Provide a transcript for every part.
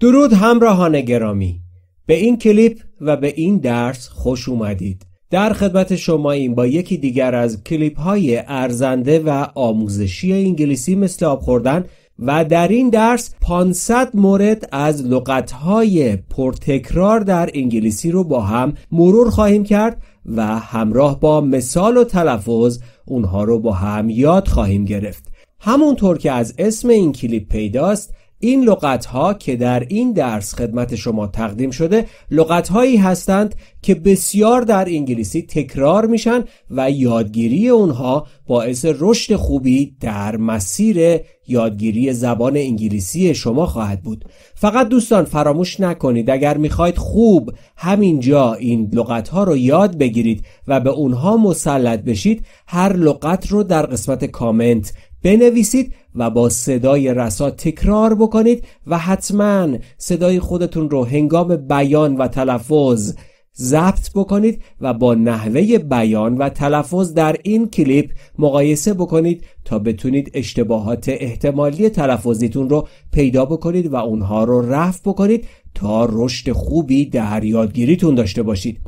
درود همراهان گرامی به این کلیپ و به این درس خوش اومدید در خدمت شما این با یکی دیگر از کلیپ های ارزنده و آموزشی انگلیسی مثل آب خوردن و در این درس 500 مورد از لغت های پرتکرار در انگلیسی رو با هم مرور خواهیم کرد و همراه با مثال و تلفظ اونها رو با هم یاد خواهیم گرفت همونطور که از اسم این کلیپ پیداست این لغت ها که در این درس خدمت شما تقدیم شده لغت هایی هستند که بسیار در انگلیسی تکرار میشن و یادگیری اونها باعث رشد خوبی در مسیر یادگیری زبان انگلیسی شما خواهد بود فقط دوستان فراموش نکنید اگر میخواید خوب همینجا این لغت ها رو یاد بگیرید و به اونها مسلط بشید هر لغت رو در قسمت کامنت بنویسید و با صدای رسا تکرار بکنید و حتما صدای خودتون رو هنگام بیان و تلفظ ضبط بکنید و با نحوه بیان و تلفظ در این کلیپ مقایسه بکنید تا بتونید اشتباهات احتمالی تلفظیتون رو پیدا بکنید و اونها رو رفع بکنید تا رشد خوبی در یادگیریتون داشته باشید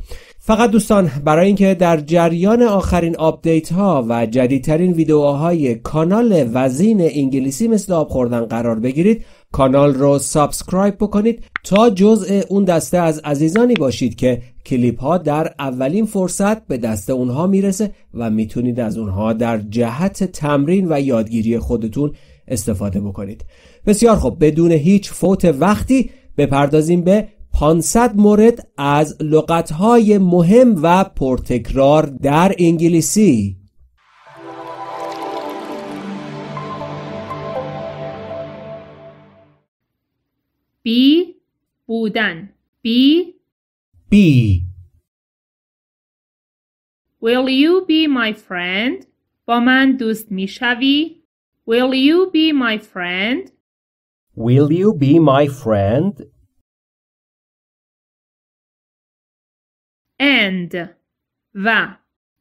فقط دوستان برای اینکه در جریان آخرین آپدیت ها و جدیدترین ویدیوهای کانال وزین انگلیسی مثل آب خوردن قرار بگیرید کانال رو سابسکرایب بکنید تا جزء اون دسته از عزیزانی باشید که کلیپ ها در اولین فرصت به دست اونها میرسه و میتونید از اونها در جهت تمرین و یادگیری خودتون استفاده بکنید بسیار خب بدون هیچ فوت وقتی بپردازیم به 500 مورد از های مهم و پرتکرار در انگلیسی بی بودن بی بی Will you be my friend? با من دوست می شوی؟ Will you be my friend? Will you be my friend? and va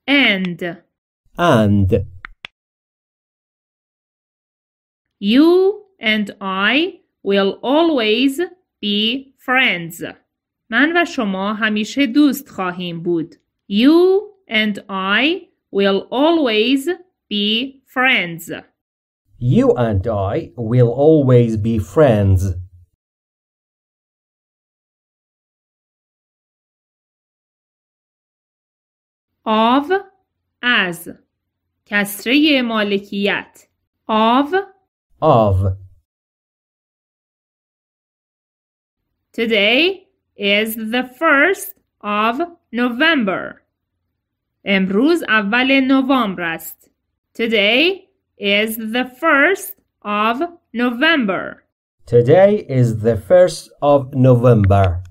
and and you and I will always be friends. Man va shoma همیشه دوست خواهیم bud. You and I will always be friends. You and I will always be friends. Of as, کسره مالکیت Of of. Today is the first of November. امروز اول نوامبر است. Today is the first of November. Today is the first of November.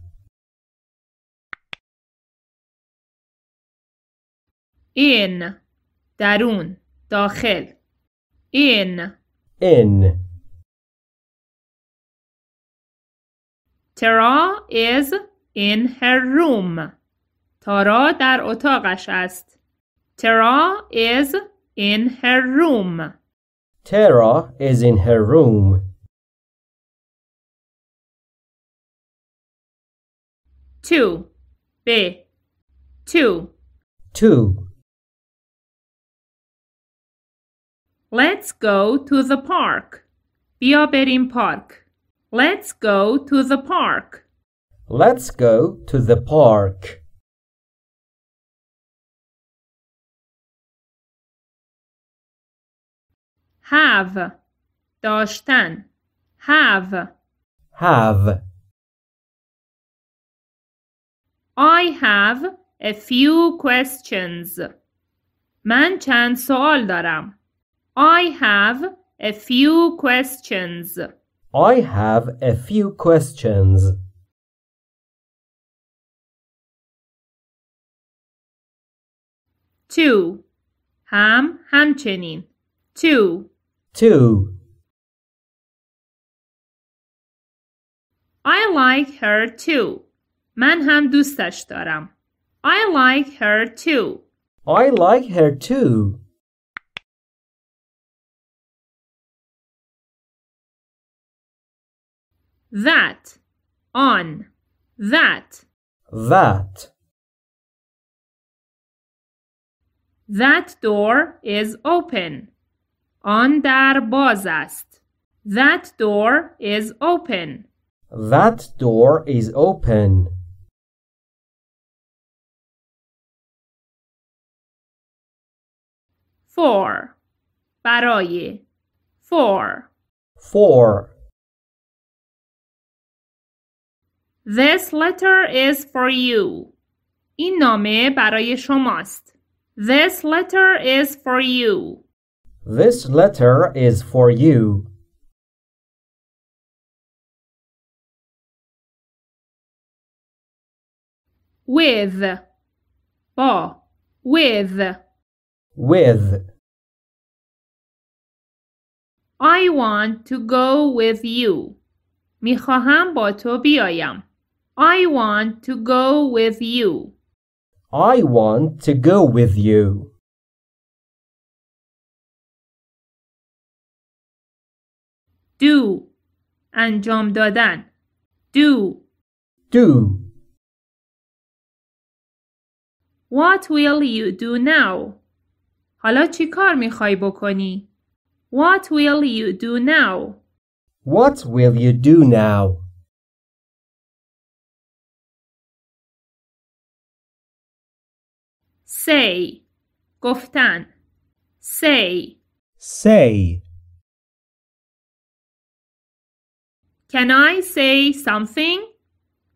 in درون داخل in in Tara is in her room تارا در اتاقش است Tara is in her room Tara is in her room. Two. B. Two. Two. Let's go to the park. بیا park. Let's go to the park. Let's go to the park. have داشتن have have I have a few questions من چند سوال دارم I have a few questions. I have a few questions. Two. ham همچنین. Two. Two. I like her too. من هم دوستش دارم. I like her too. I like her too. that on that that that door is open on dar bozast that door is open that door is open Four, برای four. Four. This letter is for you. این نامه برای شماست. This letter is for you. This letter is for you. With با with with I want to go with you. میخواهم با تو بیایم. I want to go with you. I want to go with you. Do انجام دادن Do Do What will you do now? حالا چی کار میخوای بکنی؟ What will you do now? What will you do now? say گفتن say say Can I say something?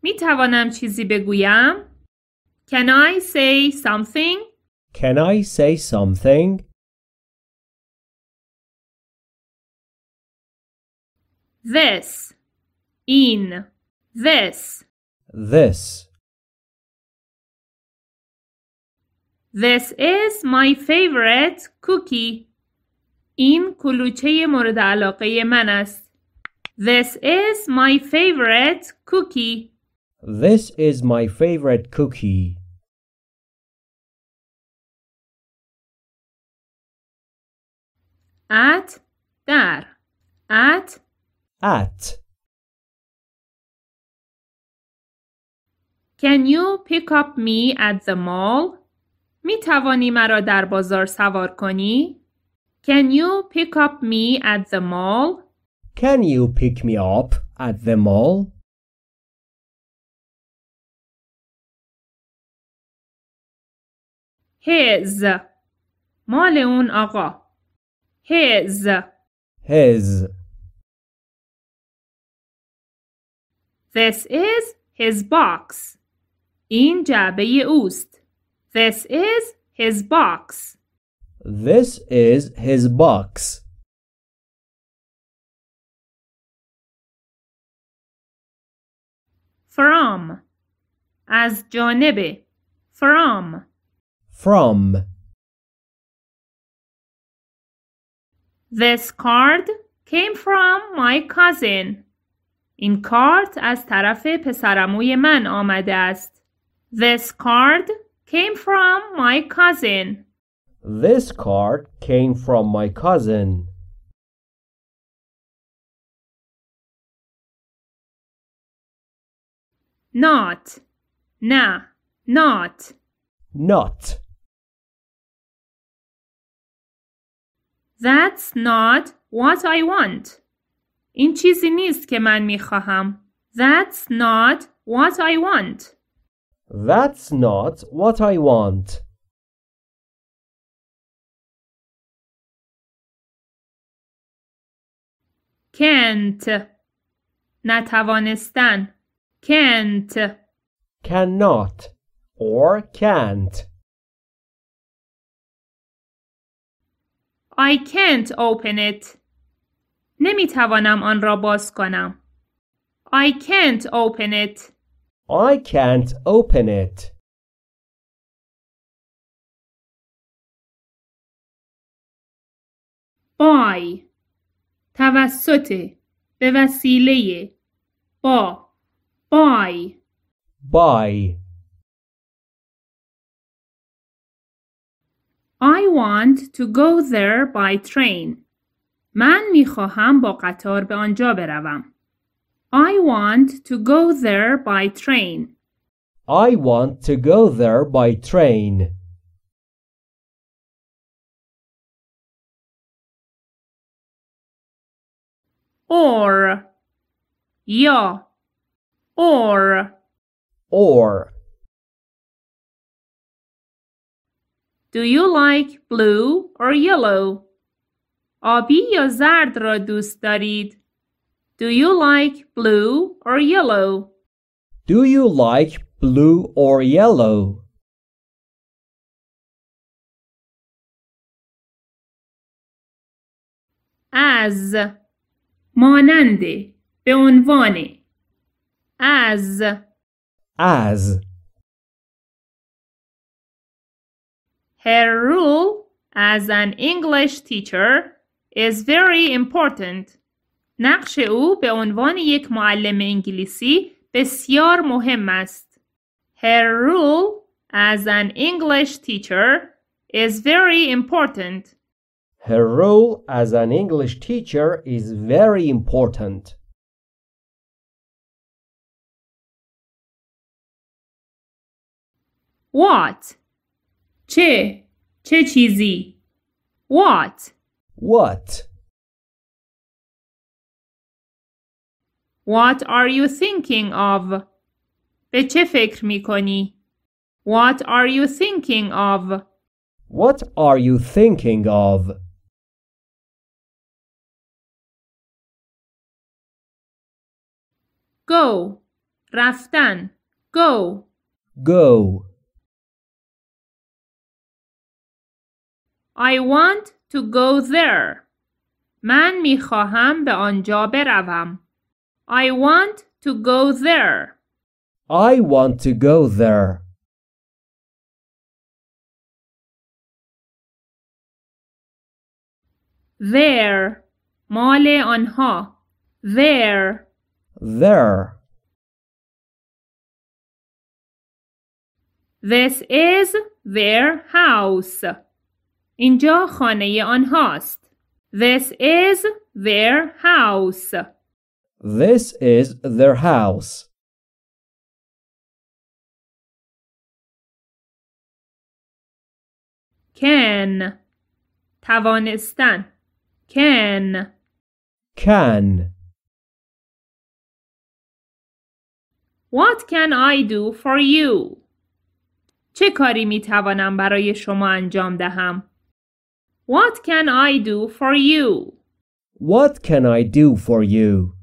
می توانم چیزی بگویم؟ Can I say something? Can I say something? This in this this This is my favorite cookie. این کلوچه مورد علاقه من است. This is my favorite cookie. This is my favorite cookie. At در At At Can you pick up me at the mall? می توانی مرا در بازار سوار کنی؟ Can you pick up me at the mall? Can you pick me up at the mall? his مال اون آقا his his this is his box این جعبه اوست This is his box. This is his box. From. as جانب. From. From. This card came from my cousin. این کارت از طرف پسرموی من آمده است. This card came from my cousin. This card came from my cousin. Not. Nah. Not. Not. That's not what I want. این چیزی نیست که من میخواهم. That's not what I want. That's not what I want. can't نتوانستن can't cannot or can't I can't open it نمیتوانم آن را باز کنم I can't open it I can't open it. by توسط به وسیله با by by I want to go there by train. من خواهم با قطار به آنجا بروم. I want to go there by train. I want to go there by train. Or yeah or or Do you like blue or yellow? آبی یا زرد را دوست دارید؟ do you like blue or yellow? Do you like blue or yellow? As مانند به عنوان As Her rule as an English teacher is very important. نقش او به عنوان یک معلم انگلیسی بسیار مهم است. Her role as an English teacher is very important. Her role as an English teacher is very important. What? چه؟ چه چیزی؟ What? What? What are you thinking of? به چه فکر What are you thinking of? What are you thinking of? Go. raftan. Go. Go. I want to go there. Man mi خواهم به آنجا بروم. I want to go there. I want to go there. There. مال آنها. There. There. This is their house. اینجا خانه آنهاست. This is their house. This is their house. can توانستن can can What can I do for you? چه کاری می توانم برای شما انجام دهم؟ What can I do for you? What can I do for you?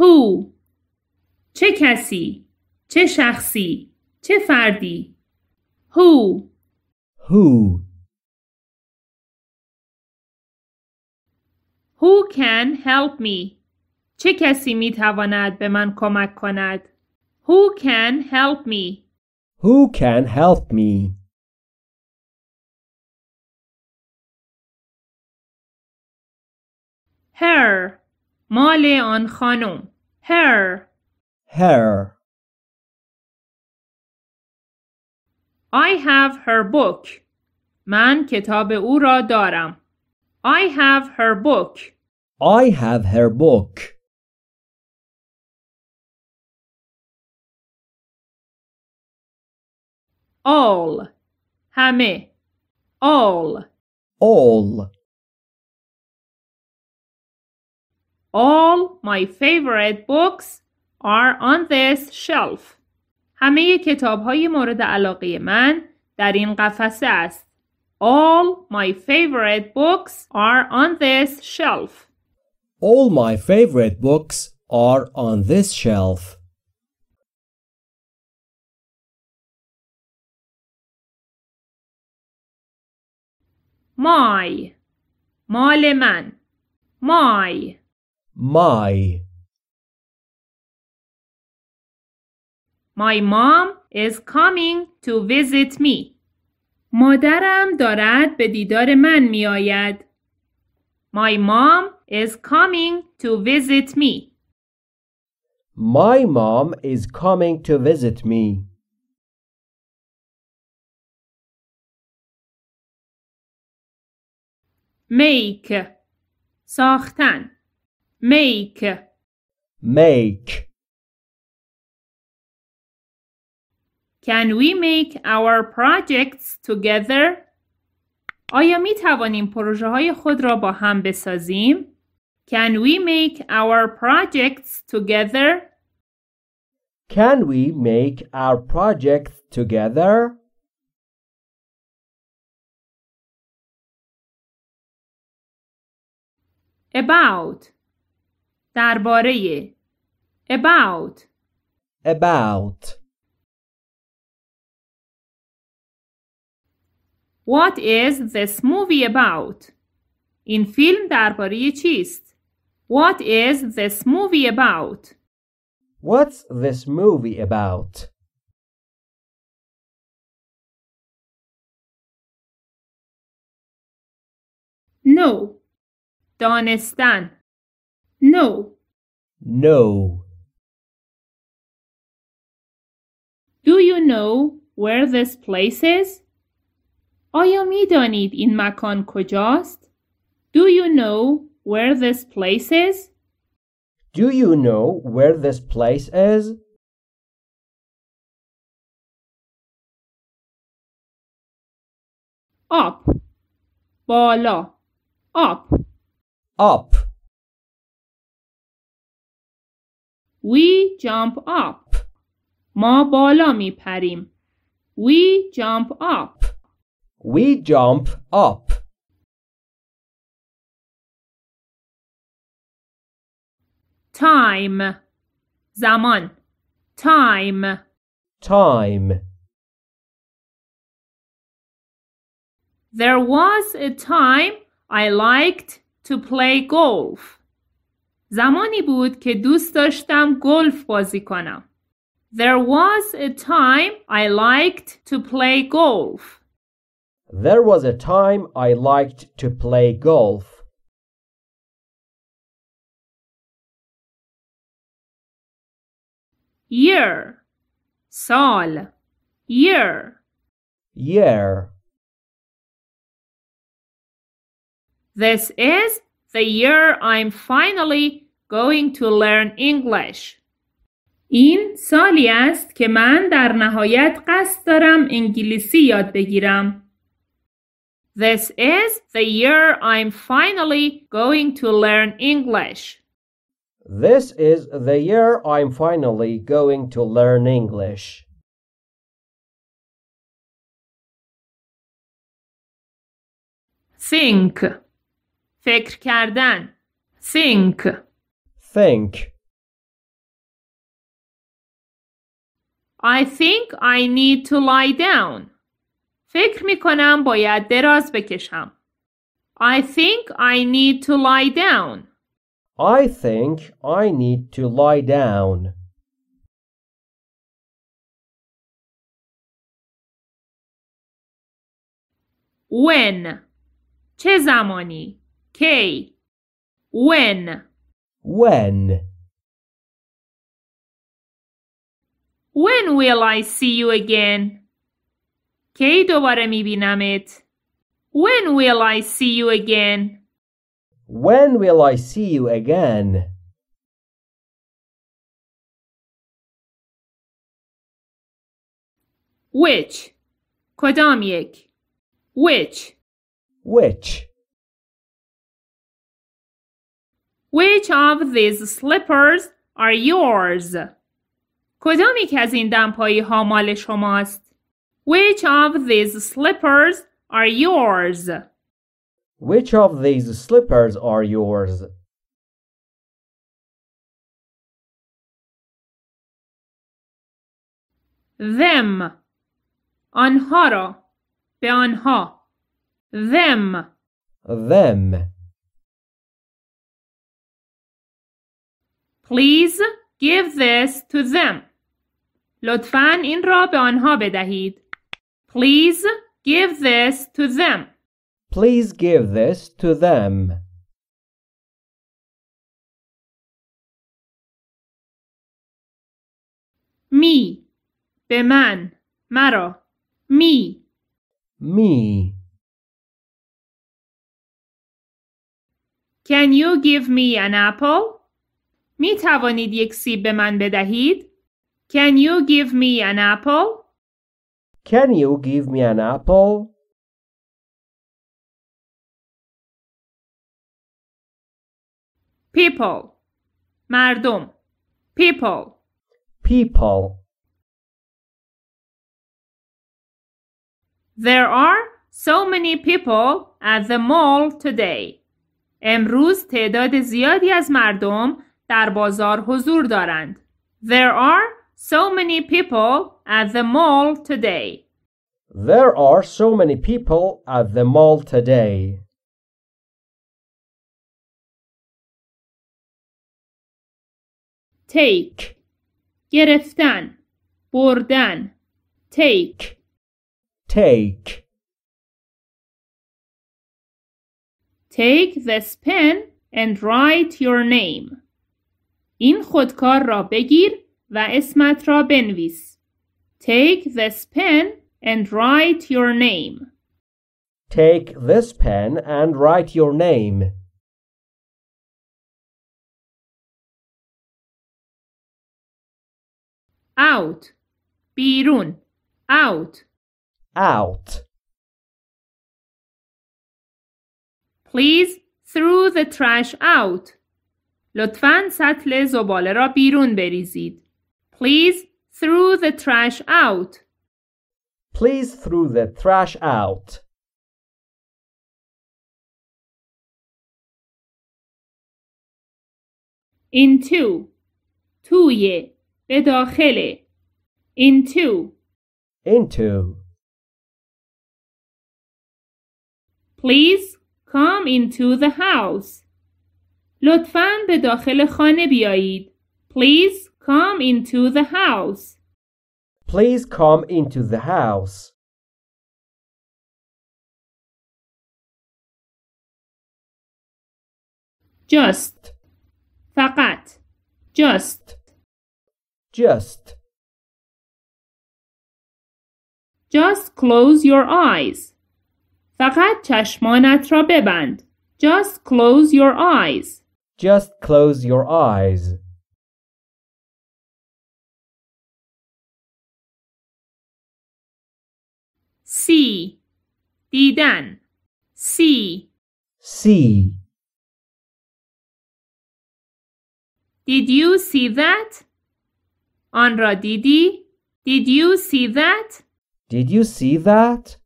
هو چه کسی چه شخصی چه فردی هو هو Who can help me? چه کسی می تواند به من کمک کند؟ Who can help me? Who can help me? Her مال آن خانم her her I have her book من کتاب او را دارم I have her book I have her book all همه all all All my favorite books are on this shelf. همه کتاب های مورد علاقه من در این قفسه است. All my favorite books are on this shelf. All my favorite books are on this shelf. My مال من my my. My mom is coming to visit me. مادرم دارد به دیدار من می آید. My mom is coming to visit me. My mom is coming to visit me. Make ساختن Make. Make. Can we make our projects together? آیا می توانیم پروژه های خود را با هم بسازیم؟ Can we make our projects together? Can we make our projects together? About درباره about about What is this movie about? این فیلم درباره چیست؟ What is this movie about? What's this movie about? No. دانستن no. No. Do you know where this place is? آیا می دانید این مکان کجاست؟ Do you know where this place is? Do you know where this place is? Up. Bala. Up. Up. We jump up. ما بالا می پریم. We jump up. We jump up. Time. زمان. Time. Time. There was a time I liked to play golf. زمانی بود که دوست داشتم گلف بازی کنم. There was a time I liked to play golf. There was a time I liked to play golf. Year Sol. year year This is the year I'm finally going to learn English. این سالی است که من در نهایت قصد دارم انگلیسی یاد بگیرم. This is the year I'm finally going to learn English. This is the year I'm finally going to learn English. Think فکر کردن think think I think I need to lie down فکر می کنم باید دراز بکشم I think I need to lie down I think I need to lie down. When چه زمانی؟ K. When. When. When will I see you again? K. دوباره می When will I see you again? When will I see you again? Which? کدام یک؟ Which? Which? Which of these slippers are yours? کدامی که از این دمپایی ها مال شماست؟ Which of these slippers are yours? Which of these slippers are yours? Them آنها را به آنها Them Them Please give this to them. لطفاً این را به آنها بدهید. Please give this to them. Please give this to them. Me, به من مرا Me. Me. Can you give me an apple? می توانید یک سیب به من بدهید؟ Can you give me an apple? Can you give me an apple? People مردم People People There are so many people at the mall today. امروز تعداد زیادی از مردم در بازار حضور دارند. There are so many people at the mall today. There are so many people at the mall today. Take گرفتن بردن Take Take Take this pen and write your name. این خودکار را بگیر و اسمت را بنویس. Take this pen and write your name. Take this pen and write your name. Out. بیرون. Out. Out. Please throw the trash out. لطفاً سطل زباله را بیرون بریزید. Please throw the trash out. Please throw the trash out. into توی به داخل into into Please come into the house. لطفاً به داخل خانه بیایید. Please come into the house. Please come into the house. Just فقط Just Just Just close your eyes. فقط چشمانت را ببند. Just close your eyes. Just close your eyes. see Didan? see see Did you see that? آن را Did you see that? Did you see that?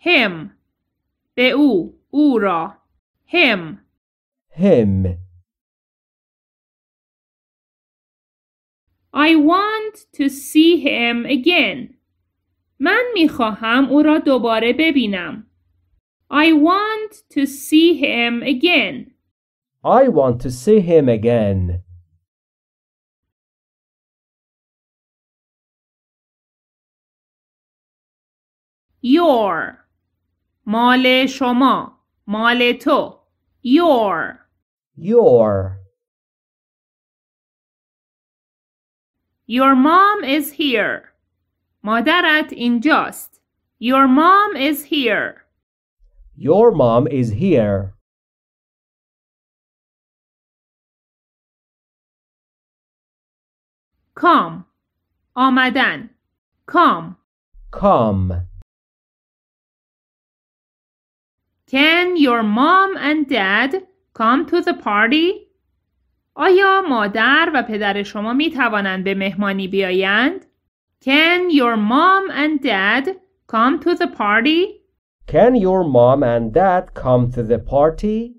him به او او را him him I want to see him again. من میخواهم او را دوباره ببینم. I want to see him again. I want to see him again. Your مال شما مال تو your your Your mom is here. مادرت اینجاست. Your mom is here. Your mom is here. Come. آمدن. Come. Come. Can your mom and dad come to the party? آیا مادر و پدر شما می توانند به مهمانی بیایند؟ Can your mom and dad come to the party? Can your mom and dad come to the party?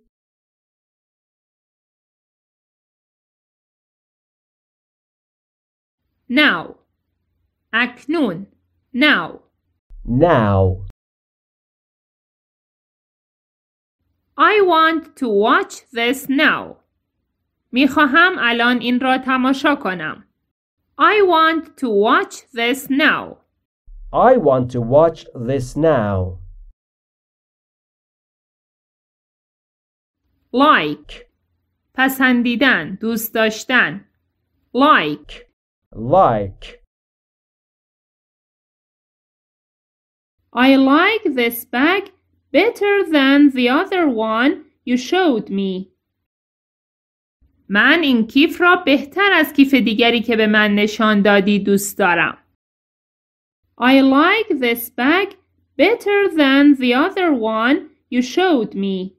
Now. اکنون. Now. Now. I want to watch this now. می الان این را تماشا کنم. I want to watch this now. I want to watch this now. Like پسندیدن، دوست داشتن. Like Like I like this bag better than the other one you showed me. من این کیف را بهتر از کیف دیگری که به من نشان دادی دوست دارم. I like this bag better than the other one you showed me.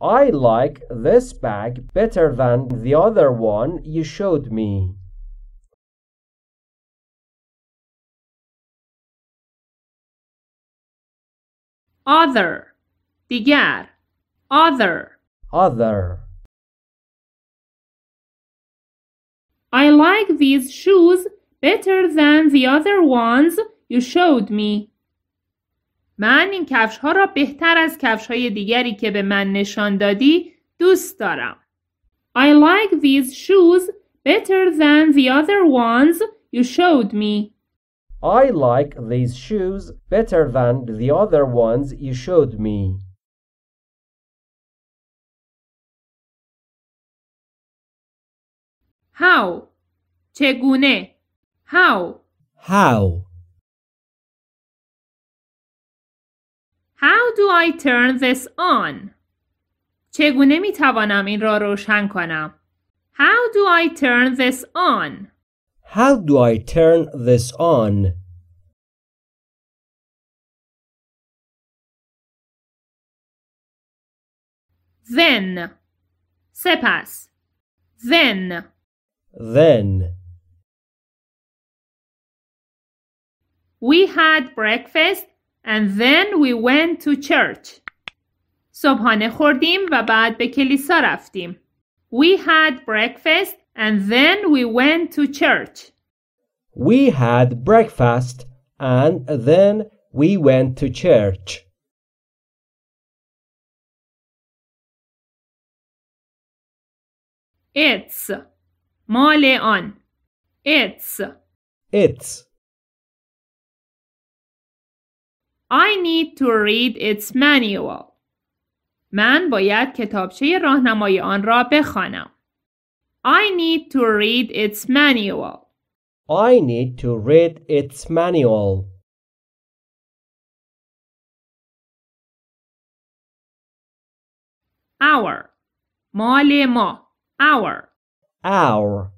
I like this bag better than the other one you showed me. other دیگر other other I like these shoes better than the other ones you showed me. من این کفش ها را بهتر از کفش های دیگری که به من نشان دادی دوست دارم. I like these shoes better than the other ones you showed me. I like these shoes better than the other ones you showed me. How چگونه How How How do I turn this on? چگونه می توانم این را روشن کنم؟ How do I turn this on? How do I turn this on? Then. Sepas. Then. Then. We had breakfast and then we went to church. صبحانه خوردیم و بعد به کلیسا رفتیم. We had breakfast and then we went to church. We had breakfast and then we went to church. It's مال on, It's It's I need to read its manual. من باید کتابچه راهنمای آن را بخوانم. I need to read its manual. I need to read its manual. Our مال ما Our Our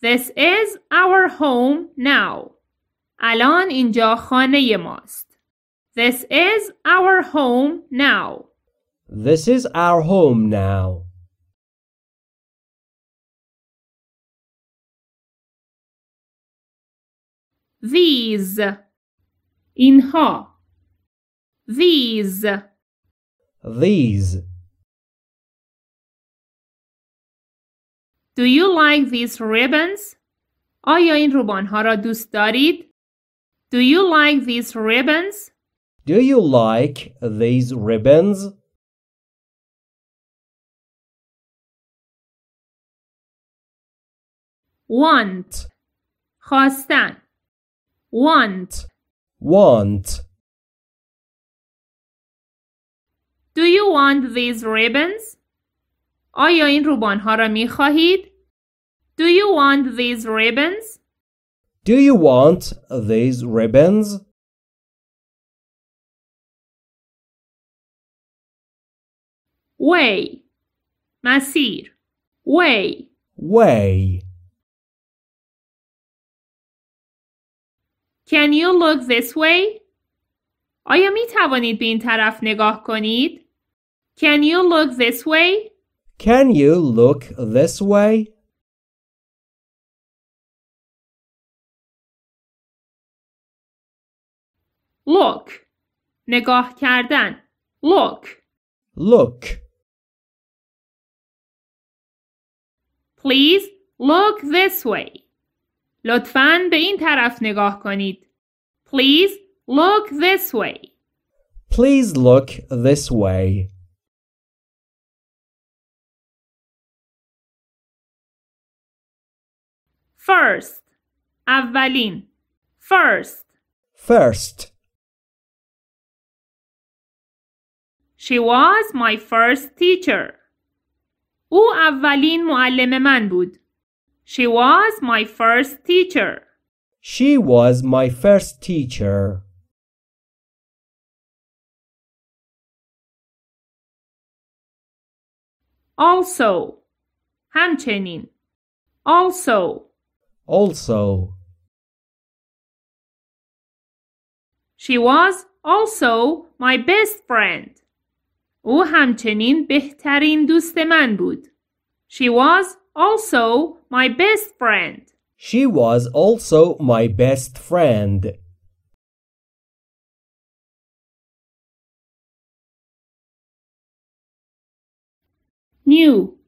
This is our home now. الان اینجا خانه ماست. This is our home now. This is our home now. These اینها These These Do you like these ribbons? آیا این روبانها را دوست دارید؟ Do you like these ribbons? Do you like these ribbons? want خواستن want want Do you want these ribbons? آیا این روبان ها را می خواهید؟ Do you want these ribbons? Do you want these ribbons? Way مسیر Way Way Can you look this way? آیا می توانید به این طرف نگاه کنید؟ Can you look this way? Can you look this way? Look. نگاه کردن. Look. Look. Please look this way. لطفاً به این طرف نگاه کنید. Please look this way. Please look this way. First. اولین. First. First. She was my first teacher. او اولین معلم من بود. She was my first teacher. She was my first teacher. Also همچنین Also Also She was also my best friend. او همچنین بهترین دوست من بود. She was also my best friend. She was also my best friend. new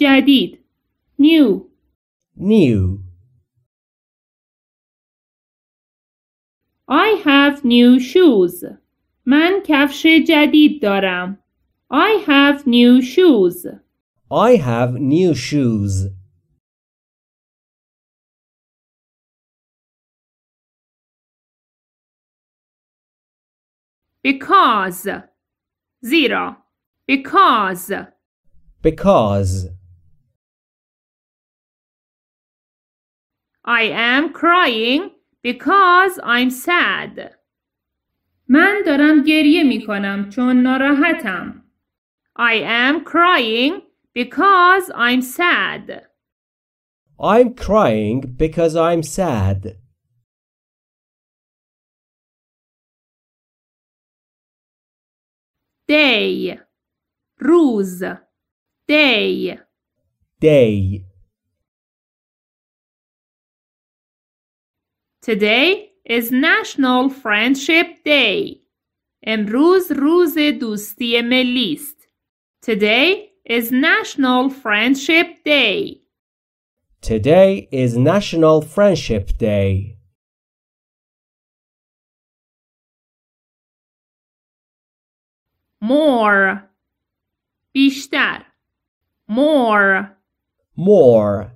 jadid, new new I have new shoes Man kafsh jadid daram. I have new shoes I have new shoes because zero because because I am crying because I'm sad. من دارم گریه می کنم چون ناراحتم. I am crying because I'm sad. I'm crying because I'm sad. day Ruse, day day today is national friendship day امروز روز دوستی ملی است today is national friendship day today is national friendship day more بیشتر more more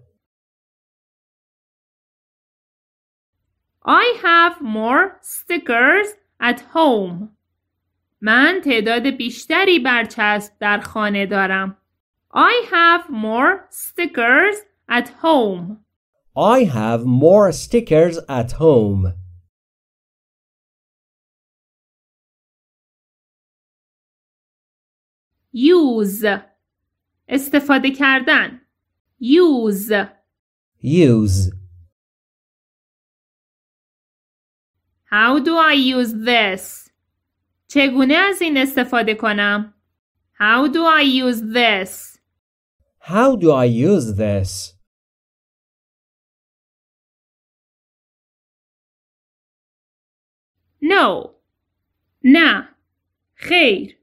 I have more stickers at home. من تعداد بیشتری برچسب در خانه دارم. I have more stickers at home. I have more stickers at home. use استفاده کردن use use How do I use this? چگونه از این استفاده کنم؟ How do I use this? How do I use this? No. نه. خیر.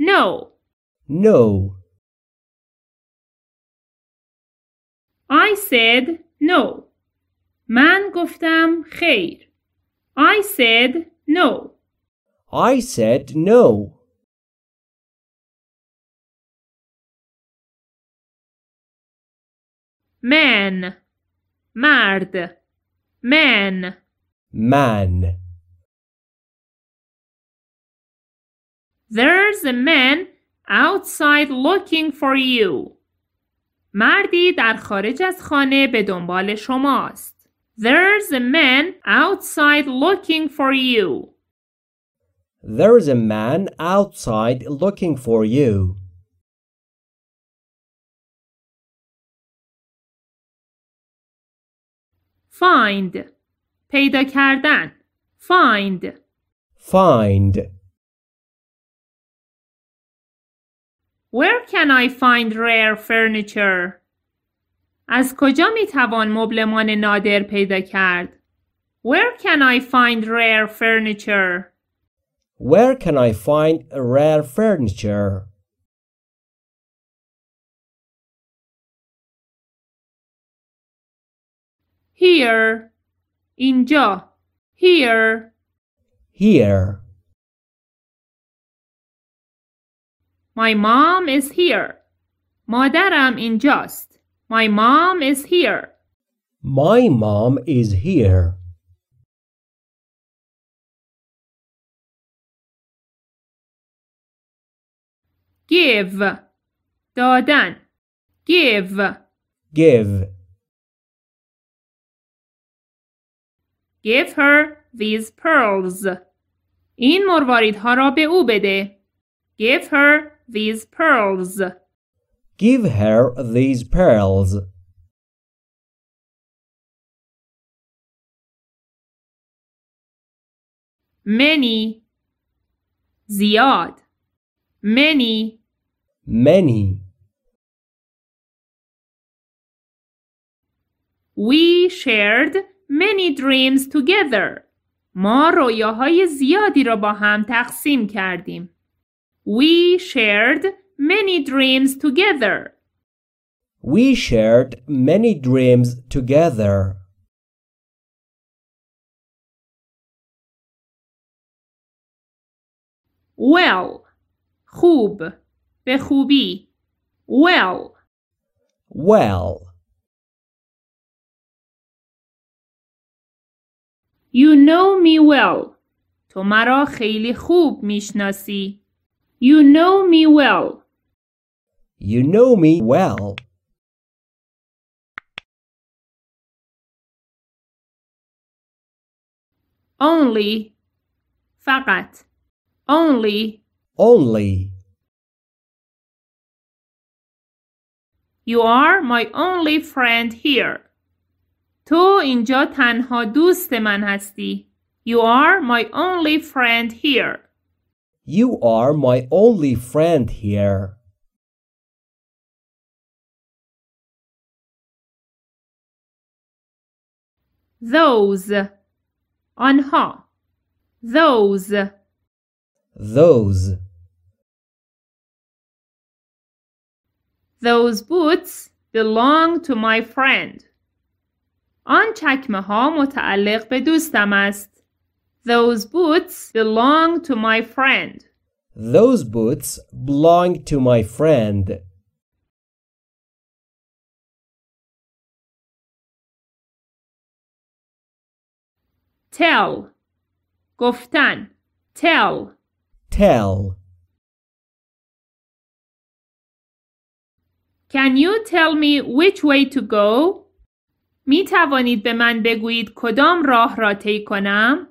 No. No. I said no. Man, گفتم I said no. I said no. Man Mard. man man There's a man outside looking for you. مردی در خارج از خانه به دنبال شماست. There's a man outside looking for you. There's a man outside looking for you. Find پیدا کردن Find Find Where can I find rare furniture? از کجا می توان مبلمان نادر پیدا کرد؟ Where can I find rare furniture? Where can I find rare furniture? Here. اینجا. Here. Here. My mom is here. مادرم اینجاست. My mom is here. My mom is here. give دادن give give give her these pearls این مرواریدها را به او بده give her these pearls. Give her these pearls. many odd. many many we shared many dreams together ما رویاهای زیادی را با هم تقسیم کردیم we shared many dreams together. We shared many dreams together. well خوب به خوبی well well you know me well تو مرا خیلی خوب میشناسی you know me well. You know me well. Only فقط Only Only You are my only friend here. تو اینجا تنها دوست من هستی. You are my only friend here. You are my only friend here. Those ha, Those Those Those boots belong to my friend. On چکمه ها be dostam دوستم those boots belong to my friend. Those boots belong to my friend. tell گفتن tell tell Can you tell me which way to go? می توانید به من بگویید کدام راه را طی کنم؟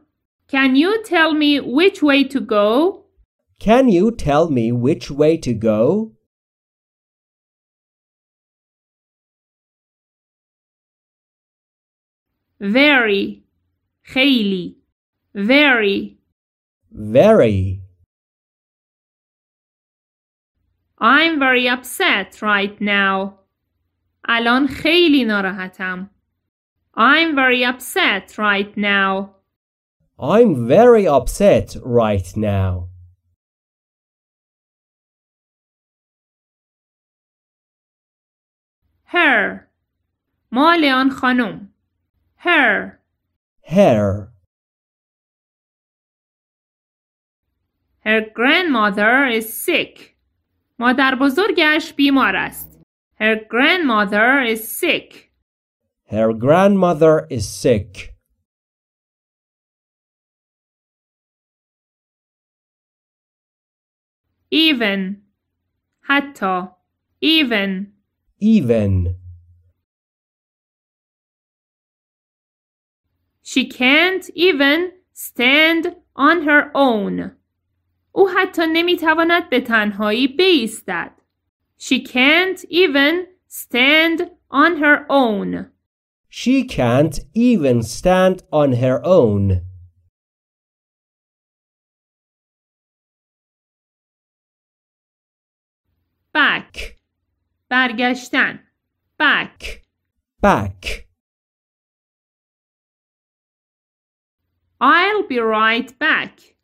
can you tell me which way to go? Can you tell me which way to go? Very, خیلی, very, very. I'm very upset right now. الان خیلی ناراحتم. I'm very upset right now. I'm very upset right now. Her مال آن خانم Her Her Her grandmother is sick. مادر بزرگش بیمار است. Her grandmother is sick. Her grandmother is sick. even حتی even even She can't even stand on her own. او حتی نمیتواند به تنهایی بیستد. She can't even stand on her own. She can't even stand on her own. back برگشتن back back I'll be right back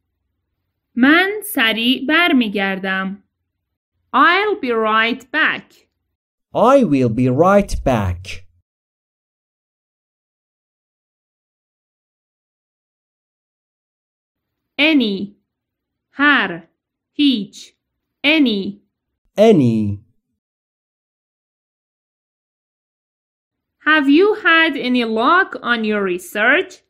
من سریع برمیگردم I'll be right back I will be right back any هر هیچ any any. Have you had any luck on your research?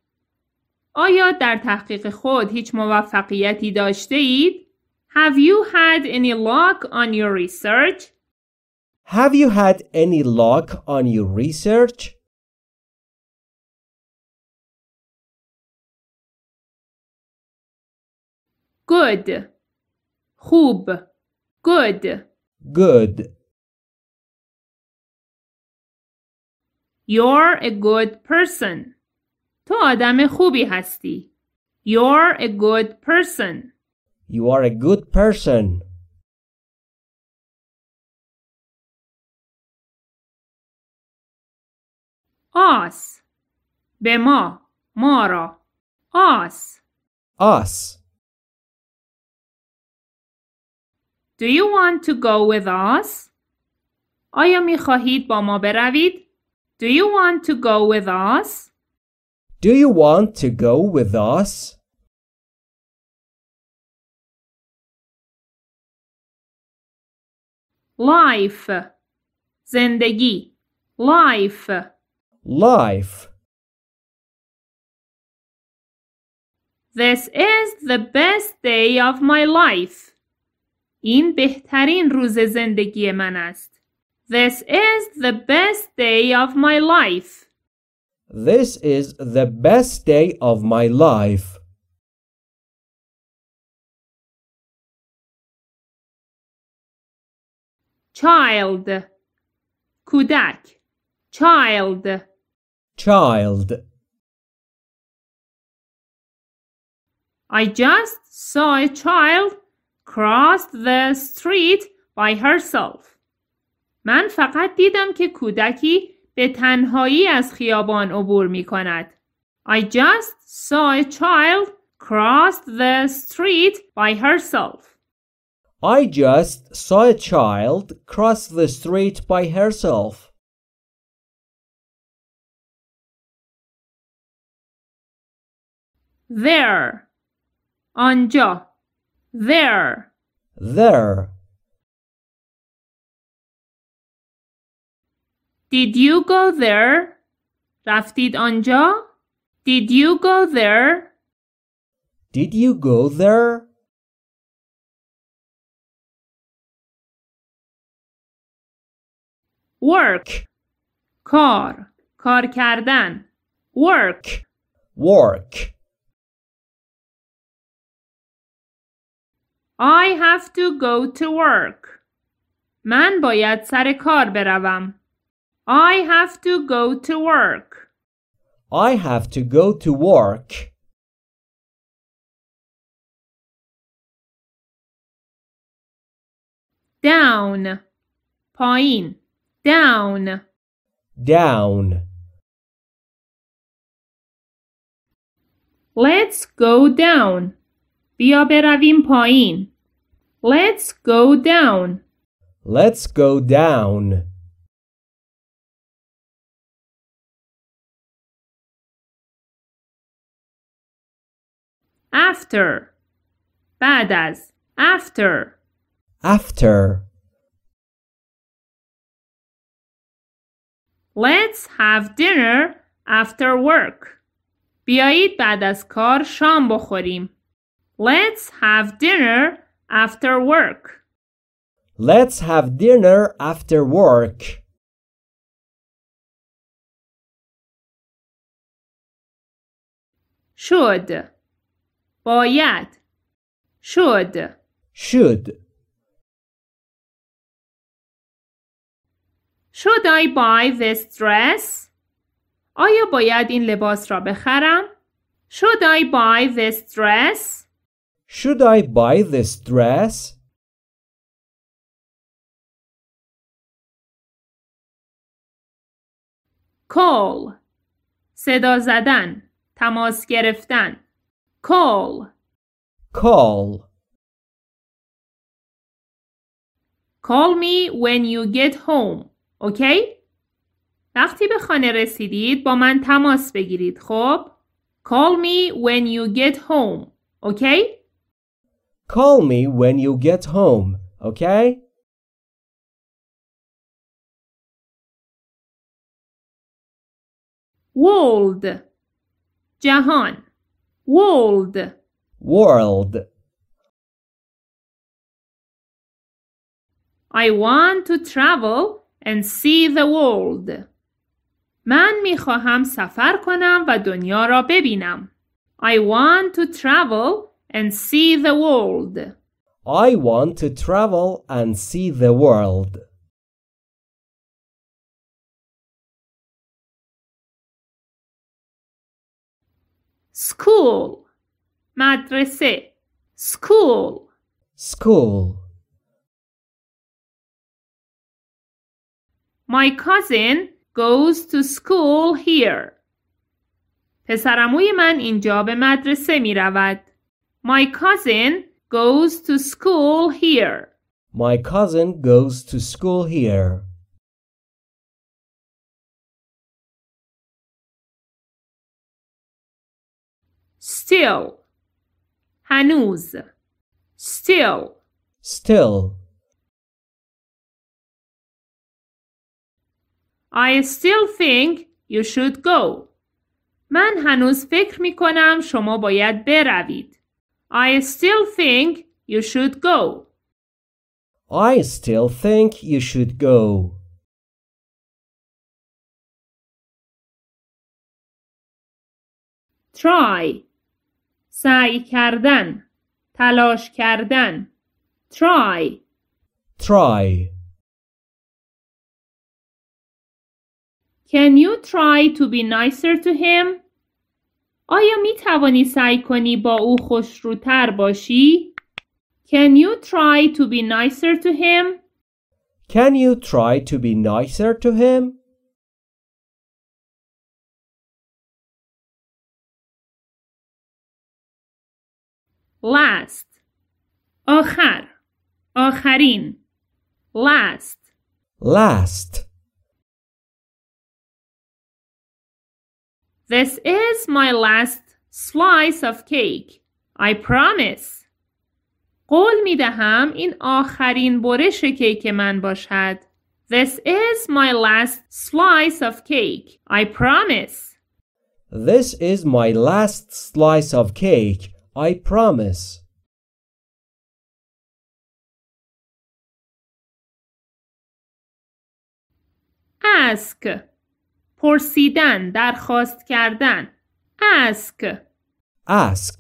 آیا در تحقیق خود هیچ موفقیتی داشته اید؟ Have you had any luck on your research? Have you had any luck on your research? Good. خوب. Good good. You're a good person. تو آدم خوبی هستی. You're a good person. You are a good person. Us. به ما ما را us Do you want to go with us? آیا می خواهید با ما بروید؟ Do you want to go with us? Do you want to go with us? Life زندگی Life Life This is the best day of my life. این بهترین روز زندگی من است. This is the best day of my life. This is the best day of my life. child کودک child child I just saw a child crossed the street by herself. من فقط دیدم که کودکی به تنهایی از خیابان عبور می کند. I just saw a child crossed the street by herself. I just saw a child cross the street by herself. There. آنجا there. There. Did you go there? رفتید آنجا؟ Did you go there? Did you go there? Work. کار. کار کردن. Work. Work. I have to go to work. Man باید سر کار بروم. I have to go to work. I have to go to work. Down. پایین. Down. Down. Let's go down. بیا برویم پایین. Let's go down. Let's go down. After. بعد از. After. After. Let's have dinner after work. بیایید بعد از کار شام بخوریم. Let's have dinner after work. Let's have dinner after work. should باید should should should I buy this dress آیا باید این لباس را بخرم should I buy this dress should I buy this dress? call صدا زدن تماس گرفتن call call call me when you get home okay وقتی به خانه رسیدید با من تماس بگیرید خب call me when you get home okay Call me when you get home, okay? World jahan, World World I want to travel and see the world. من می خواهم سفر کنم و دنیا را ببینم. I want to travel and see the world. I want to travel and see the world. School مدرسه school school My cousin goes to school here. پسرموی من اینجا به مدرسه می رود. My cousin goes to school here. My cousin goes to school here. Still. هنوز. Still. Still. I still think you should go. من هنوز فکر می کنم شما باید بروید. I still think you should go. I still think you should go. try سعی کردن تلاش کردن try try Can you try to be nicer to him? آیا می توانی سعی کنی با او خوشروتر باشی؟ Can you try to be nicer to him? Can you try to be nicer to him? last آخر آخرین last last This is my last slice of cake. I promise. قول می دهم این آخرین برش کیک من باشد. This is my last slice of cake. I promise. This is my last slice of cake. I promise. Ask پرسیدن، درخواست کردن. ask ask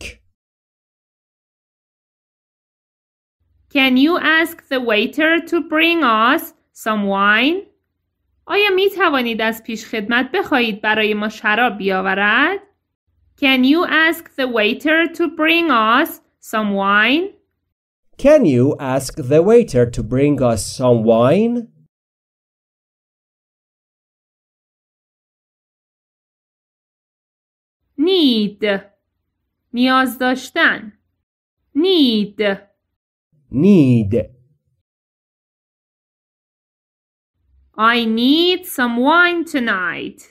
Can you ask the waiter to bring us some wine? آیا می توانید از پیش خدمت بخواهید برای ما شراب بیاورد؟ Can you ask the waiter to bring us some wine? Can you ask the waiter to bring us some wine? need نیاز داشتن need need I need some wine tonight.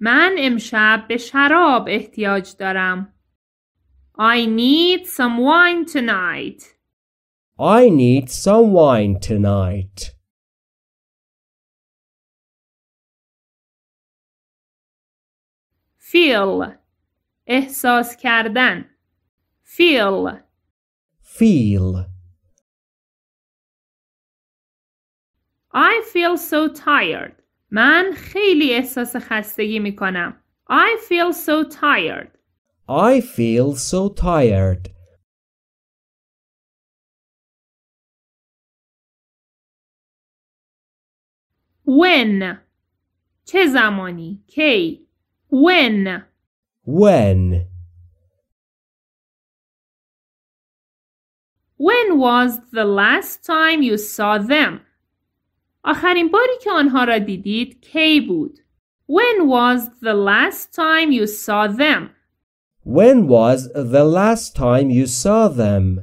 من امشب به شراب احتیاج دارم. I need some wine tonight. I need some wine tonight. feel احساس کردن feel feel I feel so tired. من خیلی احساس خستگی می کنم. I feel so tired. I feel so tired. When چه زمانی؟ کی When. When. When was the last time you saw them? آخرین باری که آنها را دیدید کی بود؟ When was the last time you saw them? When was the last time you saw them?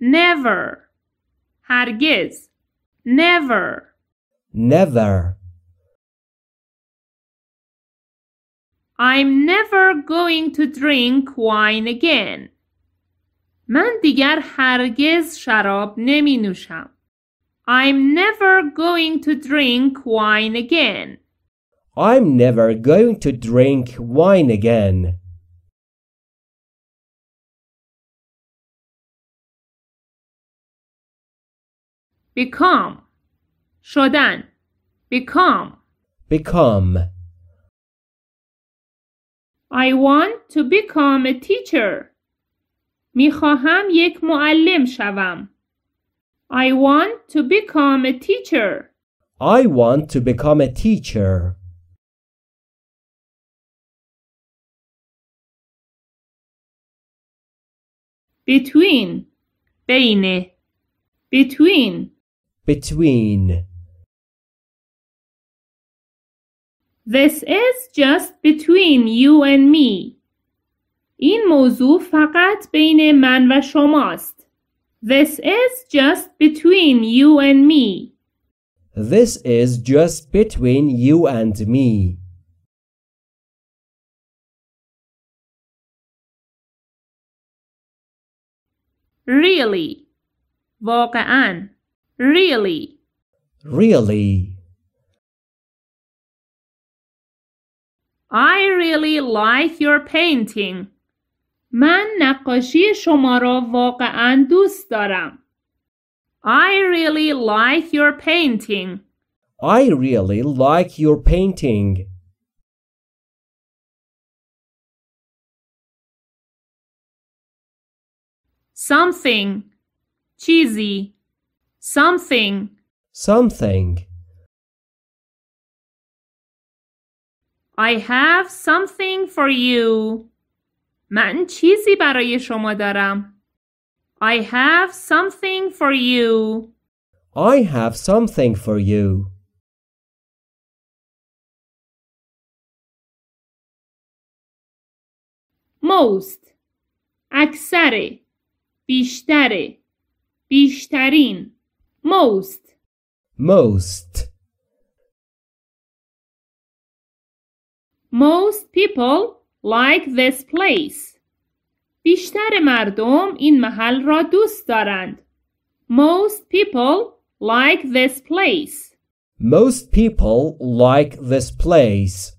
Never. هرگز Never. Never. I'm never going to drink wine again. من دیگر هرگز شراب نمی نوشم. I'm never going to drink wine again. I'm never going to drink wine again. become شدن become become I want to become a teacher میخواهم یک معلم شوم I want to become a teacher I want to become a teacher between بین between between. This is just between you and me. این موضوع فقط بین من و شماست. This is just between you and me. This is just between you and me. Really. واقعاً really, really. I really like your painting. من نقاشی شما را واقعا دوست دارم. I really like your painting. I really like your painting. Something cheesy Something. Something. I have something for you. من چیزی برای شما دارم. I have something for you. I have something for you. Most. اکثر. بیشتر. بیشترین most most most people like this place بیشتر مردم این محل را دوست دارند most people like this place most people like this place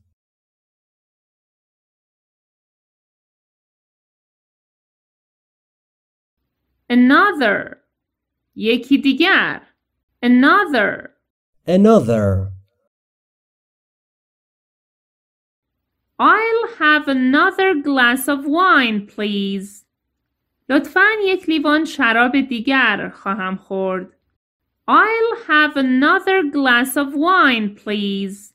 another یکی دیگر another another I'll have another glass of wine please لطفاً یک لیوان شراب دیگر خواهم خورد I'll have another glass of wine please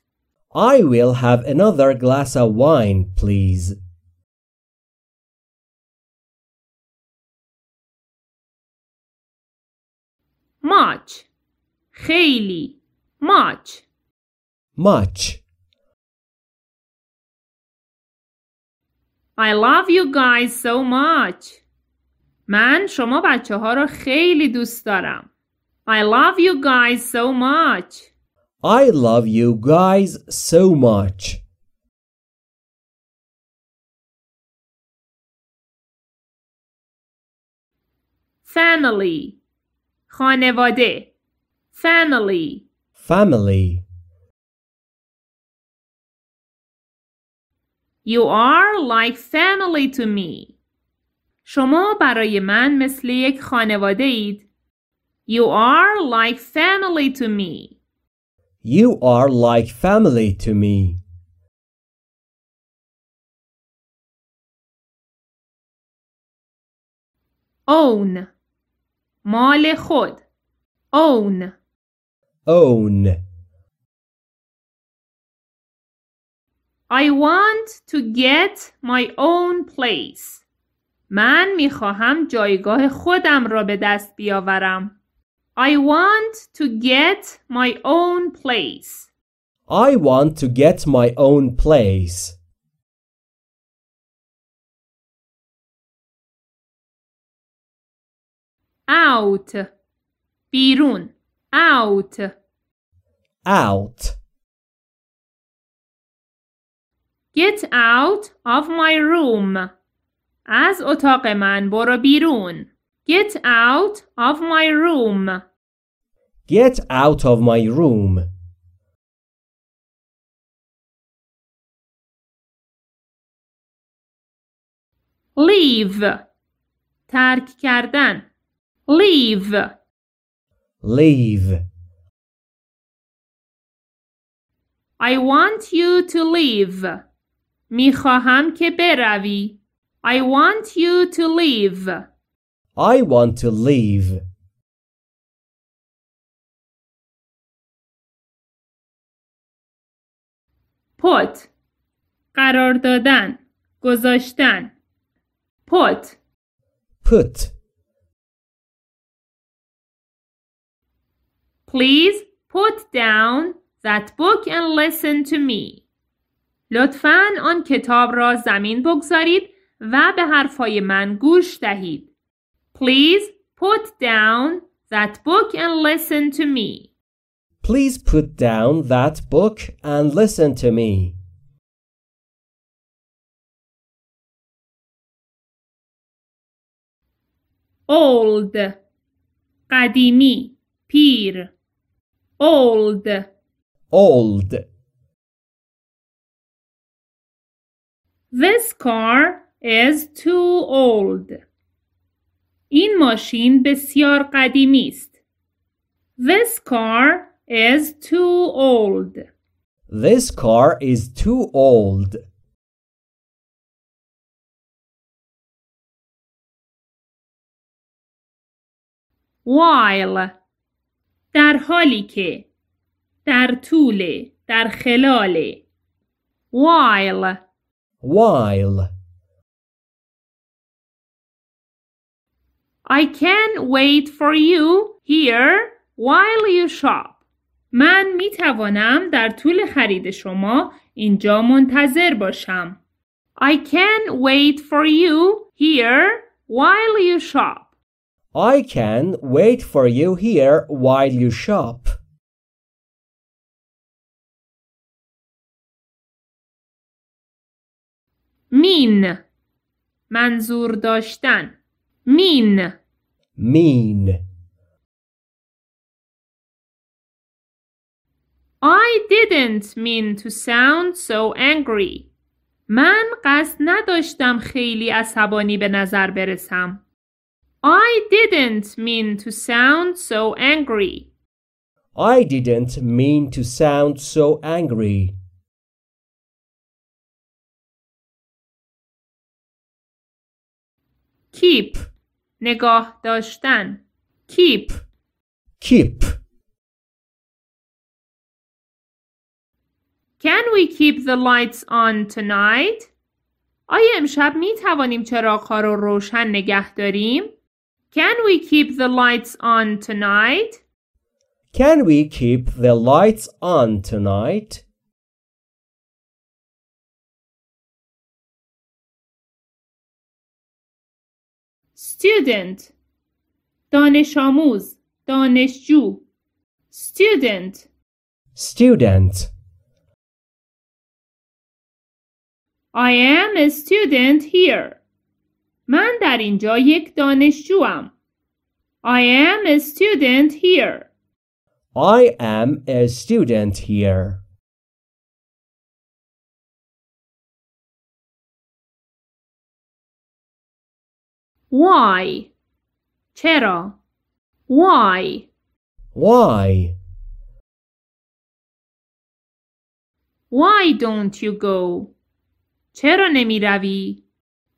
I will have another glass of wine please much خیلی much much I love you guys so much من شما بچه ها رو خیلی دوست دارم I love you guys so much I love you guys so much Family خانواده family family You are like family to me. شما برای من مثل یک خانواده اید. You are like family to me. You are like family to me. Own مال خود own own I want to get my own place من میخواهم جایگاه خودم را به دست بیاورم I want to get my own place I want to get my own place out بیرون out out get out of my room از اتاق من برو بیرون get out of my room get out of my room leave ترک کردن leave leave I want you to leave میخواهم که بروی I want you to leave I want to leave put قرار دادن گذاشتن put put Please put down that book and listen to me. لطفاً آن کتاب را زمین بگذارید و به حرفهای من گوش دهید. Please put down that book and listen to me. Please put down that book and listen to me. old قدیمی پیر old old this car is too old این ماشین بسیار قدیمی است this car is too old this car is too old while در حالی که در طول در خلال while while I can wait for you here while you shop. من می توانم در طول خرید شما اینجا منتظر باشم. I can wait for you here while you shop. I can wait for you here while you shop. مین منظور داشتن Mean, mean. I didn't mean to sound so angry. من قصد نداشتم خیلی عصبانی به نظر برسم. I didn't mean to sound so angry. I didn't mean to sound so angry. keep نگاه داشتن keep keep Can we keep the lights on tonight? آیا امشب می توانیم چراغ‌ها رو روشن نگه داریم؟ can we keep the lights on tonight? Can we keep the lights on tonight? Student دانش آموز دانشجو Student Student I am a student here. من در اینجا یک دانشجوام. I am a student here. I am a student here. Why? چرا؟ Why? Why? Why don't you go? چرا نمی روی؟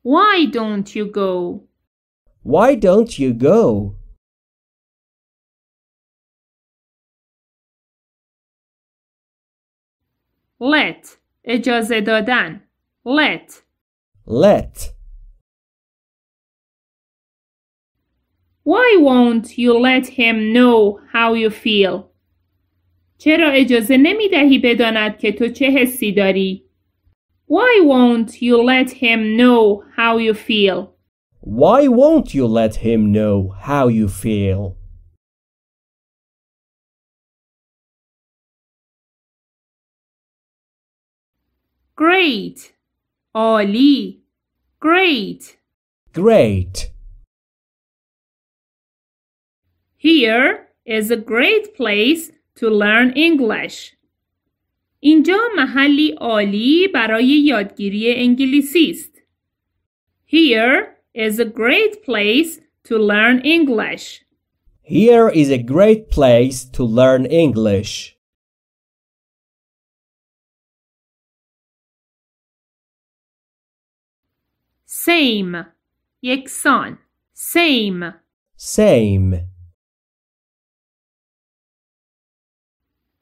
why don't you go? Why don't you go? Let اجازه دادن Let Let Why won't you let him know how you feel? چرا اجازه نمی دهی بداند که تو چه حسی داری؟ why won't you let him know how you feel? Why won't you let him know how you feel? Great. Ali. Great. Great. Here is a great place to learn English. اینجا محلی عالی برای یادگیری انگلیسی است. Here is a great place to learn English. Here is a great place to learn English. Same. یکسان. Same. Same.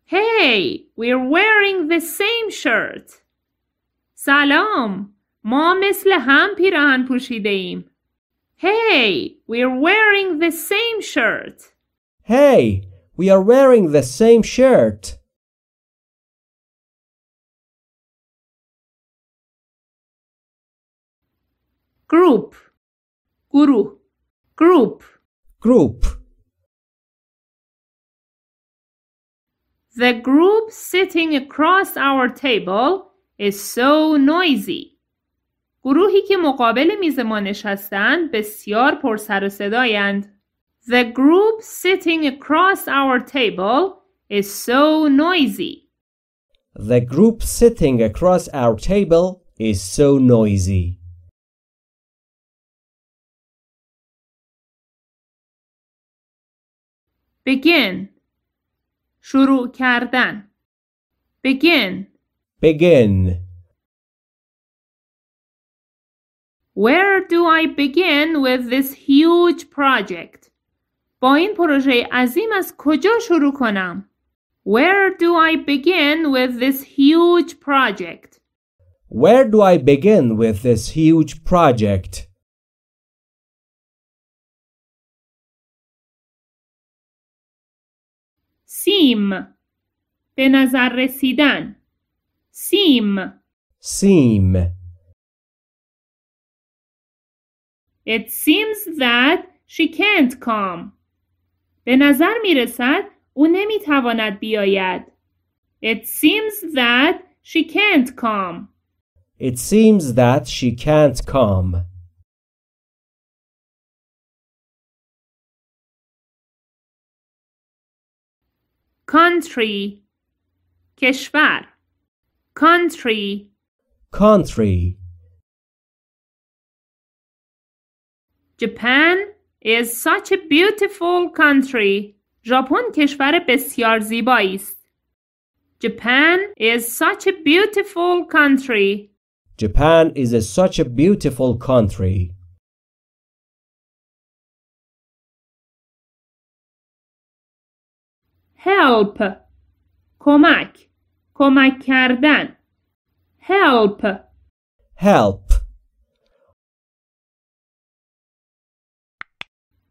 Hey, we're wearing the same shirt. Salam, ما مثل هم پیراهن پوشیده ایم. Hey, we're wearing the same shirt. Hey, we are wearing the same shirt. Group. Guru. Group. Group. The group sitting across our table is so noisy. گروهی که مقابل میز ما نشستند بسیار پر سر و صدایند. The group sitting across our table is so noisy. The group sitting across our table is so noisy. Begin شروع کردن begin begin Where do I begin with this huge project? با این پروژه عظیم از کجا شروع کنم؟ Where do I begin with this huge project? Where do I begin with this huge project? سیم به نظر رسیدن سیم سیم It seems that she can't come. به نظر می رسد او نمی تواند بیاید. It seems that she can't come. It seems that she can't come. country کشور country country Japan is such a beautiful country. ژاپن کشور بسیار زیبایی است. Japan is such a beautiful country. Japan is a, such a beautiful country. help کمک کمک کردن help help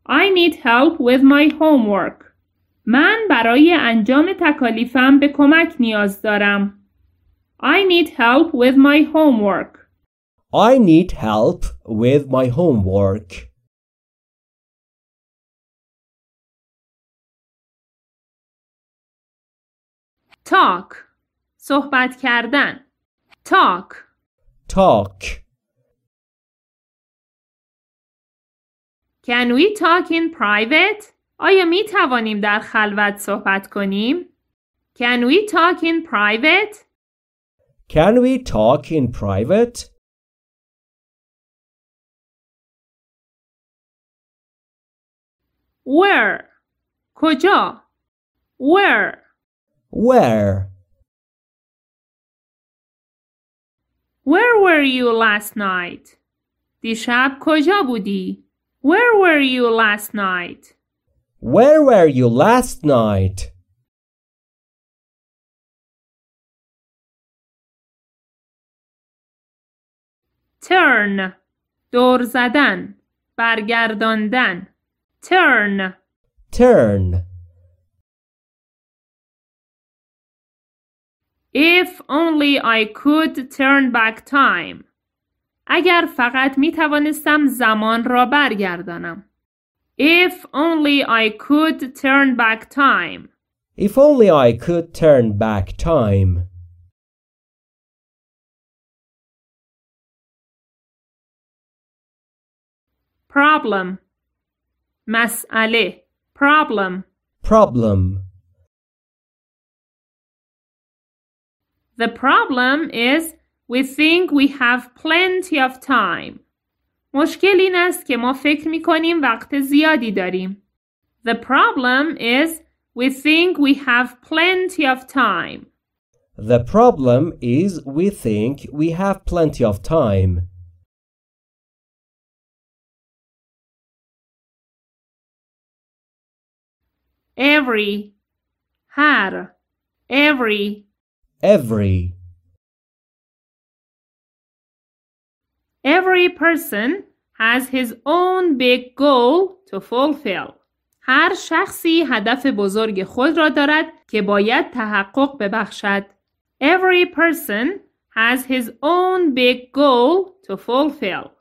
I need help with my homework من برای انجام تکالیفم به کمک نیاز دارم I need help with my homework I need help with my homework talk صحبت کردن talk talk Can we talk in private? آیا می توانیم در خلوت صحبت کنیم؟ Can we talk in private? Can we talk in private? Where? کجا? Where? Where? Where were you last night? دیشب کجا بودی؟ Where were you last night? Where were you last night? Turn دور زدن برگرداندن Turn Turn If only I could turn back time. اگر فقط می توانستم زمان را برگردانم. If only I could turn back time. If only I could turn back time. Problem. مسئله. Problem. Problem. The problem is we think we have plenty of time. مشکل این است که ما فکر می کنیم وقت زیادی داریم. The problem is we think we have plenty of time. The problem is we think we have plenty of time. Every, har, every every Every person has his own big goal to fulfill. هر شخصی هدف بزرگ خود را دارد که باید تحقق ببخشد. Every person has his own big goal to fulfill.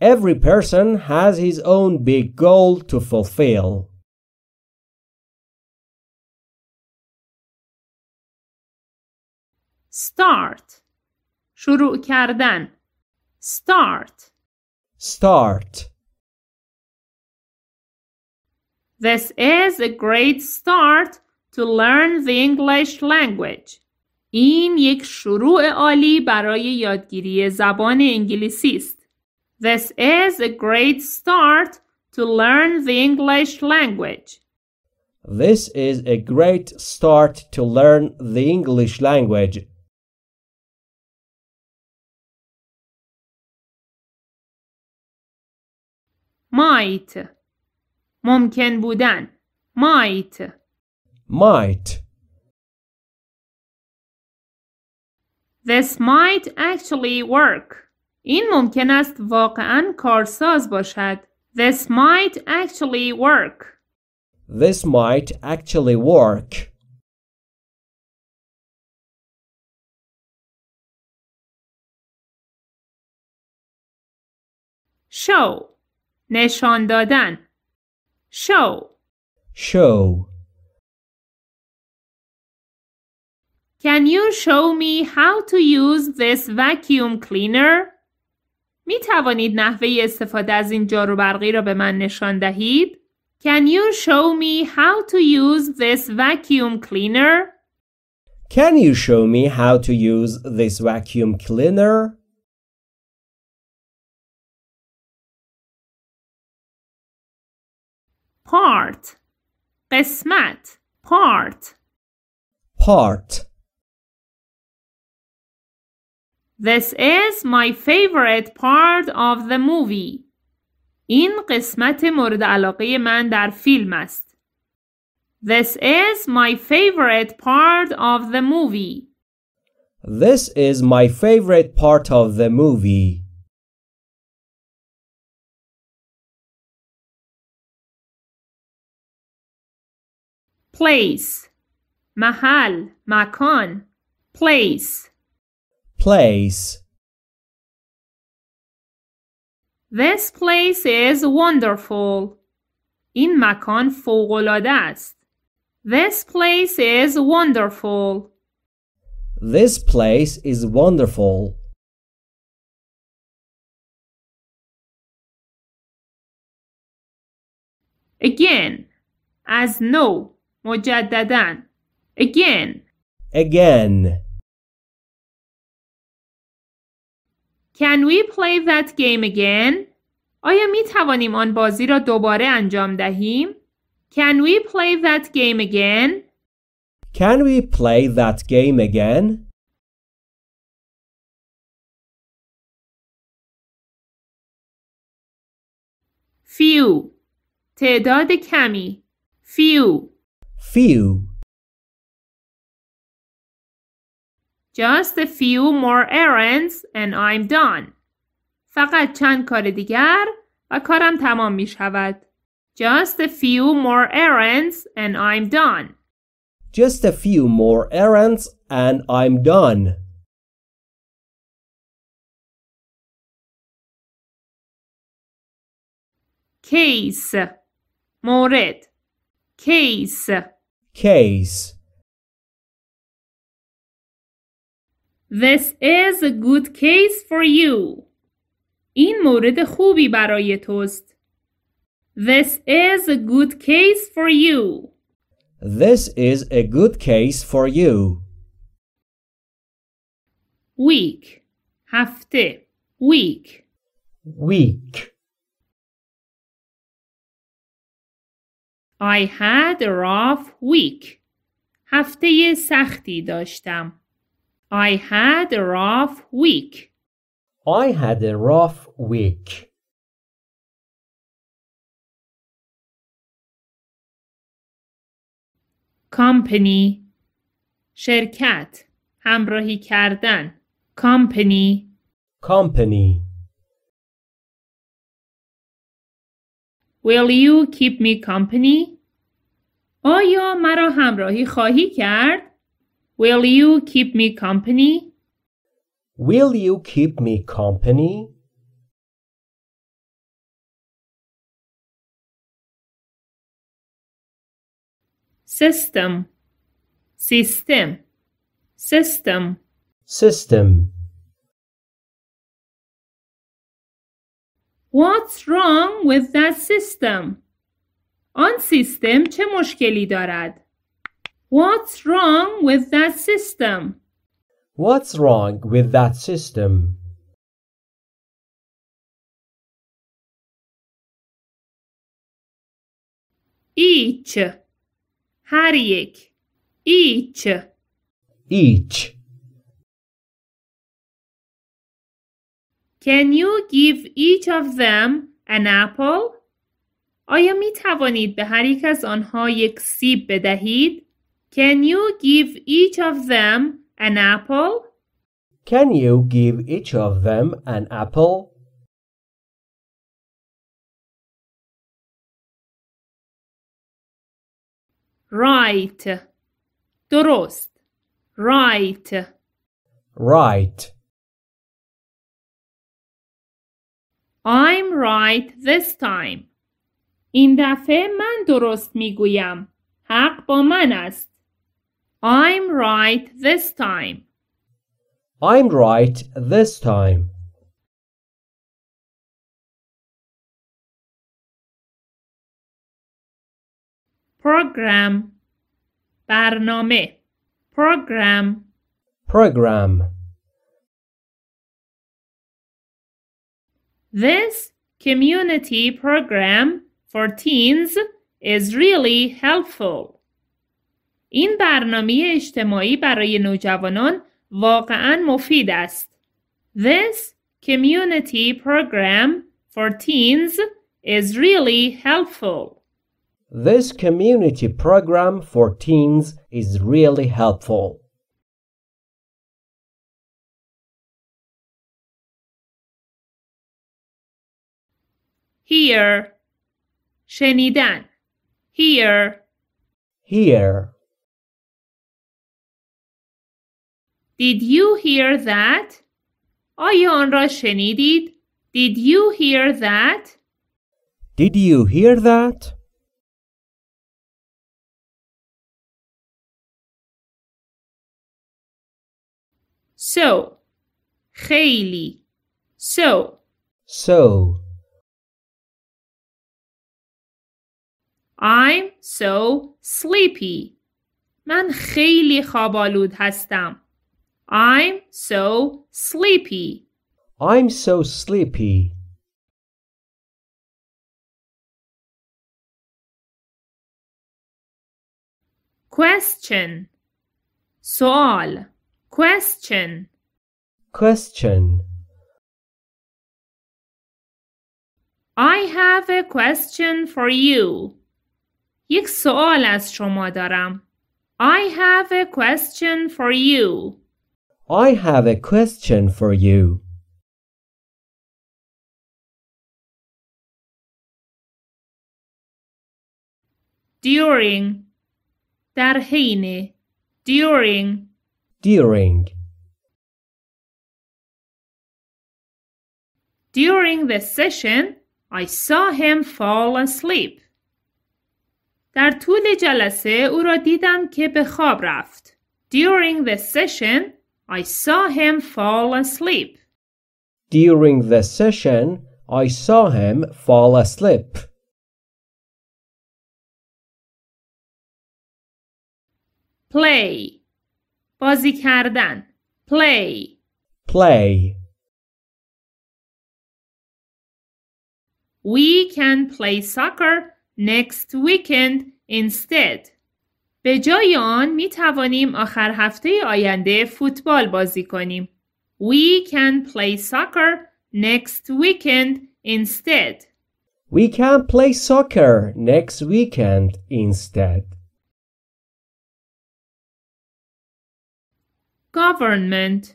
Every person has his own big goal to fulfill. start شروع کردن start start This is a great start to learn the English language. این یک شروع عالی برای یادگیری زبان انگلیسی است. This is a great start to learn the English language. This is a great start to learn the English language. might ممکن بودن might might This might actually work. این ممکن است واقعا کارساز باشد. This might actually work. This might actually work. Show نشان دادن show show Can you show me how to use this vacuum cleaner? می توانید نحوه استفاده از این جاروبرقی را به من نشان دهید؟ Can you show me how to use this vacuum cleaner? Can you show me how to use this vacuum cleaner? Part, قسمت part, part This is my favorite part of the movie. این قسمت مورد علاقه من در فیلم است. This is my favorite part of the movie. This is my favorite part of the movie. place mahal makan place place This place is wonderful. In مکان فوق‌العاده است. This place is wonderful. This place is wonderful. Again, as no. مجددا again again Can we play that game again? آیا می توانیم آن بازی را دوباره انجام دهیم؟ Can we play that game again? Can we play that game again? Few تعداد کمی Few few. Just a few more errands and I'm done. فقط چند کار دیگر و کارم تمام می شود. Just a few more errands and I'm done. Just a few more errands and I'm done. Case مورد Case case. This is a good case for you. این مورد خوبی برای توست. This is a good case for you. This is a good case for you. Week. هفته. Week. Week. I had a rough week. هفته سختی داشتم. I had a rough week. I had a rough week. company شرکت همراهی کردن company company Will you keep me company? آیا مرا همراهی خواهی کرد؟ Will you keep me company? Will you keep me company? System System System System What's wrong with that system? آن سیستم چه مشکلی دارد؟ What's wrong with that system? What's wrong with that system? each هر یک each each Can you give each of them an apple? آیا می توانید به هر یک از آنها یک سیب بدهید؟ Can you give each of them an apple? Can you give each of them an apple? Right. درست. Right. Right. I'm right this time. این دفعه من درست میگویم. حق با من است. I'm right this time. I'm right this time. Program برنامه Program Program This community program for teens is really helpful. این برنامه اجتماعی برای نوجوانان واقعا مفید است. This community program for teens is really helpful. This community program for teens is really helpful. Here شنیدن hear hear Did you hear that? آیا آن را شنیدید؟ Did you hear that? Did you hear that? So خیلی So So I'm so sleepy. من خیلی خواب آلود هستم. I'm so sleepy. I'm so sleepy. Question. سوال. Question. Question. I have a question for you. یک سوال از شما دارم. I have a question for you. I have a question for you. During در حین During During During the session, I saw him fall asleep. در طول جلسه او را دیدم که به خواب رفت. During the session, I saw him fall asleep. During the session, I saw him fall asleep. Play. بازی کردن. Play. Play. We can play soccer next weekend instead. به جای آن می توانیم آخر هفته آینده فوتبال بازی کنیم. We can play soccer next weekend instead. We can play soccer next weekend instead. Government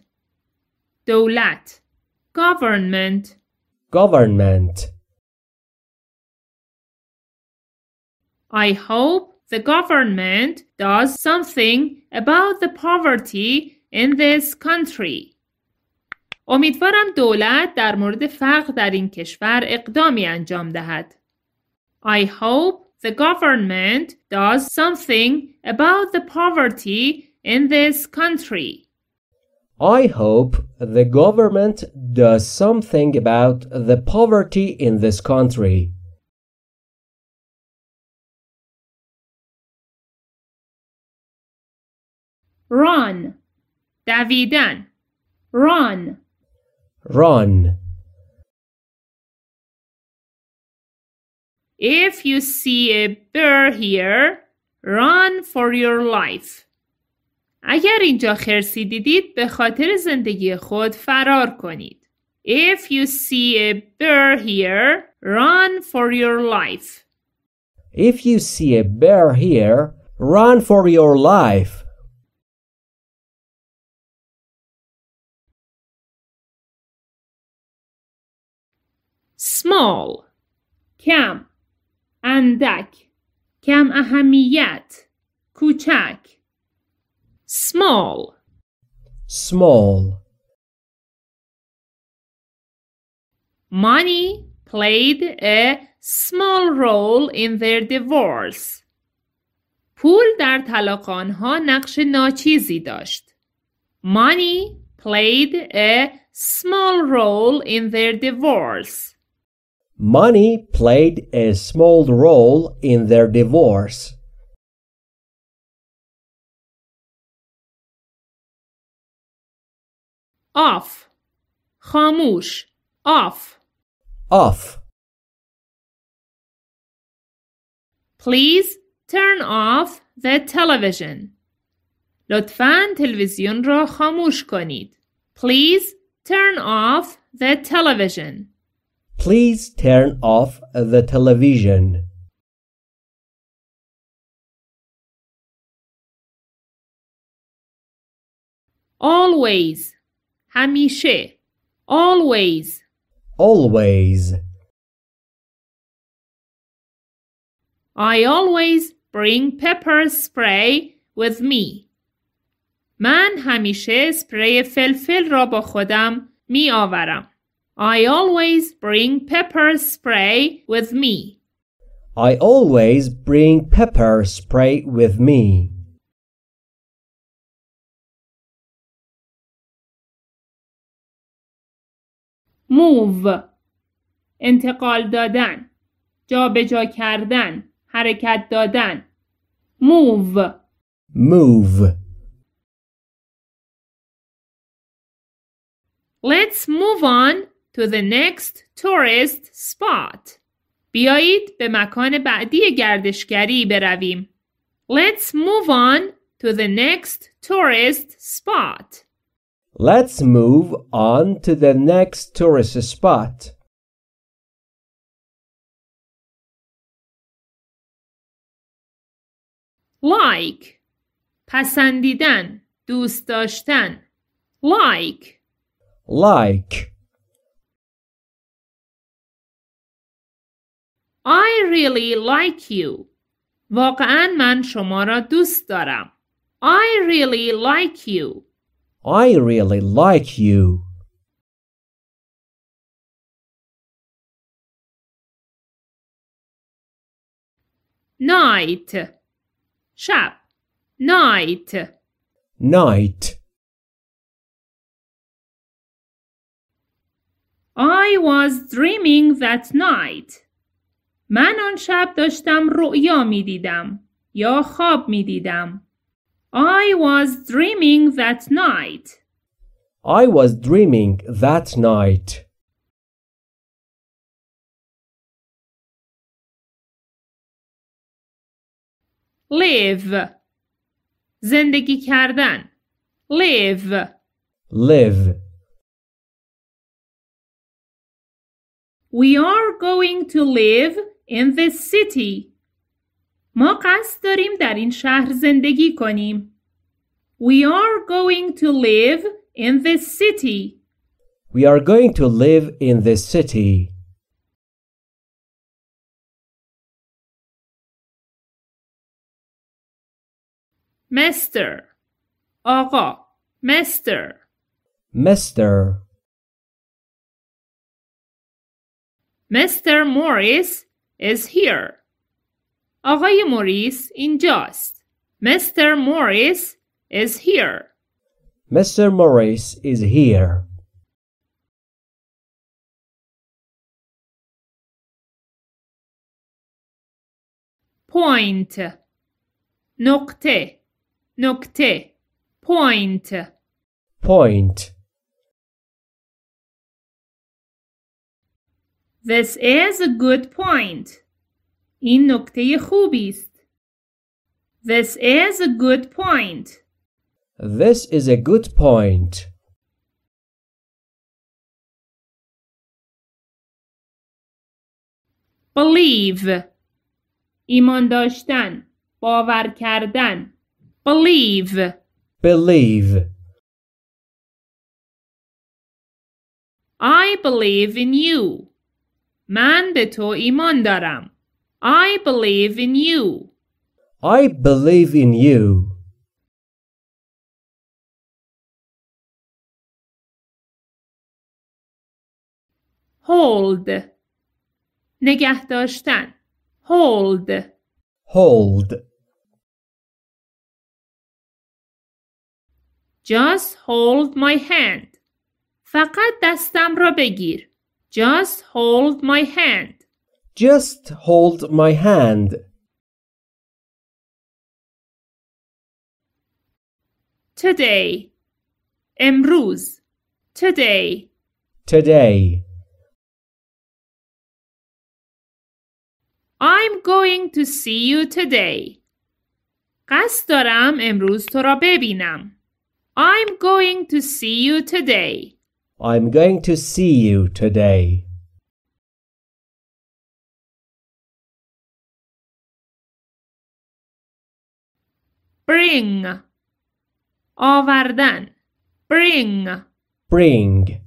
دولت Government Government I hope the government does something about the poverty in this country. امیدوارم دولت در مورد فقر در این کشور اقدامی انجام دهد. I hope the government does something about the poverty in this country. I hope the government does something about the poverty in this country. run دویدن run run If you see a bear here, run for your life. اگر اینجا خرسی دیدید به خاطر زندگی خود فرار کنید. If you see a bear here, run for your life. If you see a bear here, run for your life. small کم اندک کم اهمیت کوچک small small money played a small role in their divorce پول در طلاق آنها نقش ناچیزی داشت money played a small role in their divorce Money played a small role in their divorce. Off. خاموش. Off. Off. Please turn off the television. لطفاً تلویزیون را خاموش کنید. Please turn off the television. Please turn off the television. always همیشه always always I always bring pepper spray with me من همیشه اسپری فلفل را با خودم می آورم I always bring pepper spray with me. I always bring pepper spray with me. move انتقال دادن جابجا جا کردن حرکت دادن move move Let's move on to the next tourist spot. بیایید به مکان بعدی گردشگری برویم. Let's move on to the next tourist spot. Let's move on to the next tourist spot. like پسندیدن دوست داشتن like like I really like you. واقعا من شما را دوست دارم. I really like you. I really like you. night شب night night I was dreaming that night من آن شب داشتم رؤیا می دیدم یا خواب می دیدم. I was dreaming that night. I was dreaming that night. live زندگی کردن live live we are going to live in the city ما قصد داریم در این شهر زندگی کنیم. We are going to live in the city. We are going to live in the city. Master آقا Master Master Mr. Morris is here. آقای موریس اینجاست. Mr. Morris is here. Mr. Morris is here. point نقطه نقطه point point This is a good point. این نکته خوبی است. This is a good point. This is a good point. Believe. ایمان داشتن. باور کردن. Believe. Believe. I believe in you. من به تو ایمان دارم. I believe in you. I believe in you. hold نگه داشتن hold hold just hold my hand فقط دستم را بگیر just hold my hand. Just hold my hand. Today. امروز. Today. Today. I'm going to see you today. قصد دارم امروز تو را ببینم. I'm going to see you today. I'm going to see you today. Bring آوردن Bring Bring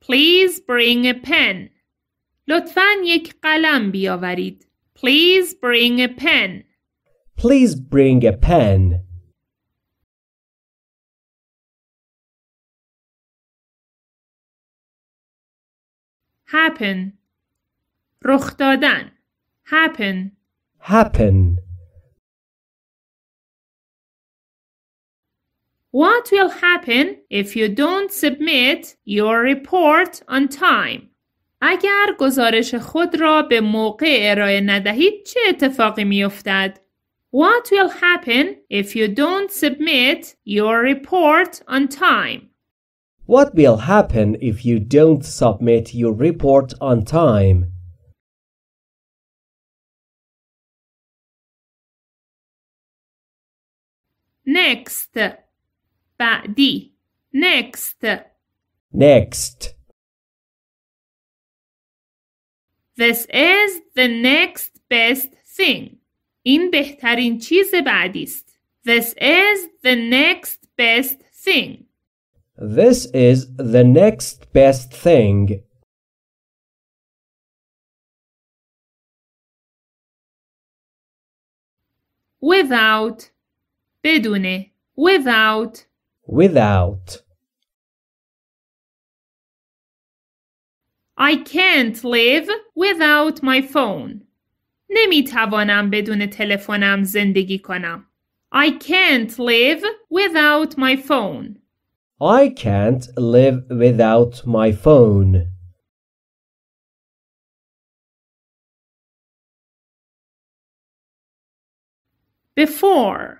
Please bring a pen. لطفاً یک قلم بیاورید. Please bring a pen. Please bring a pen. happen رخ دادن happen happen What will happen if you don't submit your report on time? اگر گزارش خود را به موقع ارائه ندهید چه اتفاقی میافتد؟ What will happen if you don't submit your report on time? What will happen if you don't submit your report on time? Next بعدی Next Next This is the next best thing. این بهترین چیز بعدی This is the next best thing. This is the next best thing. without بدون without without I can't live without my phone. نمیتوانم بدون تلفنم زندگی کنم. I can't live without my phone. I can't live without my phone. Before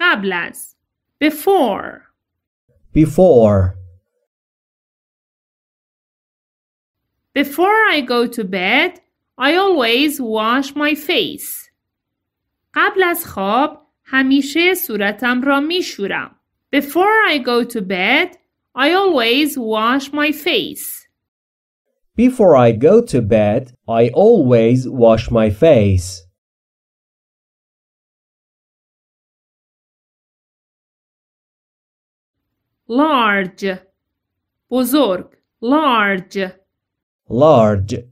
قبل از Before Before Before I go to bed, I always wash my face. قبل از خواب همیشه صورتم را میشورم. Before I go to bed, I always wash my face. Before I go to bed, I always wash my face. Large, بزرگ, large. Large.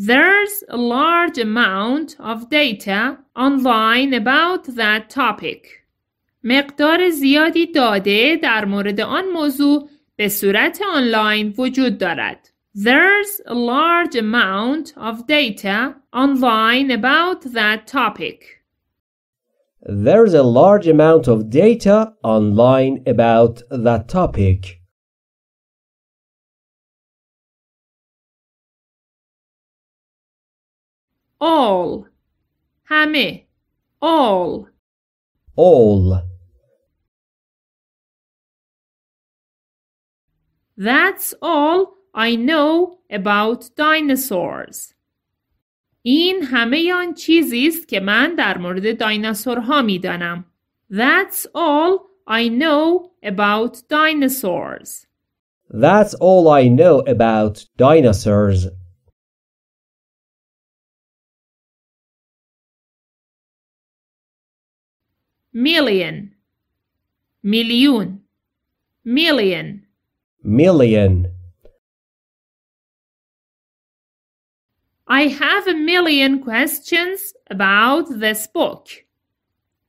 There's a large amount of data online about that topic. مقدار زیادی داده در مورد آن موضوع به صورت آنلاین وجود دارد. There's a large amount of data online about that topic. There's a large amount of data online about that topic. all همه all all That's all I know about dinosaurs. این همه آن چیزی است که من در مورد دایناسورها میدانم. That's all I know about dinosaurs. That's all I know about dinosaurs. million million million million I have a million questions about this book.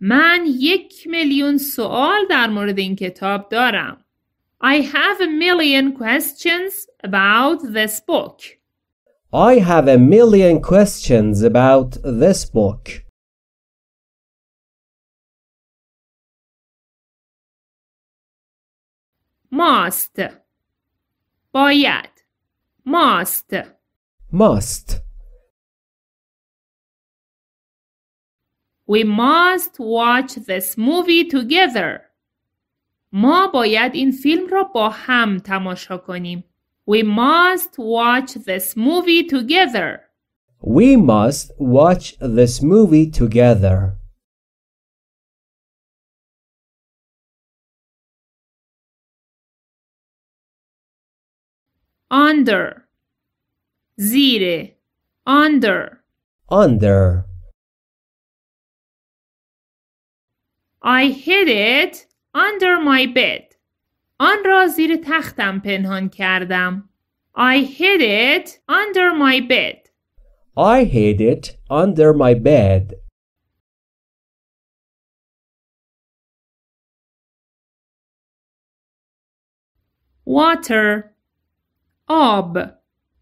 من یک میلیون سوال در مورد این کتاب دارم. I have a million questions about this book. I have a million questions about this book. Must. باید Must. must We must watch this movie together. ما باید این فیلم را با هم تماشا کنیم. We must watch this movie together. We must watch this movie together. under زیر under under I hid it under my bed آن را زیر تختم پنهان کردم I hid it under my bed I hid it under my bed water Ob.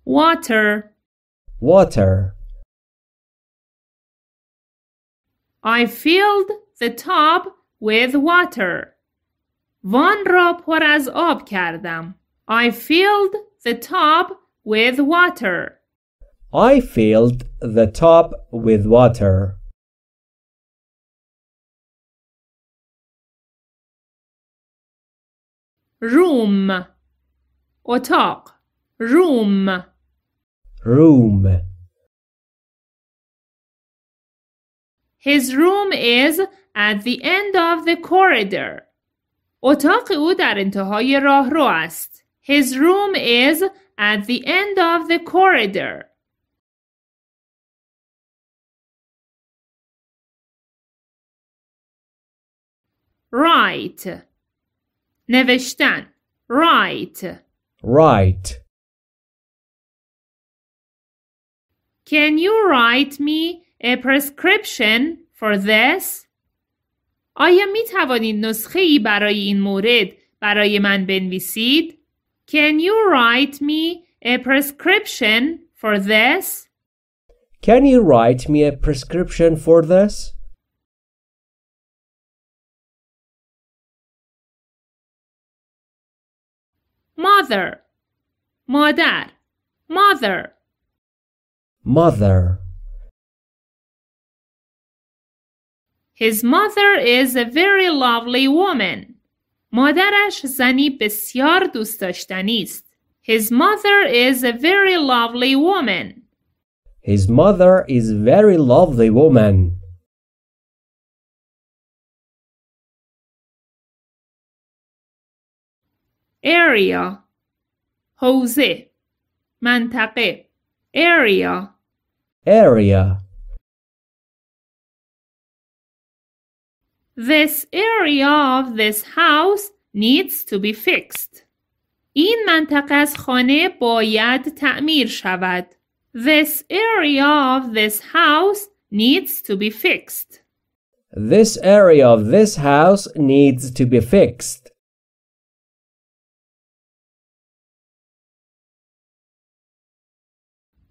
Water. Water. I filled the tub with water. وان را پر از آب کردم. I filled the tub with water. I filled the tub with water. room اتاق room room His room is at the end of the corridor. اتاق او در انتهای راهرو است. His room is at the end of the corridor. Right. نوشتن. Right. Right. Can you write me a prescription for this? آیا می توانید نسخه ای برای این مورد برای من بنویسید؟ Can you write me a prescription for this? Can you write me a prescription for this? Mother, mother, mother mother. His mother is a very lovely woman. مادرش زنی بسیار دوست داشتنی است. His mother is a very lovely woman. His mother is a very lovely woman. Area حوزه منطقه area area. This area of this house needs to be fixed. این منطقه از خانه باید تعمیر شود. This area of this house needs to be fixed. This area of this house needs to be fixed.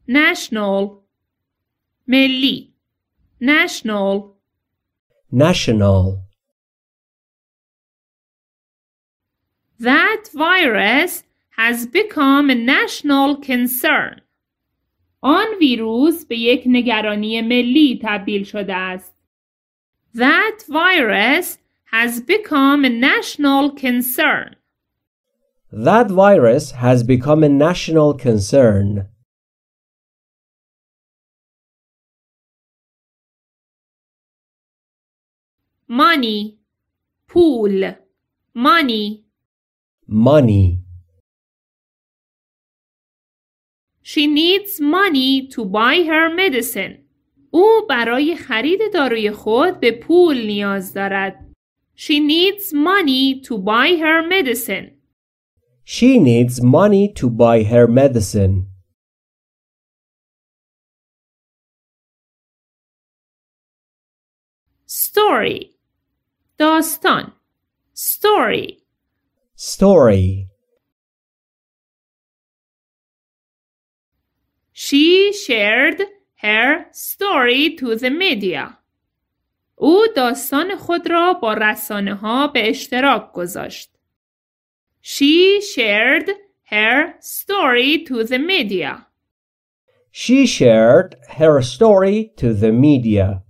National ملی national national That virus has become a national concern. آن ویروس به یک نگرانی ملی تبدیل شده است. That virus has become a national concern. That virus has become a national concern. money pool money money She needs money to buy her medicine. او برای خرید داروی خود به پول نیاز دارد. She needs money to buy her medicine. She needs money to buy her medicine. Story داستان story story She shared her story to the media. او داستان خود را با رسانه ها به اشتراک گذاشت. She shared her story to the media. She shared her story to the media.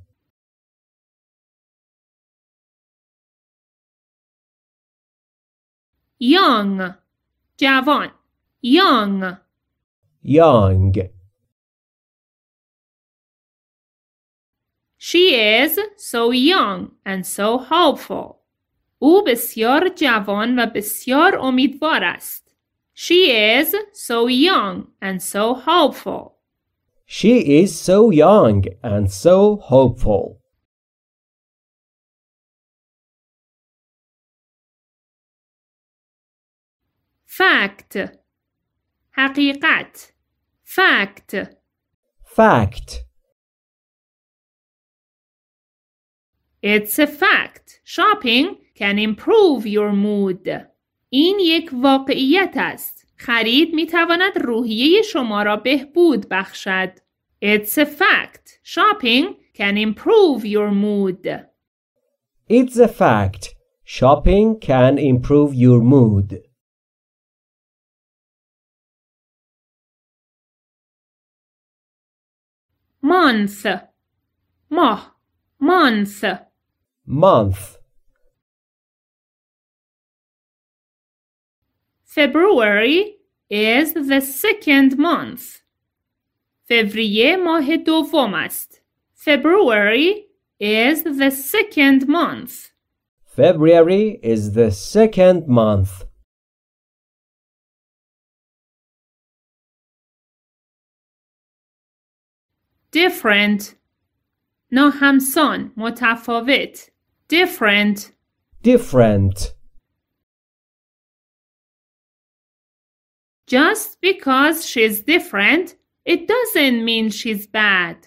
young Javon, young young She is so young and so hopeful. او بسیار جوان و بسیار امیدوار است. She is so young and so hopeful. She is so young and so hopeful. fact حقیقت fact fact It's a fact. Shopping can improve your mood. این یک واقعیت است. خرید می تواند روحیه شما را بهبود بخشد. It's a fact. Shopping can improve your mood. It's a fact. Shopping can improve your mood. month mo month month February is the second month. فوریه ماه دوم است. February is the second month. February is the second month. different ناهمسان متفاوت different different Just because she's different it doesn't mean she's bad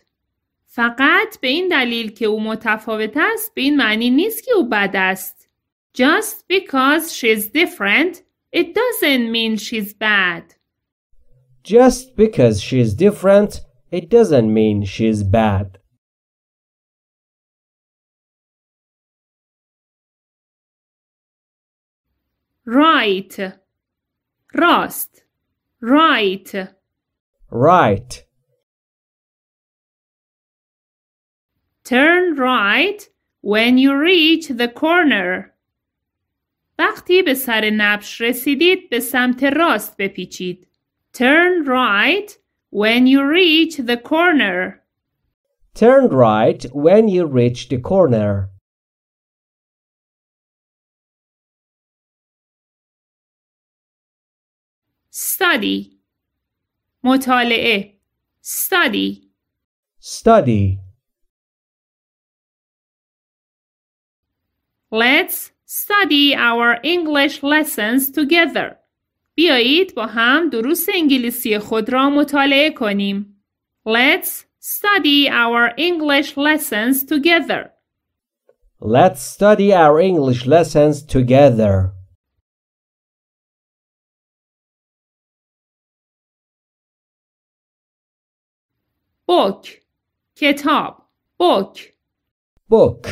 فقط به این دلیل که او متفاوت است به این معنی نیست که او بد است Just because she's different it doesn't mean she's bad Just because she's different it doesn't mean she's bad. Right. Rost. Right. Right. Turn right when you reach the corner. وقتی به سر نبش رسیدید به سمت راست بپیچید. Turn right when you reach the corner. Turn right when you reach the corner. study مطالعه study study Let's study our English lessons together. بیایید با هم دروس انگلیسی خود را مطالعه کنیم. Let's study our English lessons together. Let's study our English lessons together. book کتاب book book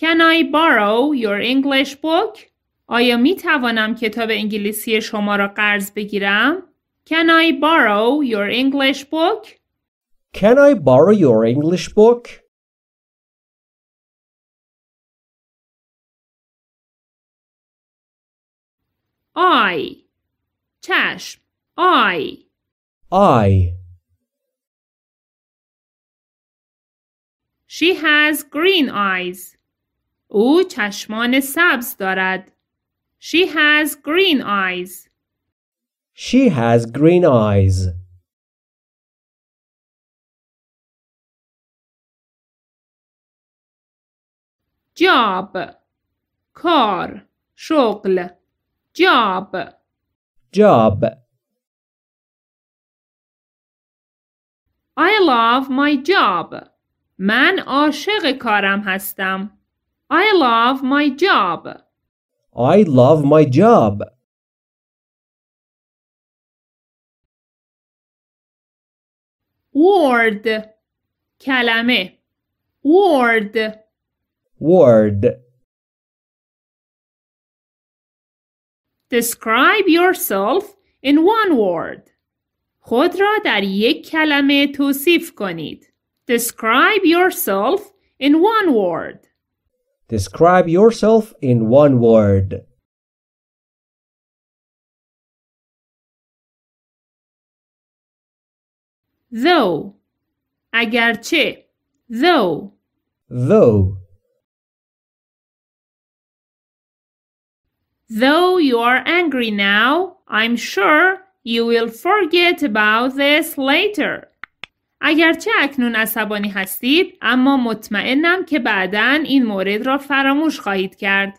Can I borrow your English book? آیا می توانم کتاب انگلیسی شما را قرض بگیرم؟ Can I borrow your English book? Can I borrow your English book? I چشم I I She has green eyes. او چشمان سبز دارد. She has green eyes. She has green eyes. job car, شغل job job I love my job من عاشق کارم هستم I love my job I love my job. word کلمه word word describe yourself in one word خود را در یک کلمه توصیف کنید describe yourself in one word Describe yourself in one word. Though اگرچه though though Though you are angry now, I'm sure you will forget about this later. اگرچه اکنون عصبانی هستید اما مطمئنم که بعدا این مورد را فراموش خواهید کرد.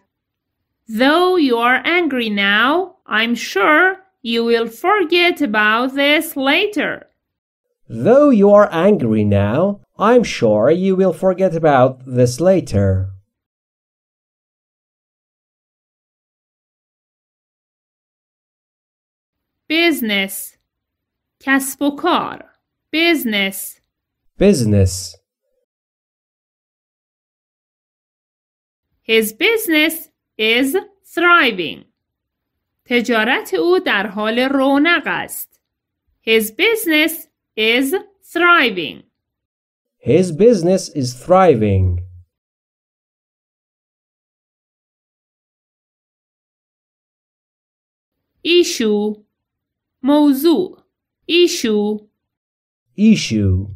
Though you are angry now, I'm sure you will forget about this later. Though you are angry now, I'm sure you will forget about this later. Business کسب کار business business His business is thriving. تجارت او در حال رونق است. His business is thriving. His business is thriving. Issue. موضوع Issue issue.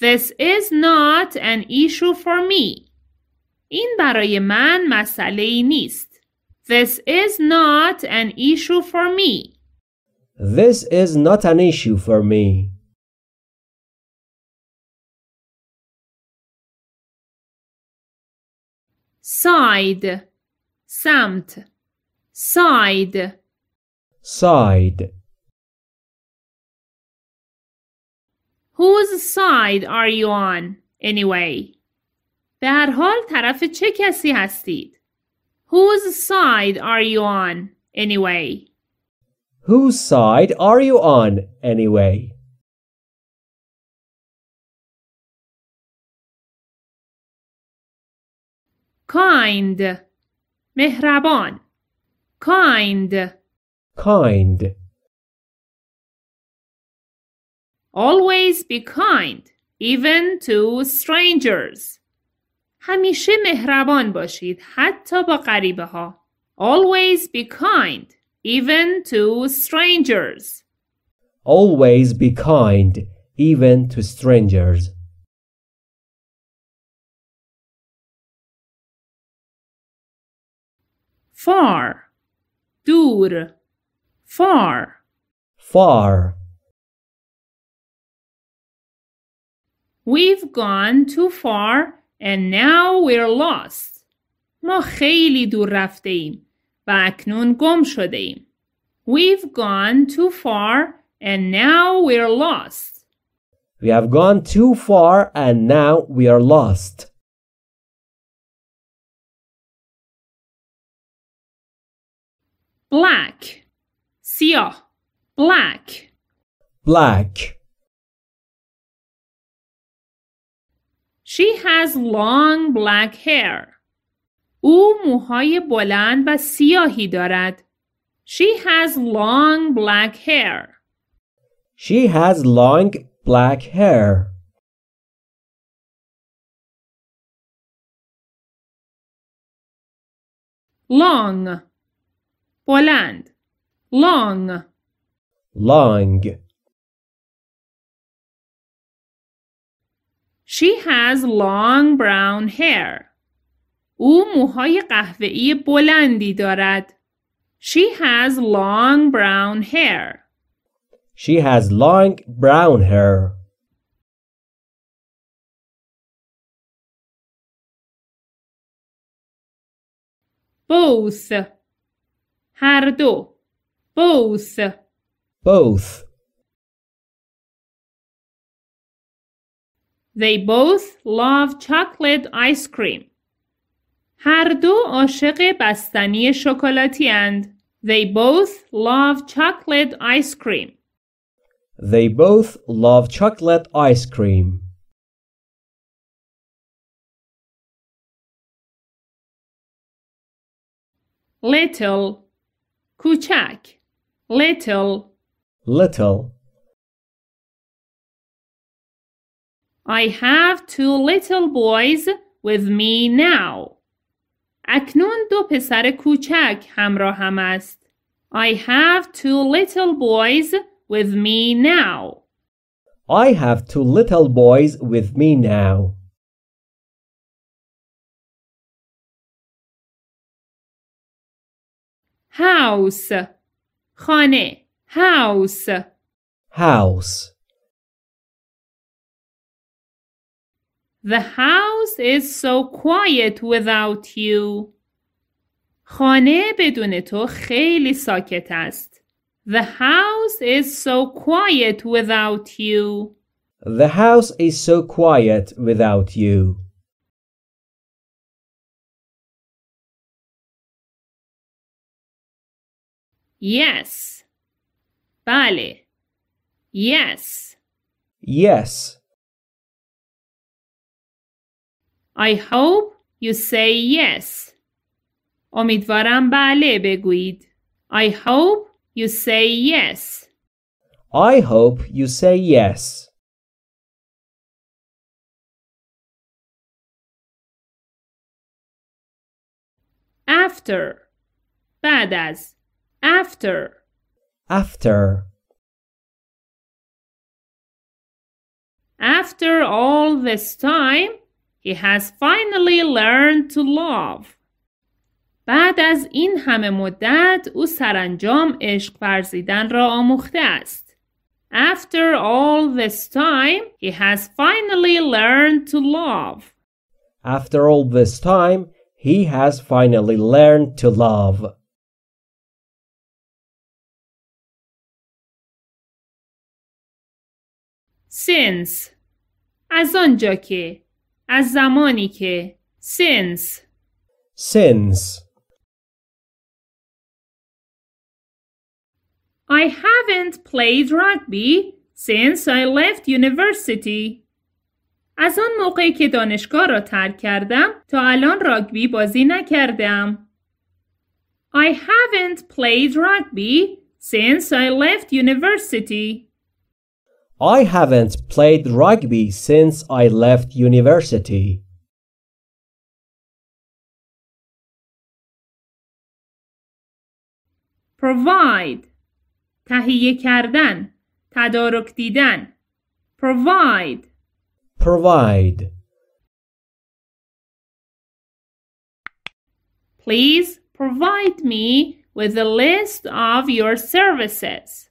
This is not an issue for me. این برای من مسئله ای نیست. This is not an issue for me. This is not an issue for me. side سمت side side whose side are you on anyway? به هر حال طرف چه کسی هستید؟ Whose side are you on anyway? Whose side are you on anyway? Kind مهربان Kind Kind Always be kind, even to strangers. همیشه مهربان باشید حتی با غریبه ها. Always be kind, even to strangers. Always be kind, even to strangers. Far. دور. Far. Far. We've gone too far and now we're lost. ما خیلی دور رفته ایم و اکنون گم شده ایم. We've gone too far and now we're lost. We have gone too far and now we are lost. Black. سیاه. Black. Black. She has long black hair. او موهای بلند و سیاهی دارد. She has long black hair. She has long black hair. Long. بلند. Long. Long. She has long brown hair. او موهای قهوه‌ای بلندی دارد. She has long brown hair. She has long brown hair. Both. هر دو. Both. Both. They both love chocolate ice cream. هر دو عاشق بستنی شکلاتی اند. They both love chocolate ice cream. They both love chocolate ice cream. Little کوچک Little Little I have two little boys with me now. اکنون دو پسر کوچک همراهم است. I have two little boys with me now. I have two little boys with me now. House. خانه. House. House. The house is so quiet without you. خانه بدون تو خیلی ساکت است. The house is so quiet without you. The house is so quiet without you. Yes. بله. Yes. Yes. I hope you say yes. امیدوارم بله بگویید. I hope you say yes. I hope you say yes. After. بعد از. After. After. After all this time, he has finally learned to love. بعد از این همه مدت او سرانجام عشق ورزیدن را آموخته است. After all this time, he has finally learned to love. After all this time, he has finally learned to love. Since از آنجا که از زمانی که since since I haven't played rugby since I left university. از آن موقعی که دانشگاه را ترک کردم تا الان راگبی بازی نکردم. I haven't played rugby since I left university. I haven't played rugby since I left university. provide تهیه کردن تدارک دیدن provide provide Please provide me with a list of your services.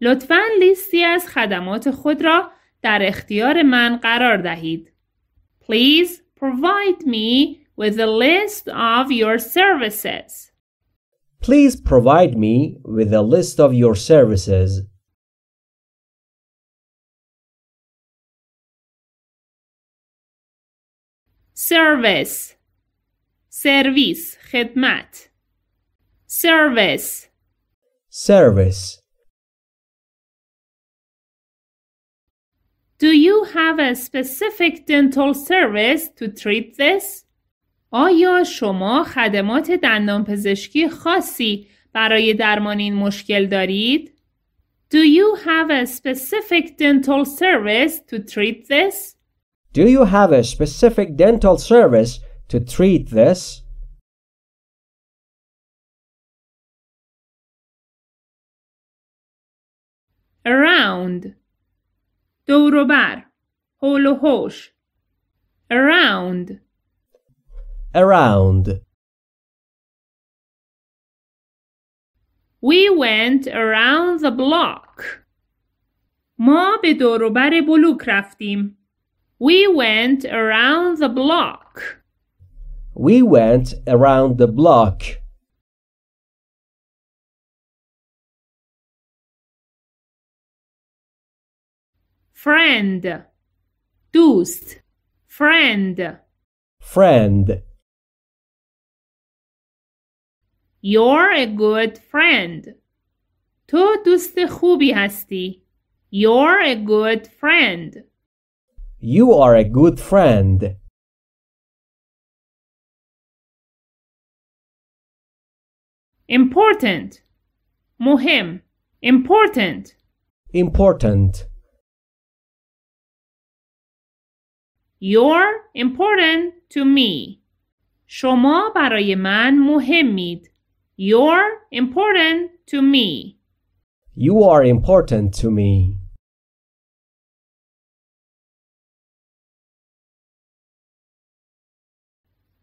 لطفا لیستی از خدمات خود را در اختیار من قرار دهید. Please provide me with a list of your services. Please provide me with a list of your services. Service سرویس خدمت Service Service Do you have a specific dental service to treat this? آیا شما خدمات دندانپزشکی خاصی برای درمان این مشکل دارید؟ Do you have a specific dental service to treat this? Do you have a specific dental service to treat this? Around دوروبر حول و حوش around around We went around the block. ما به دوروبر بلوک رفتیم. We went around the block. We went around the block. friend دوست friend friend You're a good friend. تو دوست خوبی هستی. You're a good friend. You are a good friend. Important. مهم. Important. Important. You're important to me. شما برای من مهمید. You're important to me. You are important to me.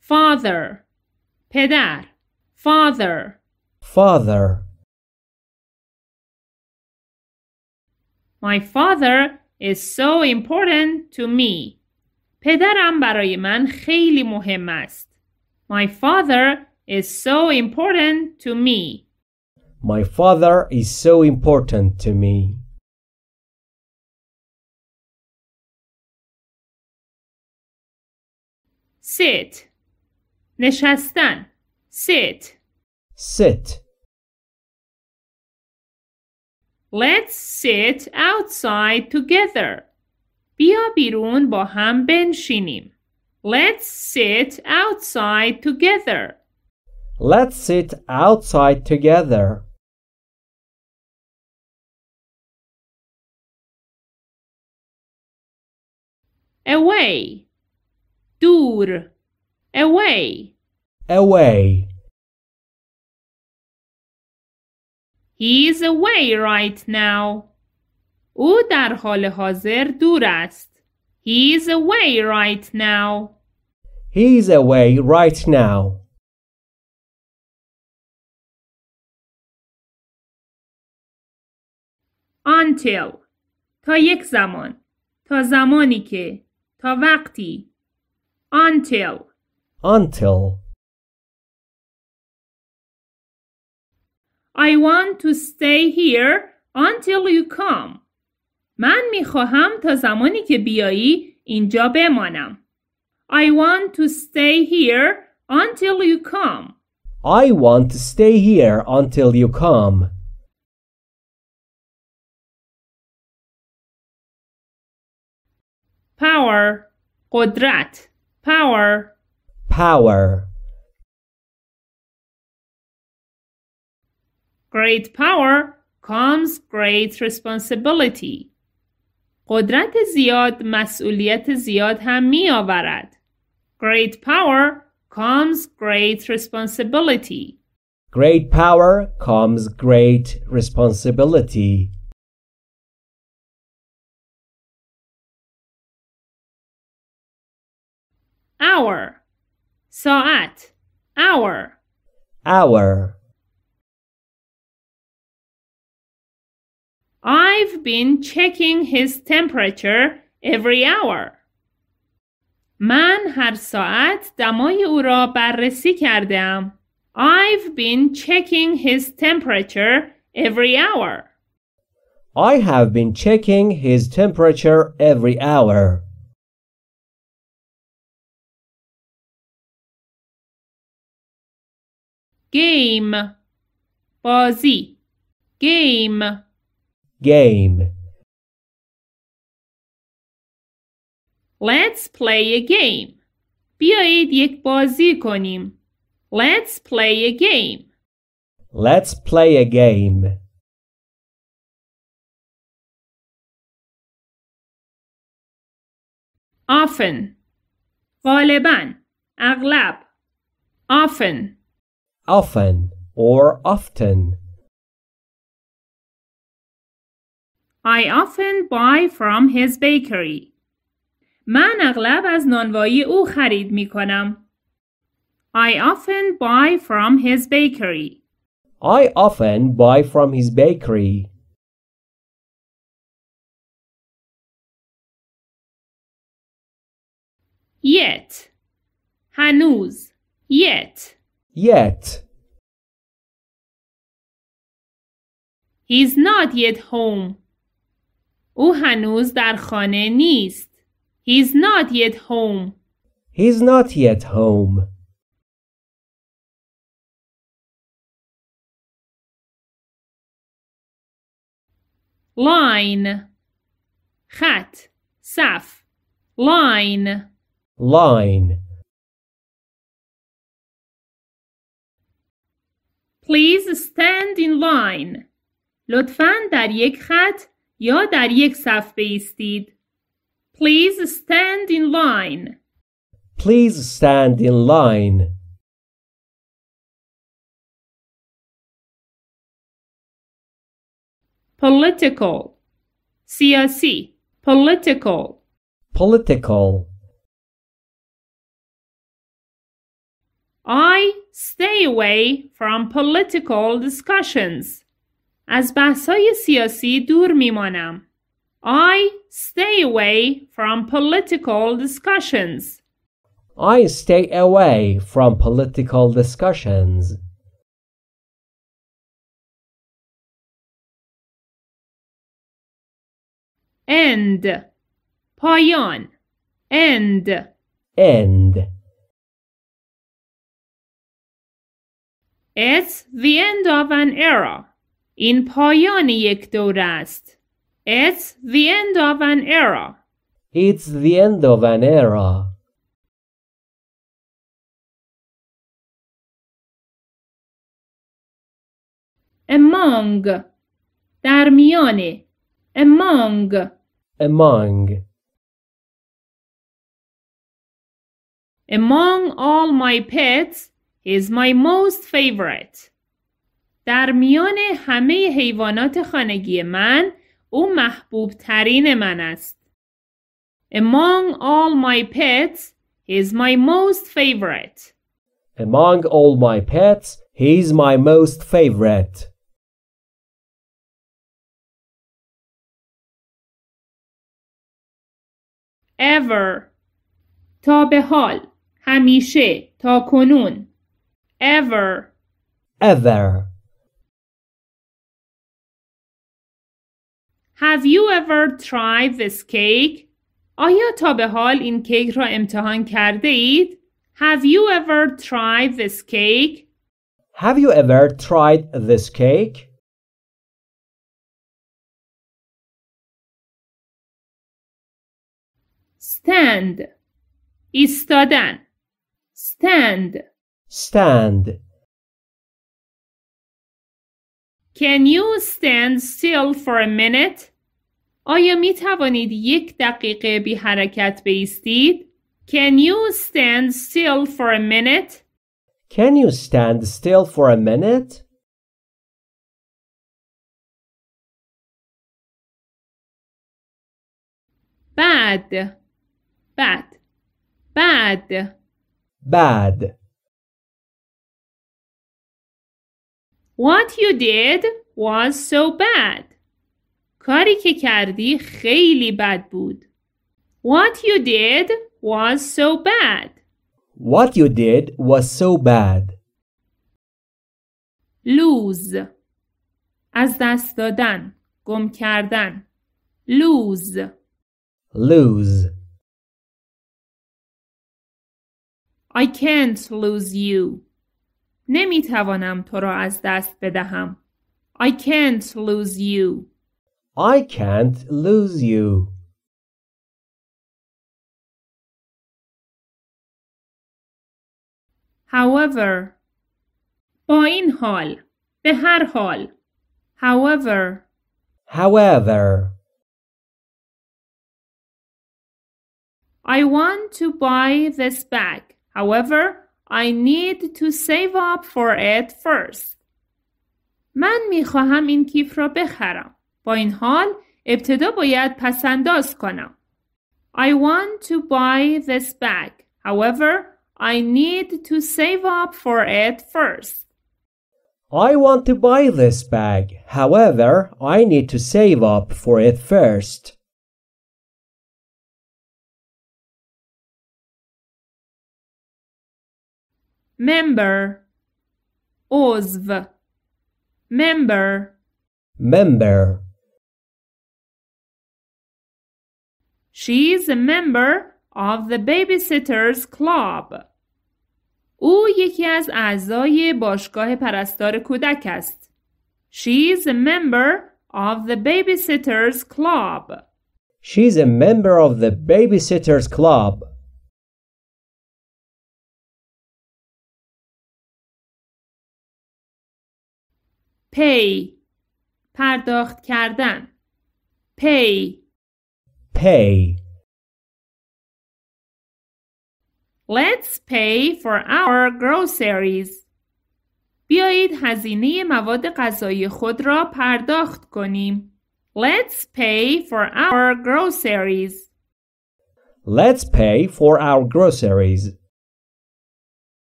father پدر father father My father is so important to me. پدرم برای من خیلی مهم است. My father is so important to me. My father is so important to me. sit نشستن sit sit Let's sit outside together. بیا بیرون با هم بنشینیم. Let's sit outside together. Let's sit outside together. Away. دور. Away. Away. He is away right now. او در حال حاضر دور است. He is away right now. He is away right now. Until تا یک زمان تا زمانی که تا وقتی until until I want to stay here until you come من می خواهم تا زمانی که بیایی اینجا بمانم. I want to stay here until you come. I want to stay here until you come. Power قدرت Power Power Great power comes great responsibility. قدرت زیاد مسئولیت زیاد هم می آورد. Great power comes great responsibility. Great power comes great responsibility. Hour. ساعت. Hour. Hour. I've been checking his temperature every hour. من هر ساعت دمای او را بررسی کردم. I've been checking his temperature every hour. I have been checking his temperature every hour. Game بازی Game game. Let's play a game. بیایید یک بازی کنیم. Let's play a game. Let's play a game. often غالبا اغلب often often or often I often buy from his bakery. من اغلب از نانوایی او خرید می کنم. I often buy from his bakery. I often buy from his bakery. Yet. هنوز. Yet. Yet. He's not yet home. او هنوز در خانه نیست. He's not yet home. He's not yet home. line خط صف line line please stand in line لطفاً در یک خط یا در یک صف بیستید. Please stand in line. Please stand in line. Political. سیاسی. Political. Political. I stay away from political discussions. از بحث‌های سیاسی دور میمانم. I stay away from political discussions. I stay away from political discussions. End. پایان. End. End. It's the end of an era. این پایان یک دوره است. It's the end of an era. It's the end of an era. Among در میان Among Among Among all my pets is my most favorite. در میان همه حیوانات خانگی من او محبوب ترین من است. Among all my pets, he is my most favorite. Among all my pets, he is my most favorite. Ever تا به حال همیشه تا کنون ever ever Have you ever tried this cake? آیا تا به حال این کیک را امتحان کرده اید؟ Have you ever tried this cake? Have you ever tried this cake? Stand. ایستادن. Stand. Stand. Can you stand still for a minute? آیا می توانید یک دقیقه بی حرکت بیستید؟ Can you stand still for a minute? Can you stand still for a minute? bad bad bad bad What you did was so bad. کاری که کردی خیلی بد بود. What you did was so bad. What you did was so bad. Lose. از دست دادن، گم کردن. Lose. Lose. I can't lose you. نمیتوانم تو را از دست بدهم. I can't lose you. I can't lose you. However با این حال به هر حال However However I want to buy this bag. However I need to save up for it first. من میخواهم این کیف را بخرم. با این حال ابتدا باید پسنداز کنم. I want to buy this bag. However, I need to save up for it first. I want to buy this bag. However, I need to save up for it first. member عضو member member She is a member of the babysitters club. او یکی از اعضای باشگاه پرستار کودک است. She is a member of the babysitters club. She is a member of the babysitters club. پی پرداخت کردن پی pay Let's pay for our groceries. بیایید هزینه مواد غذایی خود را پرداخت کنیم. Let's pay for our groceries. Let's pay for our groceries.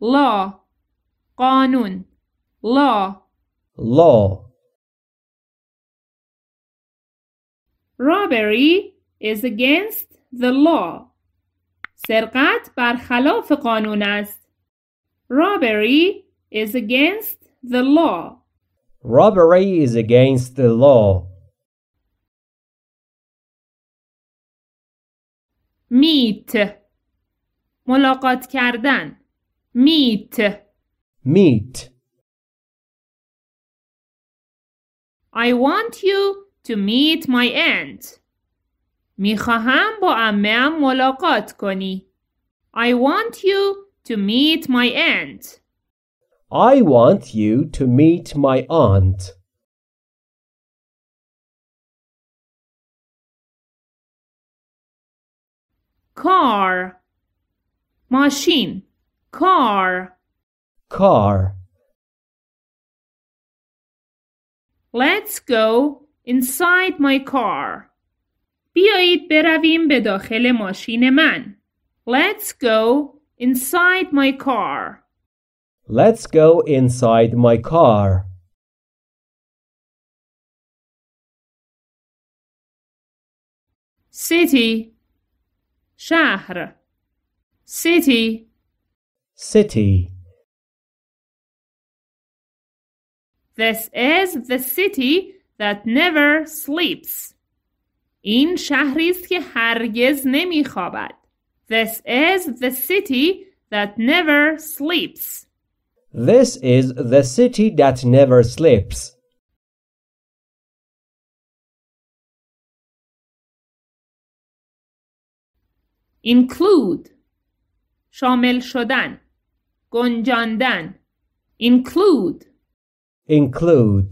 law قانون law law robbery is against the law سرقت برخلاف قانون است robbery is against the law robbery is against the law meet ملاقات کردن Meat. Meat. I want you to meet my aunt. میخواهم با امم ملاقات کنی. I want you to meet my aunt. I want you to meet my aunt. Car. ماشین car car Let's go inside my car. بیایید برویم به داخل ماشین من. Let's go inside my car. Let's go inside my car. City شهر City City. This is the city that never sleeps. این شهری است که هرگز نمیخوابد. This is the city that never sleeps. This is the city that never sleeps. include شامل شدن گنجاندن include include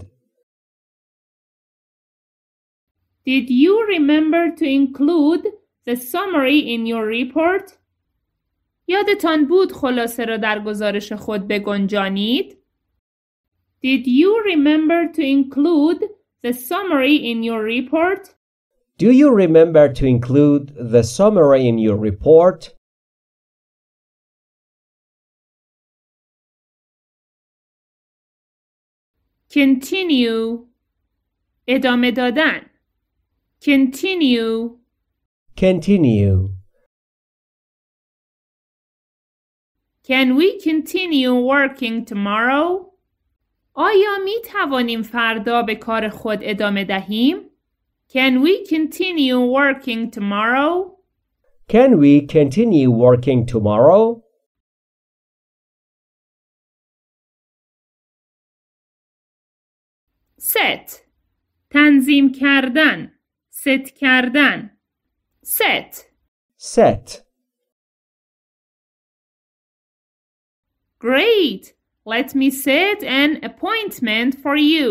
Did you remember to include the summary in your report? یادتان بود خلاصه را در گزارش خود بگنجانید؟ Did you remember to include the summary in your report? Do you remember to include the summary in your report? continue ادامه دادن continue continue Can we continue working tomorrow? آیا می توانیم فردا به کار خود ادامه دهیم؟ Can we continue working tomorrow? Can we continue working tomorrow? set تنظیم کردن set کردن set set Great! Let me set an appointment for you.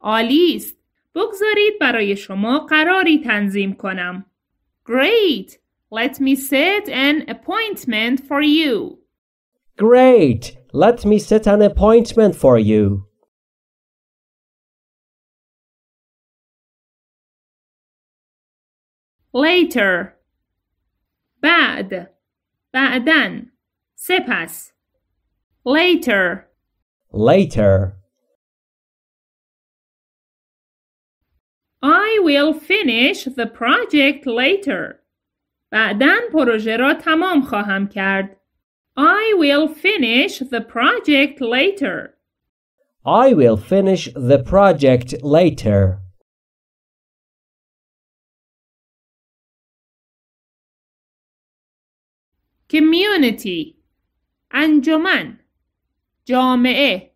آلیست بگذارید برای شما قراری تنظیم کنم. Great! Let me set an appointment for you. Great! Let me set an appointment for you. later بعد badan سپس later later I will finish the project later. بعدا پروژه را تمام خواهم کرد. I will finish the project later. I will finish the project later. community انجمن جامعه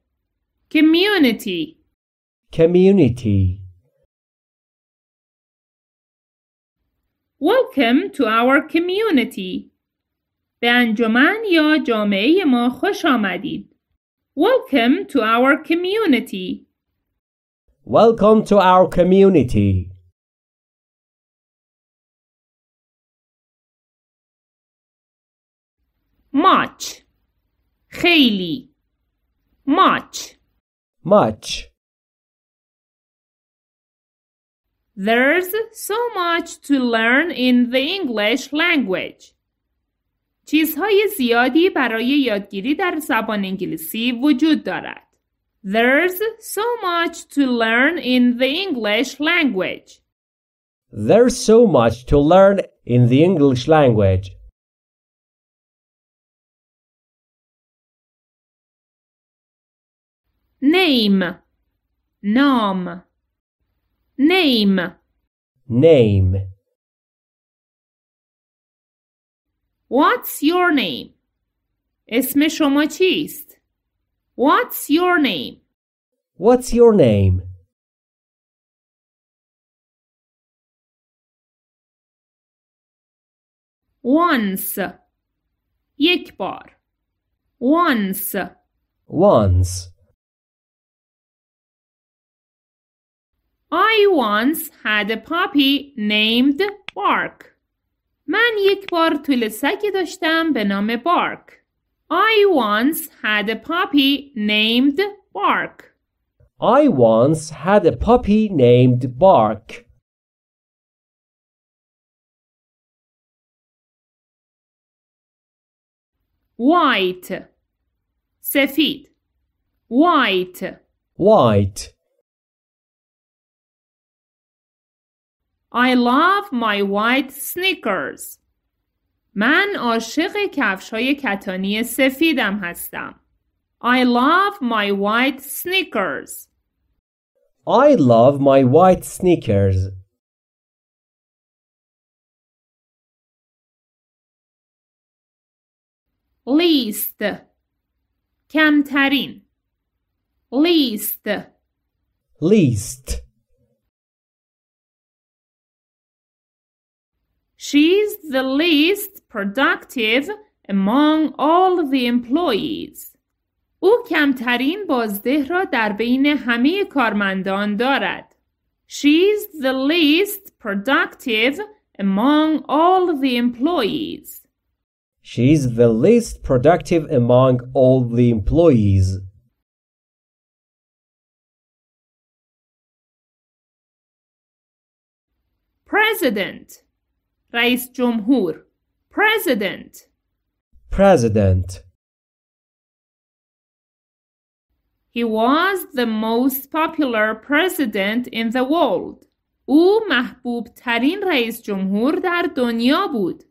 community community Welcome to our community. به انجمن یا جامعه ما خوش آمدید. Welcome to our community. Welcome to our community. much خیلی much much There's so much to learn in the English language. چیزهای زیادی برای یادگیری در زبان انگلیسی وجود دارد. There's so much to learn in the English language. There's so much to learn in the English language. Name. Nom. Name. Name. What's your name? اسم شما چیست؟ What's your name? What's your name? Once. یک بار. Once. Once. I once had a puppy named Bark. من یک بار طول سگی داشتم به نام Bark. I once had a puppy named Bark. I once had a puppy named Bark. White. سفید. White. White. I love my white sneakers. من عاشق کفش های کتانی سفیدم هستم. I love my white sneakers. I love my white sneakers. least کمترین least least She's the least productive among all the employees. او کمترین بازده را در بین همه کارمندان دارد. She's the least productive among all the employees. She's the least productive among all the employees. President رئیس جمهور President President He was the most popular president in the world. او محبوب ترین رئیس جمهور در دنیا بود.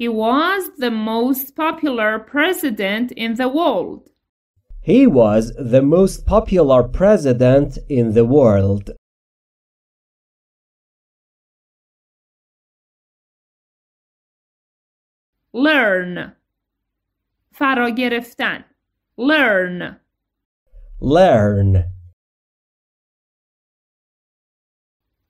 He was the most popular president in the world. He was the most popular president in the world. learn فرا گرفتن learn learn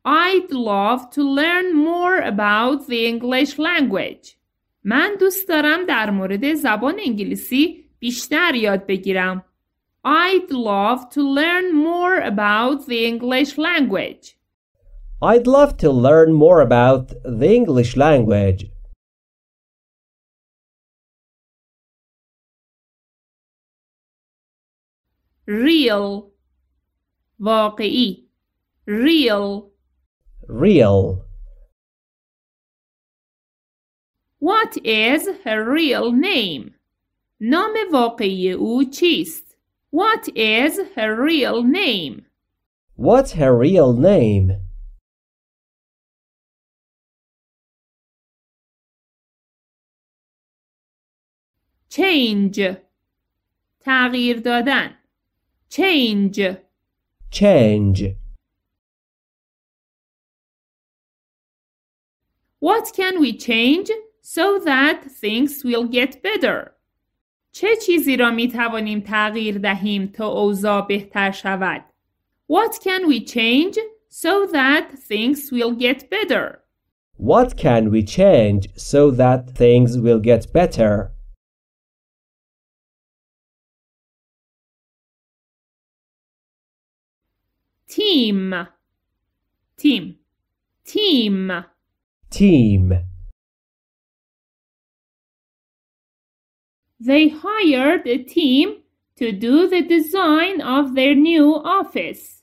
I'd love to learn more about the English language. من دوست دارم در مورد زبان انگلیسی بیشتر یاد بگیرم. I'd love to learn more about the English language. I'd love to learn more about the English language. real واقعی real real What is her real name? نام واقعی او چیست؟ What is her real name? What's her real name? Change تغییر دادن change change what can we change so that things will get better چه چیزی را می توانیم تغییر دهیم تا اوضاع بهتر شود what can we change so that things will get better what can we change so that things will get better تیم تیم تیم تیم They hired a team to do the design of their new office.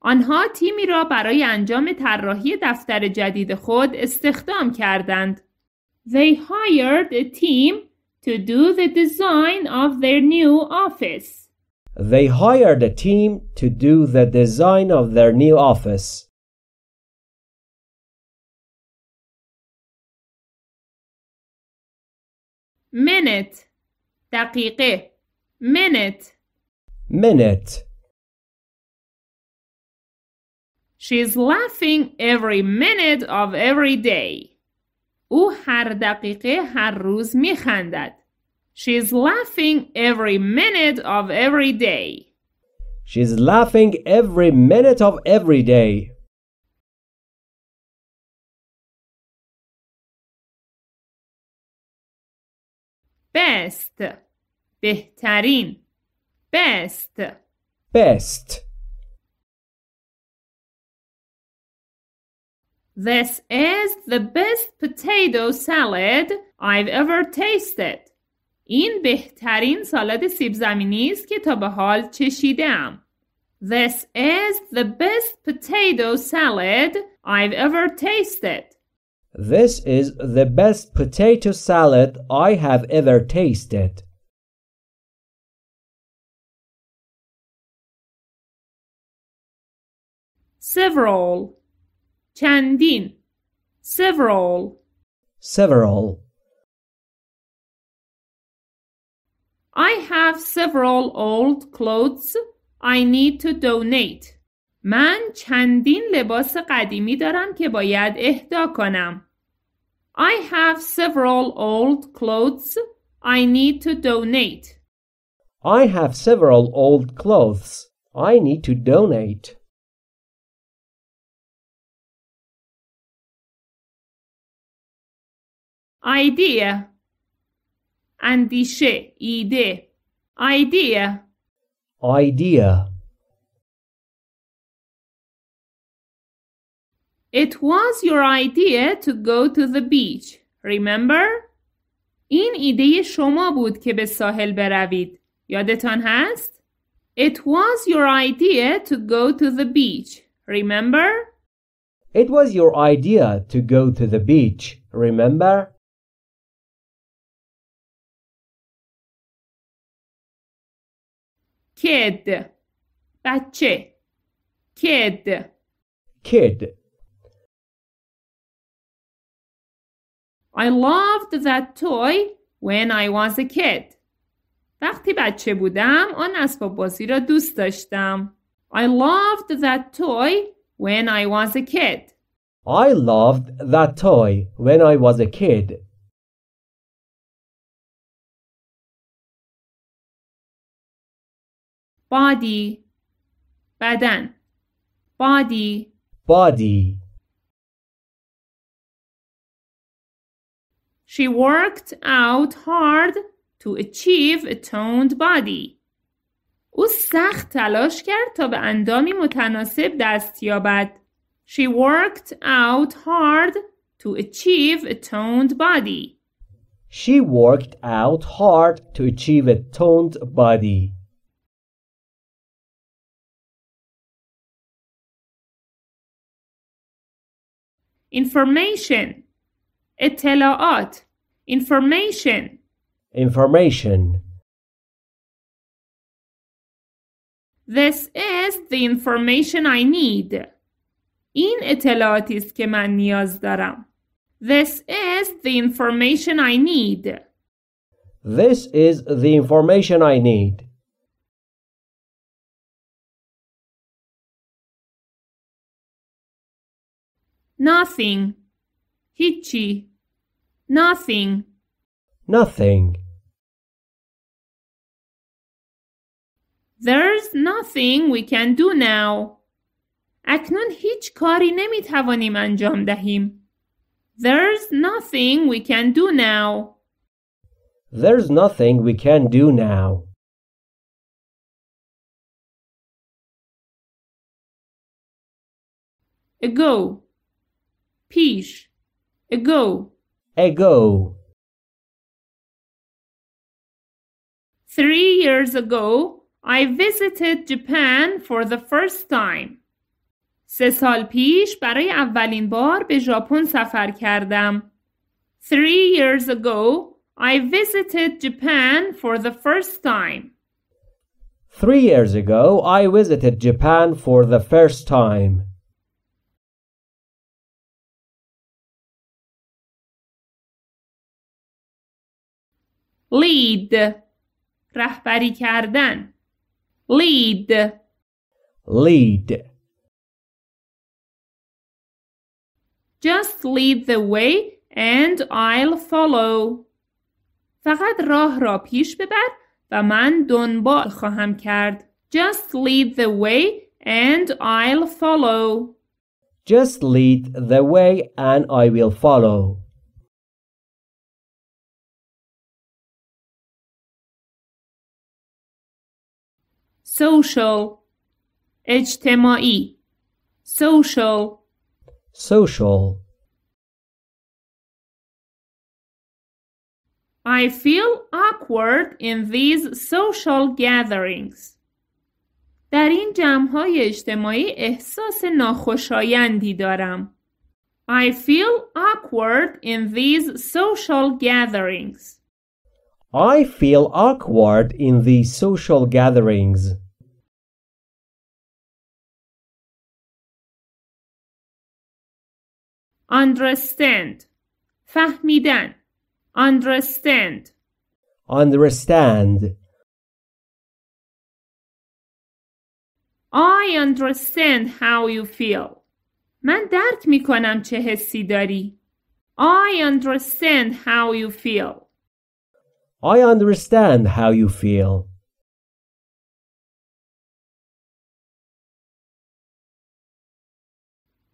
آنها تیمی را برای انجام طراحی دفتر جدید خود استخدام کردند. They hired a team to do the design of their new office. They hired a team to do the design of their new office. minute دقیقه minute minute She's laughing every minute of every day. او هر دقیقه هر روز میخندد. She's laughing every minute of every day. She's laughing every minute of every day. best بهترین best best This is the best potato salad I've ever tasted. این بهترین سالاد سیب زمینی است که تا به حال چشیدم. This is the best potato salad I've ever tasted. This is the best potato salad I have ever tasted. Several. چندین. Several. Several. I have several old clothes I need to donate. من چندین لباس قدیمی دارم که باید اهدا کنم. I have several old clothes I need to donate. I have several old clothes I need to donate. Idea اندیشه ایده idea idea It was your idea to go to the beach. Remember? این ایده شما بود که به ساحل بروید. یادتان هست؟ It was your idea to go to the beach. Remember? It was your idea to go to the beach. Remember? kid بچه kid kid I loved that toy when I was a kid. وقتی بچه بودم آن اسباب بازی را دوست داشتم. I loved that toy when I was a kid. I loved that toy when I was a kid. body بدن body body She worked out hard to achieve a toned body. او سخت تلاش کرد تا به اندامی متناسب دست یابد. She worked out hard to achieve a toned body. She worked out hard to achieve a toned body. information اطلاعات information information This is the information I need. این اطلاعاتی است که من نیاز دارم. This is the information I need. This is the information I need. nothing, هیچی, nothing, nothing. There's nothing we can do now. اکنون هیچ کاری نمی توانیم انجام دهیم. There's nothing we can do now. There's nothing we can do now. Go. پیش ago ago Three years ago, I visited Japan for the first time. سه سال پیش برای اولین بار به ژاپن سفر کردم. Three years ago, I visited Japan for the first time. Three years ago, I visited Japan for the first time. lead رهبری کردن lead lead just lead the way and I'll follow فقط راه را پیش ببر و من دنبال خواهم کرد just lead the way and I'll follow just lead the way and I will follow social اجتماعی social social I feel awkward in these social gatherings. در این جمعهای اجتماعی احساس ناخوشایندی دارم. I feel awkward in these social gatherings. I feel awkward in these social gatherings. understand فهمیدن understand understand I understand how you feel من درک می کنم چه حسی داری I understand how you feel I understand how you feel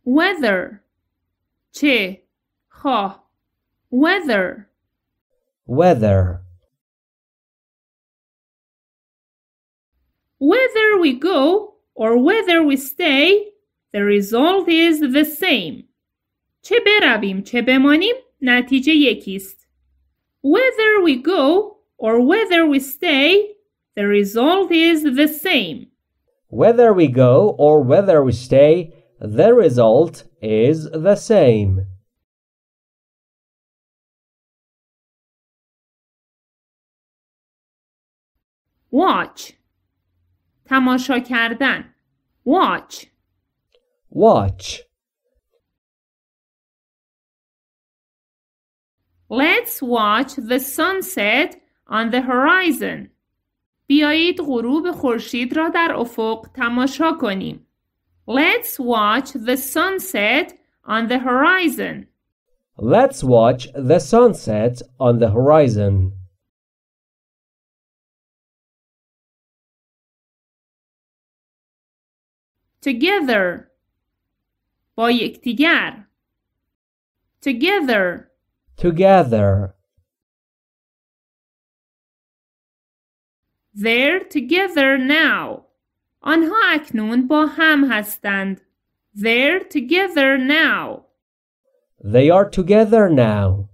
Weather چه ho, weather weather Whether we go or whether we stay, the result is the same. چه برویم چه بمانیم نتیجه یکیست. Whether we go or whether we stay, the result is the same. Whether we go or whether we stay, the result is the same. watch تماشا کردن watch watch Let's watch the sunset on the horizon. بیایید غروب خورشید را در افق تماشا کنیم. Let's watch the sunset on the horizon. Let's watch the sunset on the horizon. Together. با یکدیگر. Together. Together. They're together now. آنها اکنون با هم هستند. They're together now. They are together now.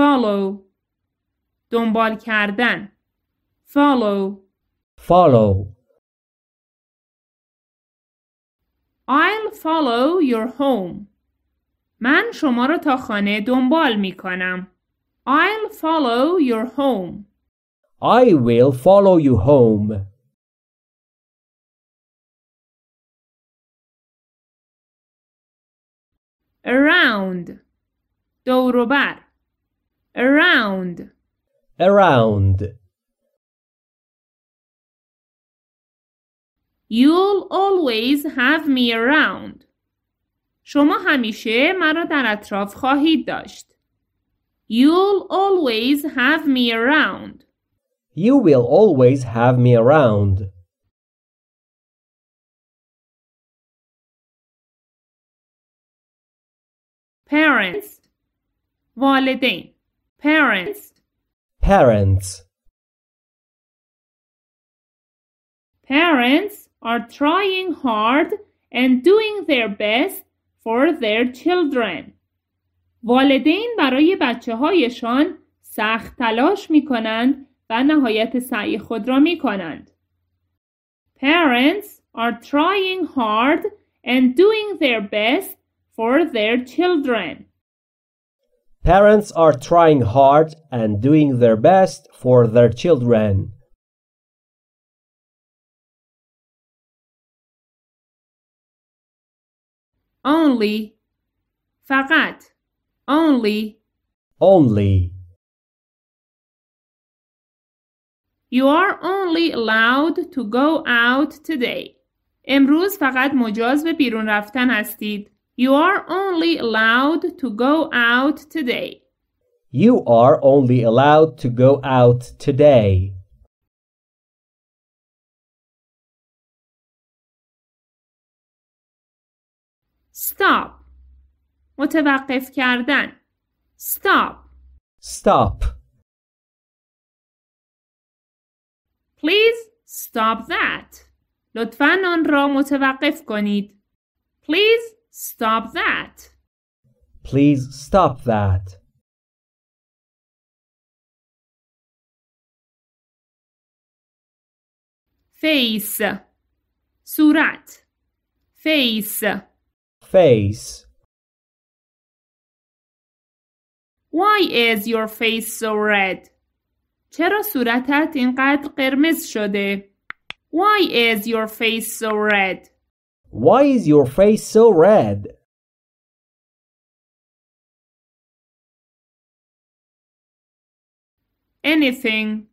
follow دنبال کردن follow follow I'll follow your home من شما را تا خانه دنبال می کنم I'll follow your home. I will follow you home. Around. Dorobar. Around. Around. You'll always have me around. شما همیشه مرا در اطراف خواهید داشت. You'll always have me around. You will always have me around. Parents والدین Parents Parents Parents are trying hard and doing their best for their children. والدین برای بچه هایشان سخت تلاش می کنند و نهایت سعی خود را می کنند. Parents are trying hard and doing their best for their children. Parents are trying hard and doing their best for their children. Only فقط Only. Only. You are only allowed to go out today. امروز فقط مجاز به بیرون رفتن هستید. You are only allowed to go out today. You are only allowed to go out today. Stop. متوقف کردن stop stop please stop that لطفا آن را متوقف کنید please stop that please stop that face صورت face face Why is your face so red? چرا صورتت اینقدر قرمز شده؟ Why is your face so red? Why is your face so red? Anything.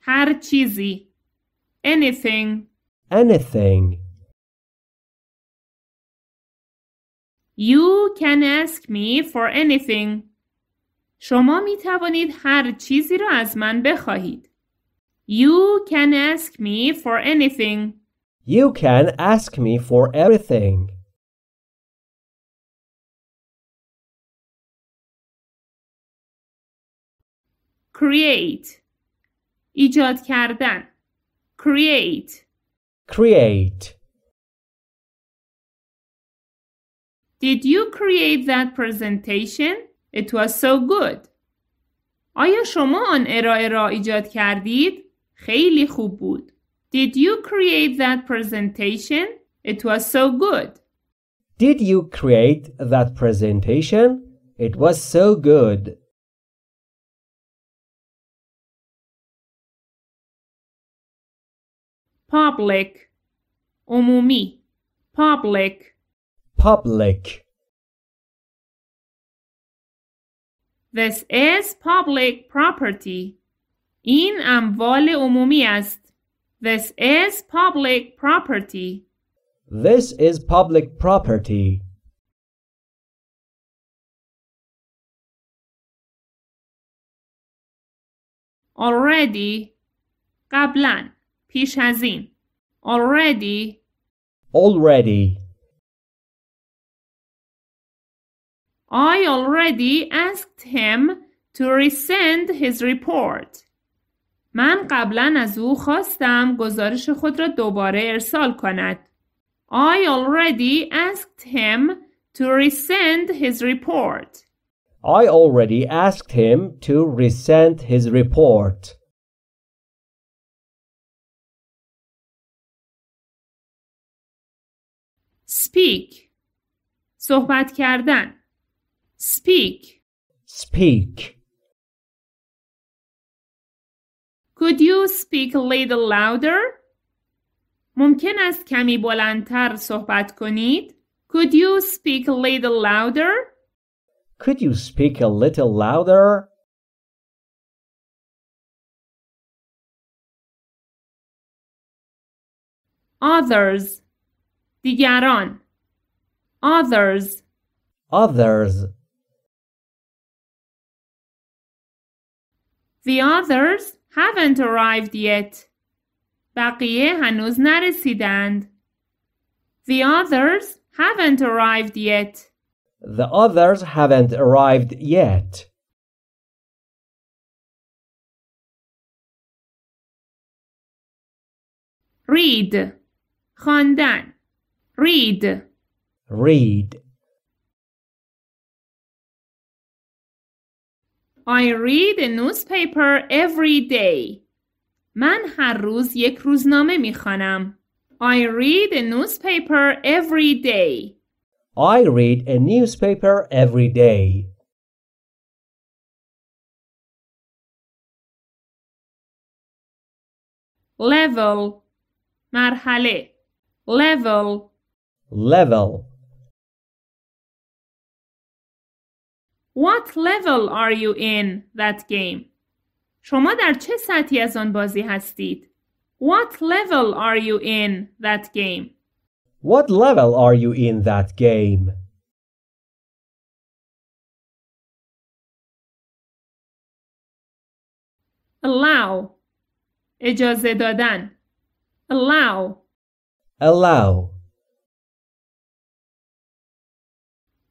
هر چیزی. Anything. Anything. You can ask me for anything. شما می توانید هر چیزی را از من بخواهید. You can ask me for anything. You can ask me for everything. create ایجاد کردن create create Did you create that presentation? It was so good. آیا شما آن ارائه را ایجاد کردید؟ خیلی خوب بود. Did you create that presentation? It was so good. Did you create that presentation? It was so good. Public عمومی Public Public This is public property. این اموال عمومی است. This is public property. This is public property. Already قبلا پیش از این already already I already asked him to resend his report. من قبلا از او خواستم گزارش خود را دوباره ارسال کند. I already asked him to resend his report. I already asked him to resend his report. Speak. صحبت کردن Speak. Speak. Could you speak a little louder? ممکن است کمی بلندتر صحبت کنید؟ Could you speak a little louder? Could you speak a little louder? Others دیگران Others Others The others haven't arrived yet. بقیه هنوز نرسیدند. The others haven't arrived yet. The others haven't arrived yet. read خواندن read read I read a newspaper every day. من هر روز یک روزنامه می خانم. I read a newspaper every day. I read a newspaper every day. Level مرحله Level Level What level are you in that game? شما در چه سطحی از آن بازی هستید؟ What level are you in that game? What level are you in that game? Allow اجازه دادن Allow Allow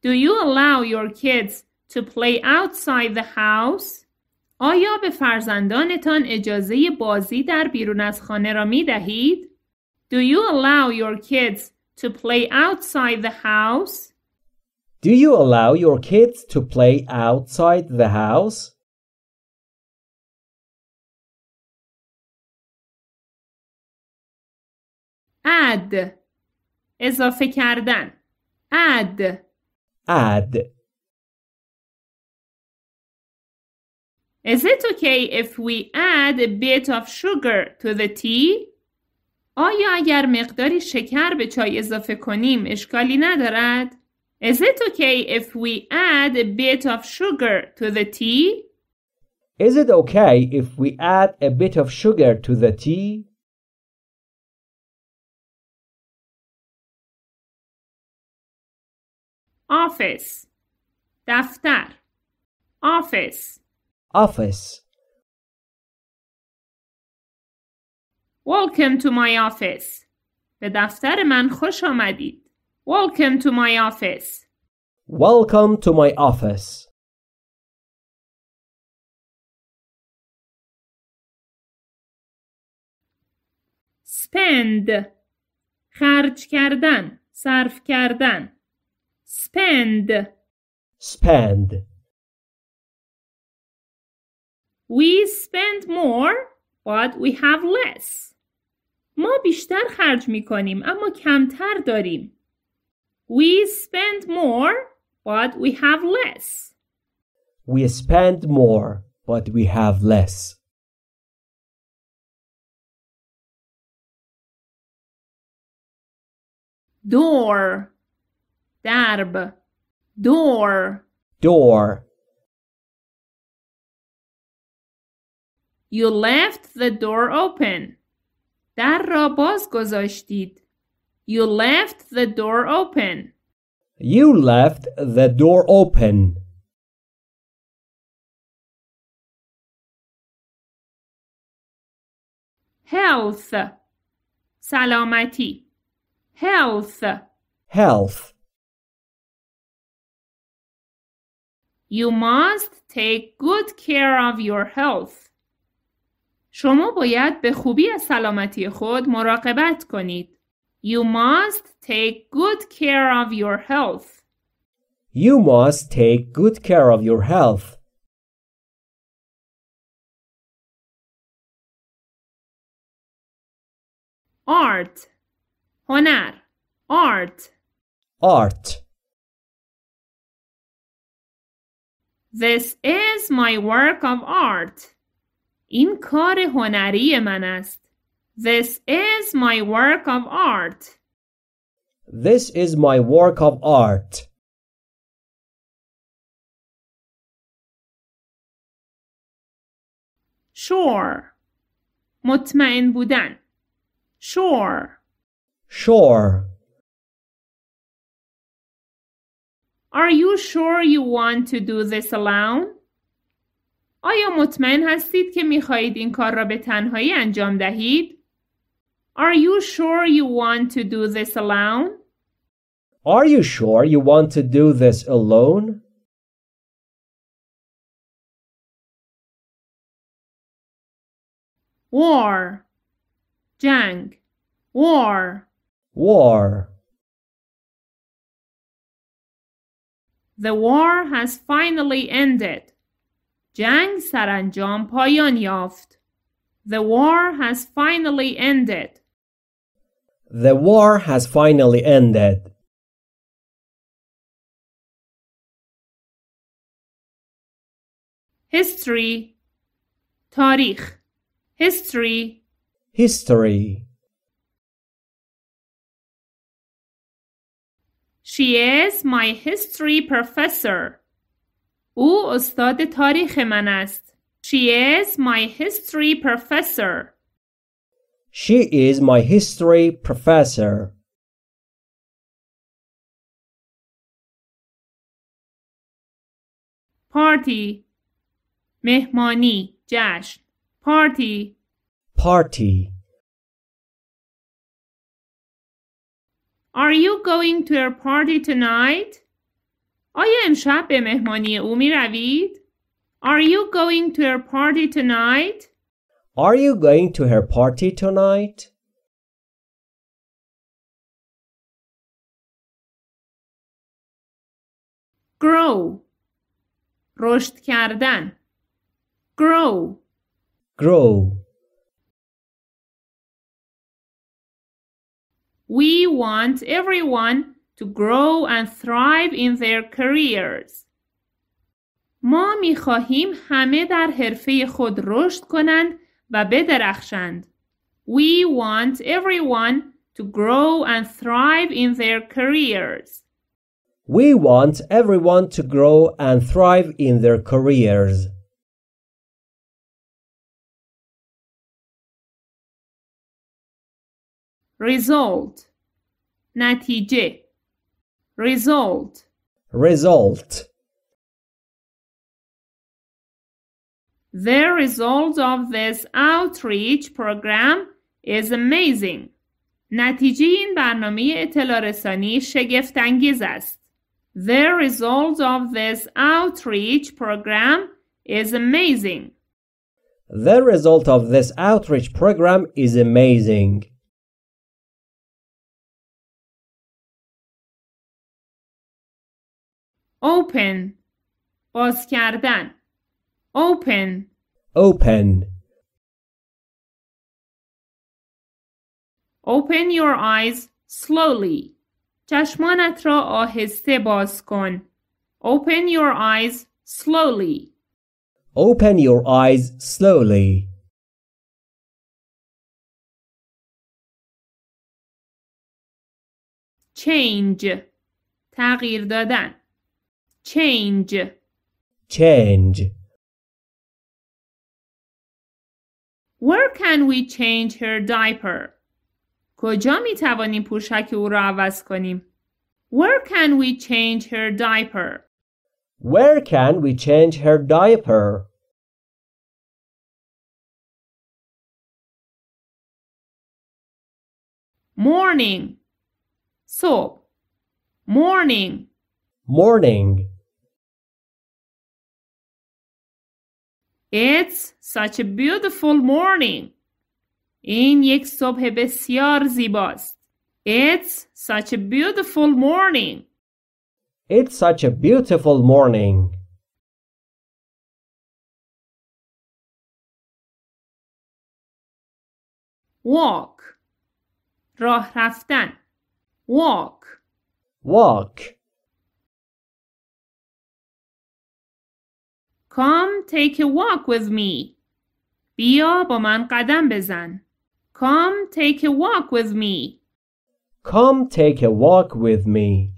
Do you allow your kids to play outside the house آیا به فرزندانتان اجازه بازی در بیرون از خانه را می دهید؟ Do you allow your kids to play outside the house? Do you allow your kids to play outside the house? add اضافه کردن add add Is it okay if we add a bit of sugar to the tea? آیا اگر مقداری شکر به چای اضافه کنیم اشکالی ندارد؟ Is it okay if we add a bit of sugar to the tea? Is it okay if we add a bit of sugar to the tea? Office دفتر Office office. Welcome to my office. به دفتر من خوش آمدید. Welcome to my office. Welcome to my office. spend خرج کردن صرف کردن spend spend we spend more but we have less. ما بیشتر خرج می کنیم اما کمتر داریم. We spend more but we have less. We spend more but we have less. door Door. door door You left the door open. در را باز گذاشتید. You left the door open. You left the door open. health سلامتی health health You must take good care of your health. شما باید به خوبی از سلامتی خود مراقبت کنید. You must take good care of your health. You must take good care of your health. Art هنر Art Art This is my work of art. این کار هنری من است. This is my work of art. This is my work of art. Sure. مطمئن بودن. Sure. Sure. Are you sure you want to do this alone? آیا مطمئن هستید که می خواهید این کار را به تنهایی انجام دهید؟ Are you sure you want to do this alone? Are you sure you want to do this alone? War jang, War War The war has finally ended. جنگ سرانجام پایان یافت. The war has finally ended. The war has finally ended. History تاریخ History History She is my history professor. او استاد تاریخ من است. She is my history professor. She is my history professor. Party, مهمانی جشن party. Party. Are you going to a party tonight? آیا امشب به مهمانی او می روید؟ Are you going to her party tonight? Are you going to her party tonight? grow رشد کردن grow grow we want everyone to grow and thrive in their careers. ما می خواهیم همه در حرفه خود رشد کنند و بدرخشند. We want everyone to grow and thrive in their careers. We want everyone to grow and thrive in their careers. Result نتیجه Result. Result. The result of this outreach program is amazing. نتیجه این برنامه اطلاع رسانی شگفت انگیز است. The result of this outreach program is amazing. The result of this outreach program is amazing. open باز کردن open open open your eyes slowly چشمانت را آهسته باز کن open your eyes slowly open your eyes slowly change تغییر دادن change change where can we change her diaper کجا می توانیم پوشک او را عوض کنیم where can we change her diaper where can we change her diaper morning صبح morning morning It's such a beautiful morning. این یک صبح بسیار زیباست. It's such a beautiful morning. It's such a beautiful morning. Walk. راه رفتن. Walk. Walk. Come take a walk with me. بیا با من قدم بزن. Come take a walk with me. Come take a walk with me.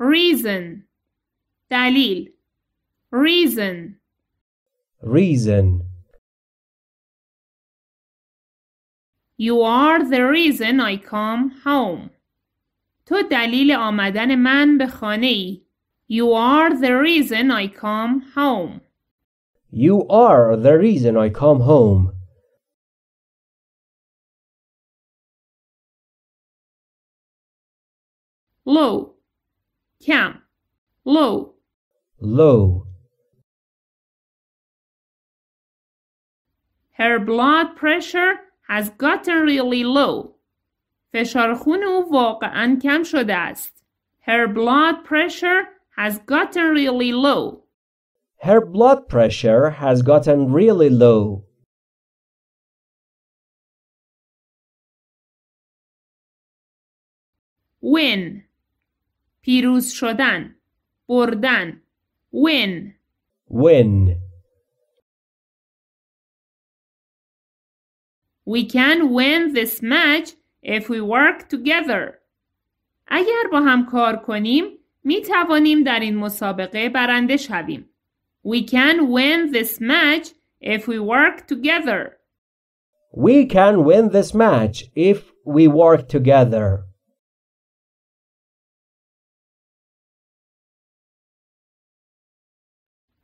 Reason دلیل Reason Reason You are the reason I come home. تو دلیل آمدن من به خانه ای. You are the reason I come home. You are the reason I come home. Low. Cam. Low. Low. Her blood pressure has gotten really low. فشار خون او واقعا کم شده است. Her blood pressure has gotten really low. Her blood pressure has gotten really low. win پیروز شدن بردن win win we can win this match if we work together. اگر با هم کار کنیم می توانیم در این مسابقه برنده شویم. We can win this match if we work together. We can win this match if we work together.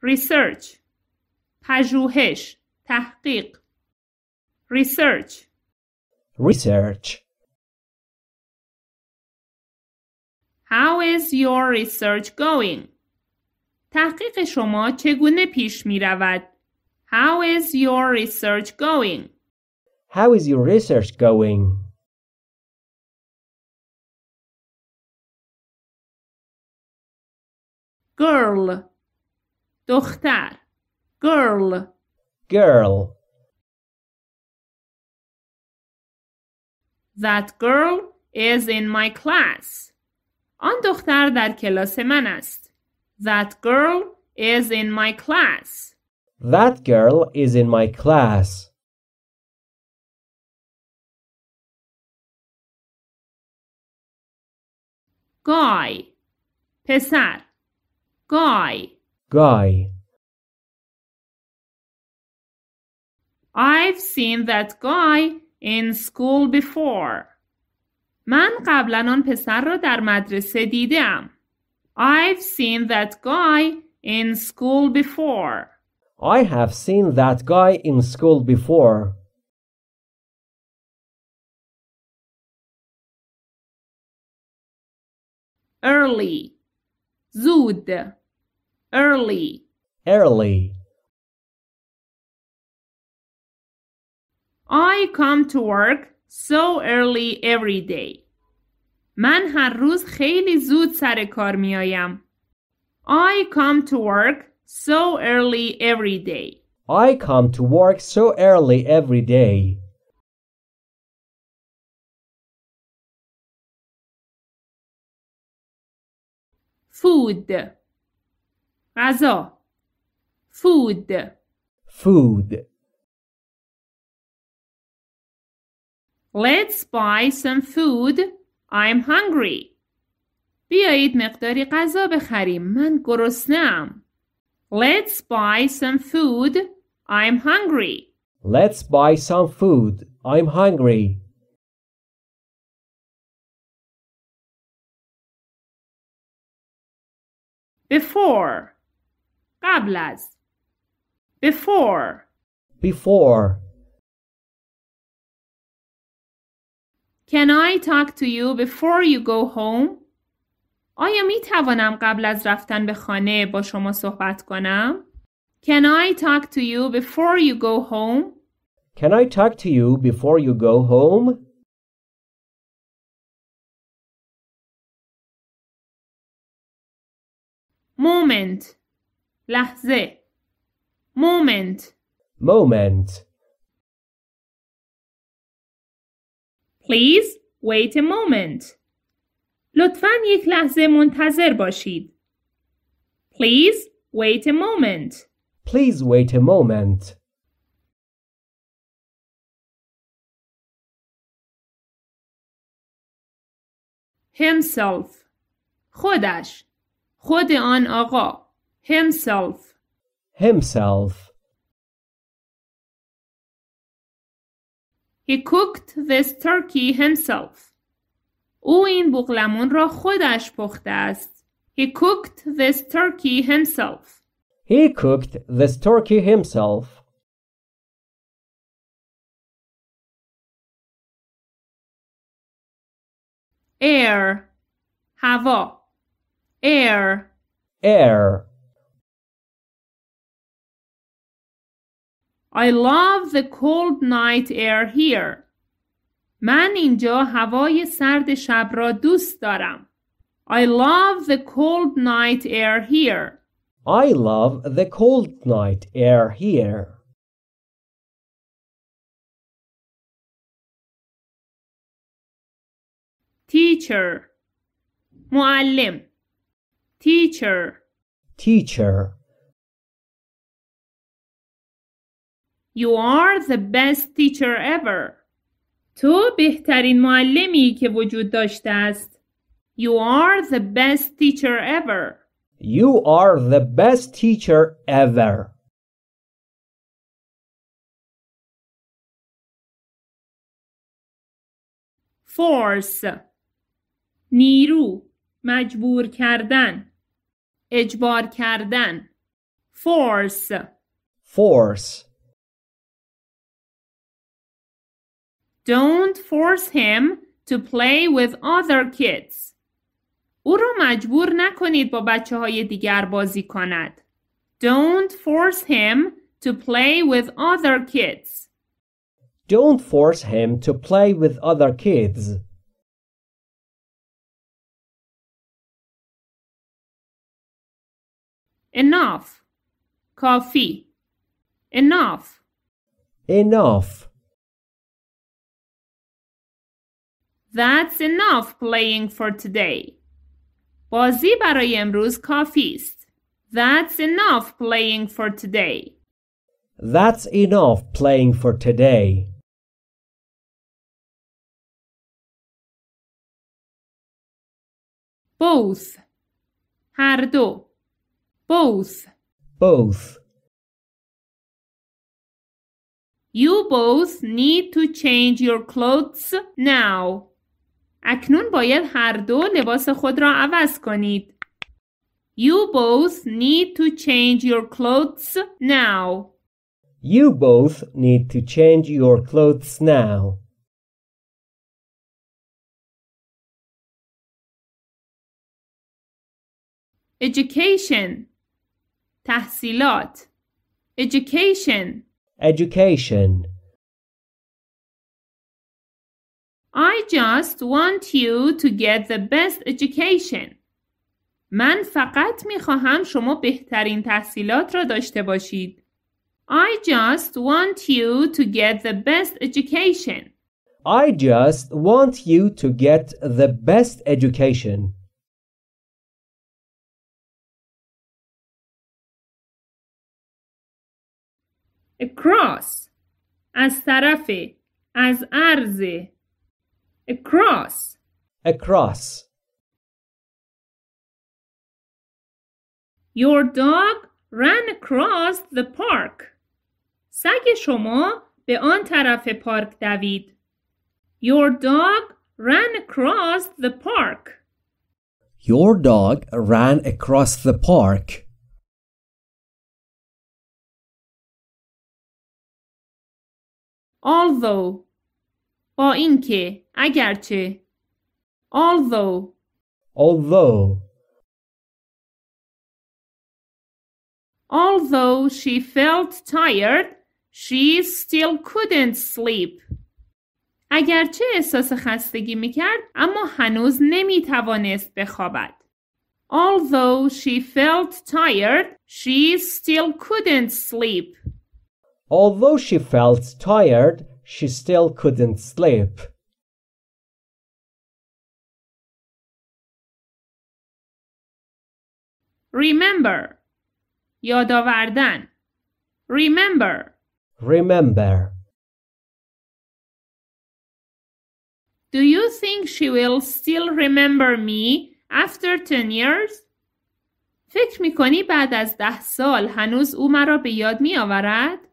research پژوهش تحقیق research research How is your research going? تحقیق شما چگونه پیش می رود؟ How is your research going? How is your research going? Girl دختر Girl Girl That girl is in my class. آن دختر در کلاس من است. That girl is in my class. That girl is in my class. Guy پسر Guy Guy I've seen that guy in school before. من قبلا آن پسر را در مدرسه دیدم. I've seen that guy in school before. I have seen that guy in school before. Early. زود. Early. Early. I come to work so early every day. من هر روز خیلی زود سر کار میایم. I come to work so early every day. I come to work so early every day. food غذا food food let's buy some food I'm hungry. بیایید مقداری غذا بخریم. من گرسنه‌ام. Let's buy some food. I'm hungry. Let's buy some food. I'm hungry. Before قبل از Before Before Can I talk to you before you go home? آیا می توانم قبل از رفتن به خانه با شما صحبت کنم؟ Can I talk to you before you go home? Can I talk to you before you go home? Moment. لحظه. Moment. Moment. Please wait a moment. لطفاً یک لحظه منتظر باشید. Please wait a moment. Please wait a moment. himself خودش خود آن آقا himself himself He cooked this turkey himself. او این بغلمون را خودش پخته است. He cooked this turkey himself. He cooked this turkey himself. Air هوا Air Air I love the cold night air here. من اینجا هوای سرد شب را دوست دارم. I love the cold night air here. I love the cold night air here. teacher معلم teacher teacher You are the best teacher ever. تو بهترین معلمی که وجود داشته است. You are the best teacher ever. You are the best teacher ever. force نیرو مجبور کردن اجبار کردن force force Don't force him to play with other kids. او را مجبور نکنید با بچه های دیگر بازی کند. Don't force him to play with other kids. Don't force him to play with other kids. Enough. Coffee. Enough. Enough. That's enough playing for today. بازی برای امروز کافی است. That's enough playing for today. That's enough playing for today. Both. هر دو. Both. Both. You both need to change your clothes now. اکنون باید هر دو لباس خود را عوض کنید. You both need to change your clothes now. You both need to change your clothes now. Education تحصیلات Education Education I just want you to get the best education. من فقط می خواهم شما بهترین تحصیلات را داشته باشید. I just want you to get the best education. I just want you to get the best education. Across از طرف از arze across across Your dog ran across the park. سگ شما به آن طرف پارک دوید. Your dog ran across the park. Your dog ran across the park. Although اینکه اگرچه although although Although she felt tired, she still couldn't sleep. اگرچه احساس خستگی میکرد اما هنوز نمیتوانست بخوابد. Although she felt tired, she still couldn't sleep. Although she felt tired, she still couldn't sleep. Remember Yodovardan. Remember Remember Do you think she will still remember me after 10 years? فکر میکنی بعد از ده سال هنوز او مرا به یاد می آورد؟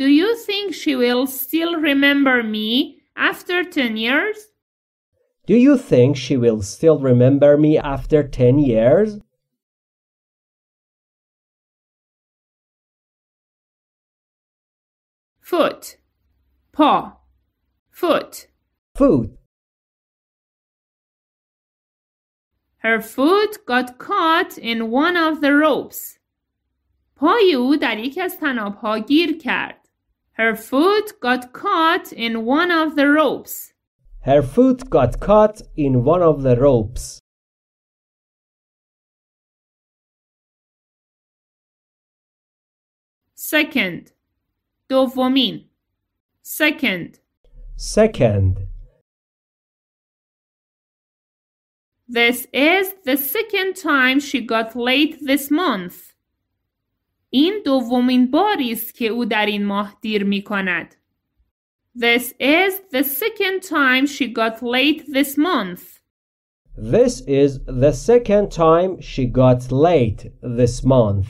do you think she will still remember me after 10 years? Do you think she will still remember me after 10 years? Foot, paw, foot, foot. Her foot got caught in one of the ropes. پای او در یکی از تنابها گیر کرد. Her foot got caught in one of the ropes. Her foot got caught in one of the ropes. Second. دومین. Second. Second. This is the second time she got late this month. این دومین باری است که او در این ماه دیر می کند. This is the second time she got late this month. This is the second time she got late this month.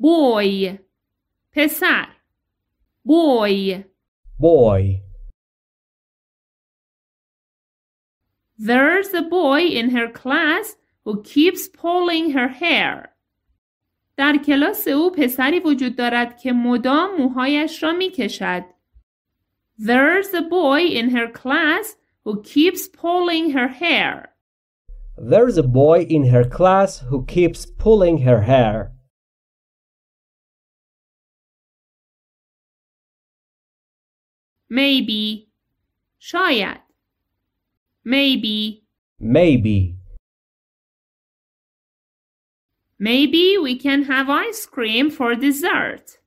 Boy. پسر. Boy. Boy. There's a boy in her class who keeps pulling her hair. در کلاس او پسری وجود دارد که مدام موهایش را می کشد. There's a boy in her class who keeps pulling her hair. There's a boy in her class who keeps pulling her hair. Maybe. شاید. Maybe. Maybe. Maybe we can have ice cream for dessert.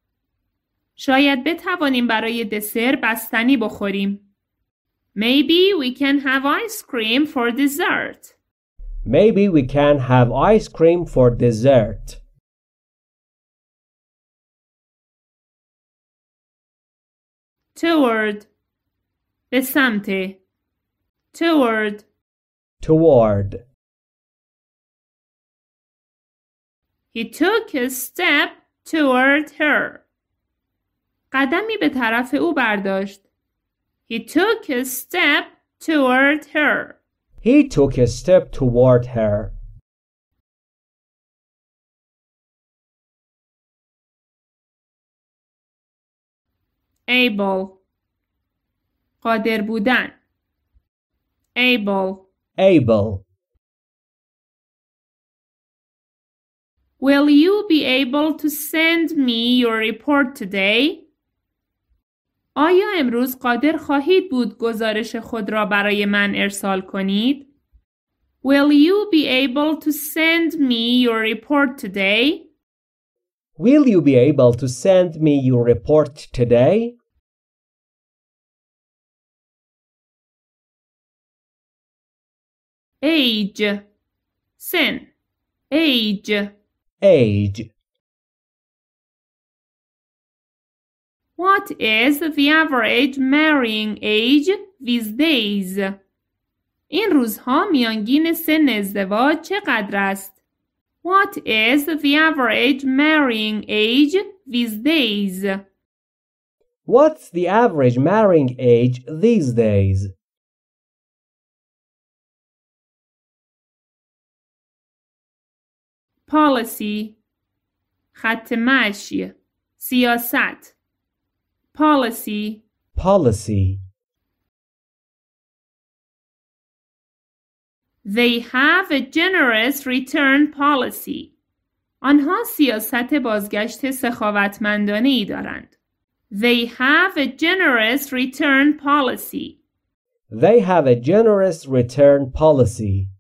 شاید بتوانیم برای دسر بستنی بخوریم. Maybe we can have ice cream for dessert. Maybe we can have ice cream for dessert. Toward. به سمت toward toward He took a step toward her. قدمی به طرف او برداشت. He took a step toward her. He took a step toward her. able قادر بودن Able. Able. Will you be able to send me your report today? آیا امروز قادر خواهید بود گزارش خود را برای من ارسال کنید؟ Will you be able to send me your report today? Will you be able to send me your report today? age sin age age What is the average marrying age these days? این روزها میانگین سن ازدواج چقدر است؟ What is the average marrying age these days? What's the average marrying age these days? policy خط مشی سیاست policy policy They have a generous return policy. آنها سیاست بازگشت سخاوتمندانه ای دارند. They have a generous return policy. They have a generous return policy.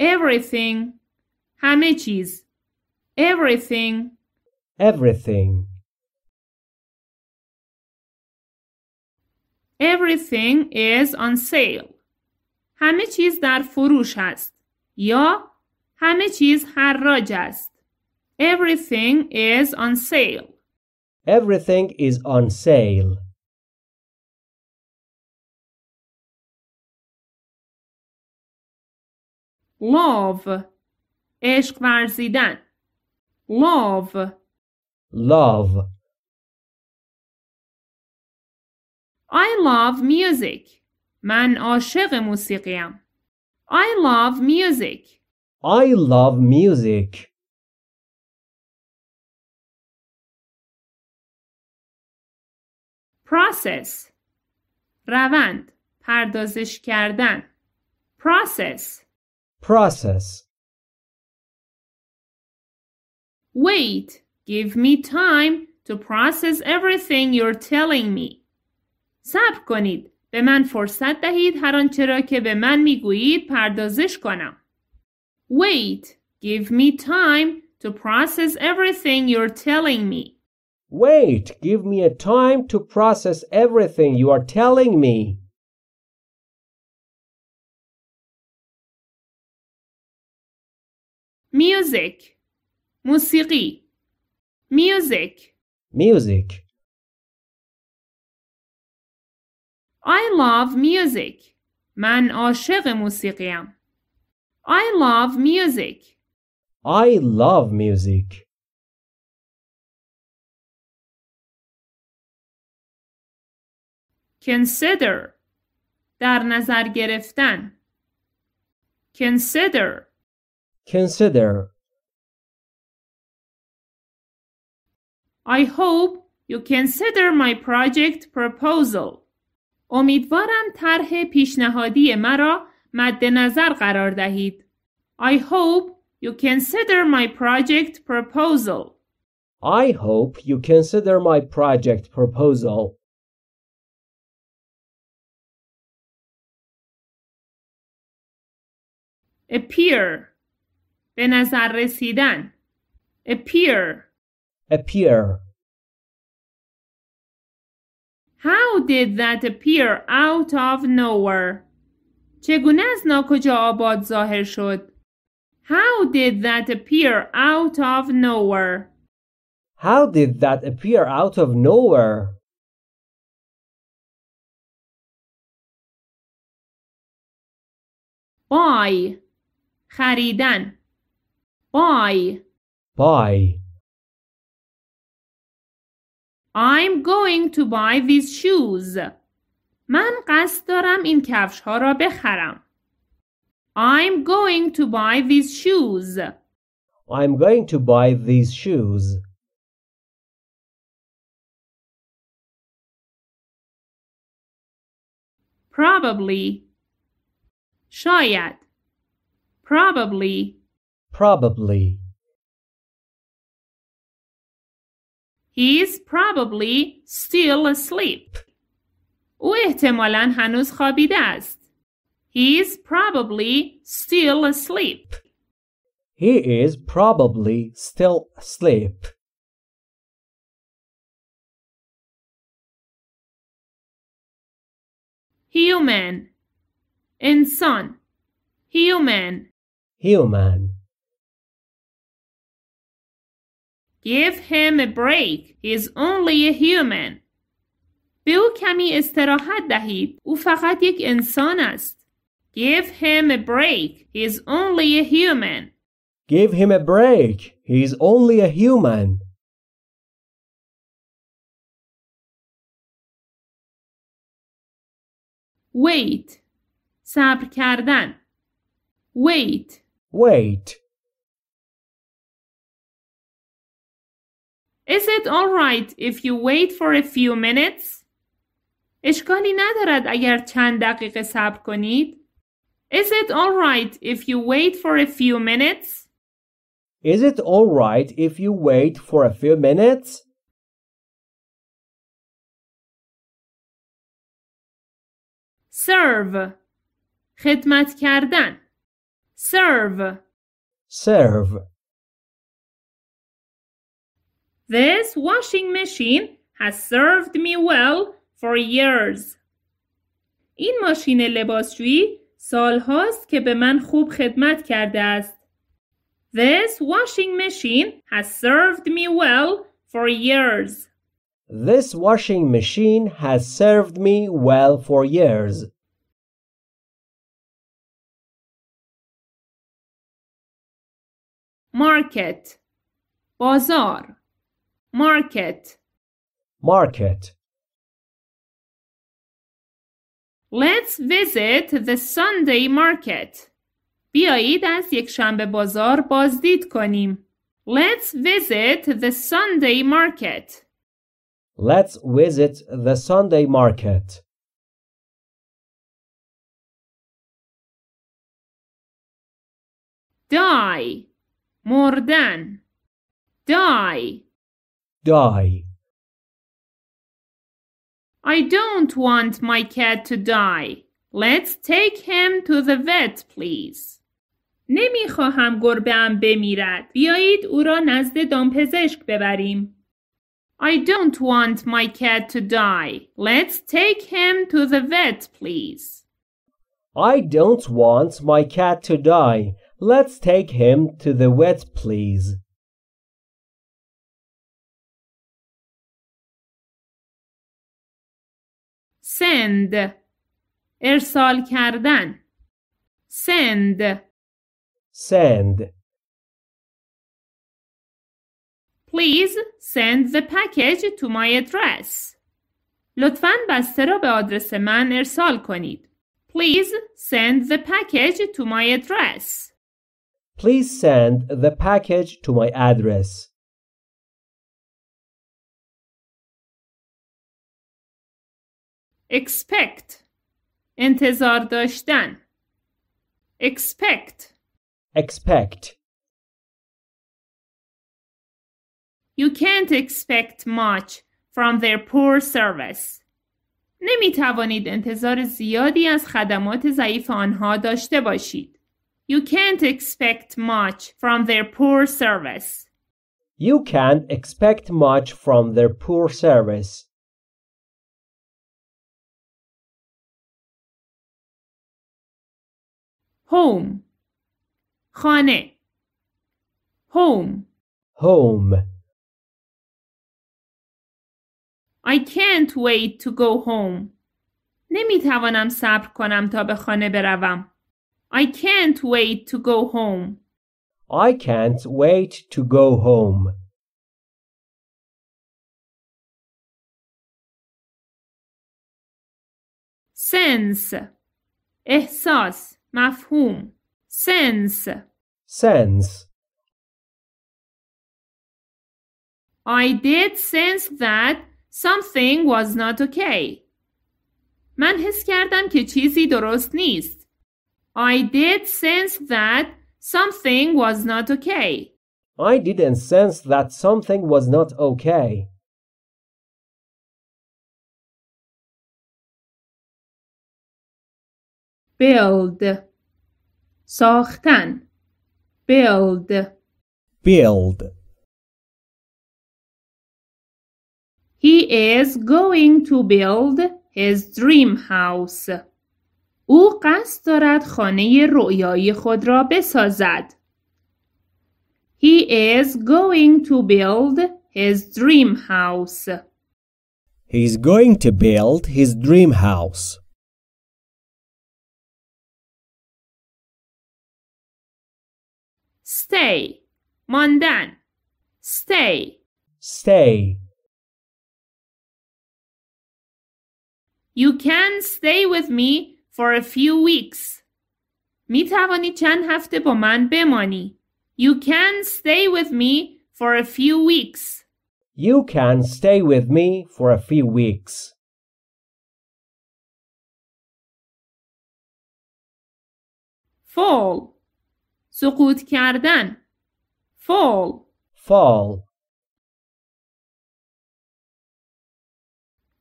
everything همه چیز everything everything everything is on sale همه چیز در فروش است یا همه چیز حراج است everything is on sale everything is on sale love عشق ورزیدن love love I love music من عاشق موسیقیم I love music I love music process روند پردازش کردن process Process. Wait, give me time to process everything you're telling me. Sab کنید. be man forsat dahid هر آنچه را که به من میگویید پردازش کنم. Wait, give me time to process everything you're telling me. Wait, give me a time to process everything you are telling me. music موسیقی music music I love music من عاشق موسیقیم I love music I love music consider در نظر گرفتن consider Consider. I hope you consider my project proposal. امیدوارم طرح پیشنهادی مرا مد نظر قرار دهید. I hope you consider my project proposal. I hope you consider my project proposal. Appear به نظر رسیدن appear appear How did that appear out of nowhere? چگونه از ناکجا آباد ظاهر شد؟ How did that appear out of nowhere? How did that appear out of nowhere? Buy خریدن by. Buy. I'm going to buy these shoes. من قصد دارم این کفش ها را بخرم. I'm going to buy these shoes. I'm going to buy these shoes. Probably. شاید. Probably probably. He's probably still asleep. او احتمالا هنوز خوابیده است. He's probably still asleep. He is probably still asleep. Human. Insan. Human. Human. Give him a break. He's only a human. به او کمی استراحت دهید. او فقط یک انسان است. Give him a break. He's only a human. Give him a break. He's only a human. Wait. صبر کردن. Wait. Wait. Is it alright if you wait for a few minutes? اشکالی ندارد اگر چند دقیقه صبر کنید؟ Is it alright if you wait for a few minutes? Is it alright if you wait for a few minutes? Serve خدمت کردن Serve Serve this washing machine has served me well for years. این ماشین لباسشویی سالهاست که به من خوب خدمت کرده است. This washing machine has served me well for years. This washing machine has served me well for years. Market Bazaar market market Let's visit the Sunday market. بیایید از یکشنبه بازار بازدید کنیم. Let's visit the Sunday market. Let's visit the Sunday market. Die. مردن. Die die. I don't want my cat to die. Let's take him to the vet, please. نمیخواهم گربهام بمیرد. بیایید او را نزد دامپزشک ببریم. I don't want my cat to die. Let's take him to the vet, please. I don't want my cat to die. Let's take him to the vet, please. send ارسال کردن send send Please send the package to my address. لطفاً بسته را به آدرس من ارسال کنید. Please send the package to my address. Please send the package to my address. expect انتظار داشتن expect expect You can't expect much from their poor service. نمی توانید انتظار زیادی از خدمات ضعیف آنها داشته باشید. You can't expect much from their poor service. You can't expect much from their poor service. home خانه home home I can't wait to go home نمیتوانم صبر کنم تا به خانه بروم I can't wait to go home I can't wait to go home sense احساس مفهوم sense sense I did sense that something was not okay. من حس کردم که چیزی درست نیست. I did sense that something was not okay. I didn't sense that something was not okay. build ساختن build build He is going to build his dream house. او قصد دارد خانه رویایی خود را بسازد. He is going to build his dream house. He is going to build his dream house. stay ماندن stay stay You can stay with me for a few weeks. می توانی چند هفته با من بمانی. You can stay with me for a few weeks. You can stay with me for a few weeks. Fall سقوط کردن fall fall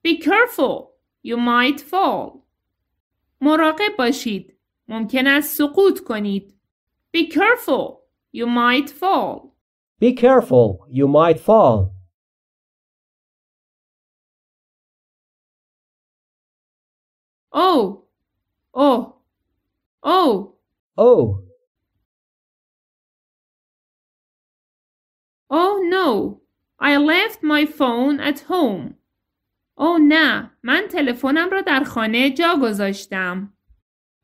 Be careful. You might fall. مراقب باشید. ممکن است سقوط کنید. Be careful. You might fall. Be careful. You might fall. Oh. Oh. Oh. Oh. Oh no, I left my phone at home. Oh نه من تلفنم را در خانه جا گذاشتم.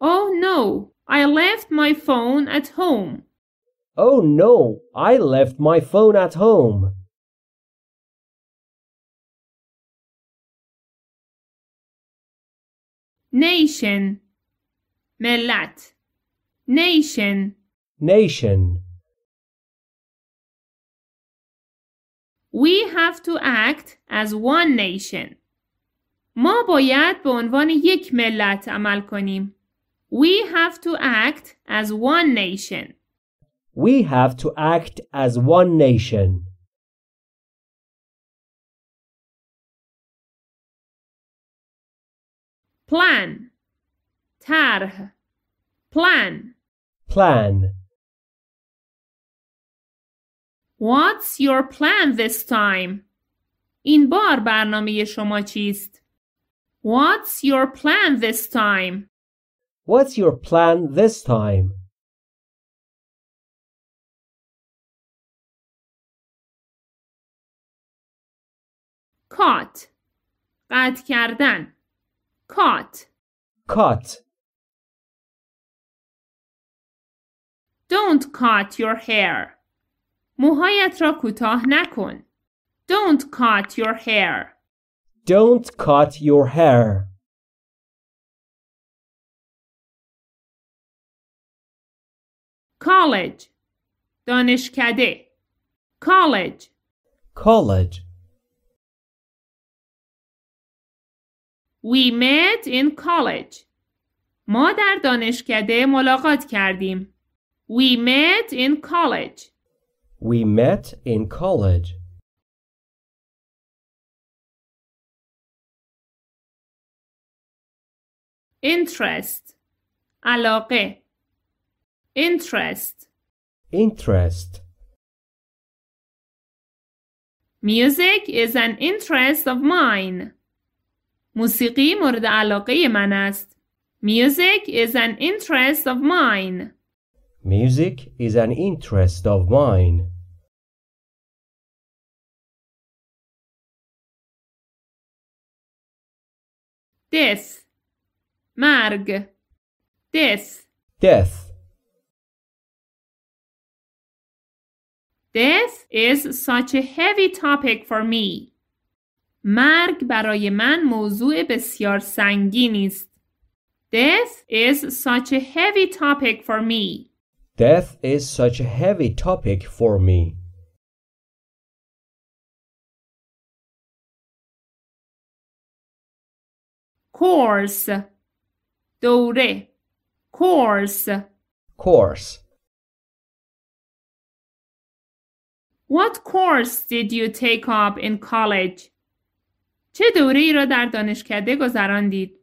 Oh no, I left my phone at home. Oh no, I left my phone at home. Nation ملت Nation Nation We have to act as one nation. ما باید به عنوان یک ملت عمل کنیم. We have to act as one nation. We have to act as one nation. Plan. طرح. Plan. Plan. What's your plan this time? این بار برنامه شما چیست؟ What's your plan this time? What's your plan this time? Cut. قطع کردن. Cut. Cut. Don't cut your hair. موهایت را کوتاه نکن. Don't cut your hair. Don't cut your hair. College. دانشکده. College. College. We met in college. ما در دانشکده ملاقات کردیم. We met in college. We met in college. interest علاقه interest interest music is an interest of mine موسیقی مورد علاقه من است music is an interest of mine music is an interest of mine death marg death death death is such a heavy topic for me مرگ برای من موضوع بسیار سنگینی است Death is such a heavy topic for me. Death is such a heavy topic for me. course دوره course course What course did you take up in college? چه دوره ای را در دانشکده گذراندید؟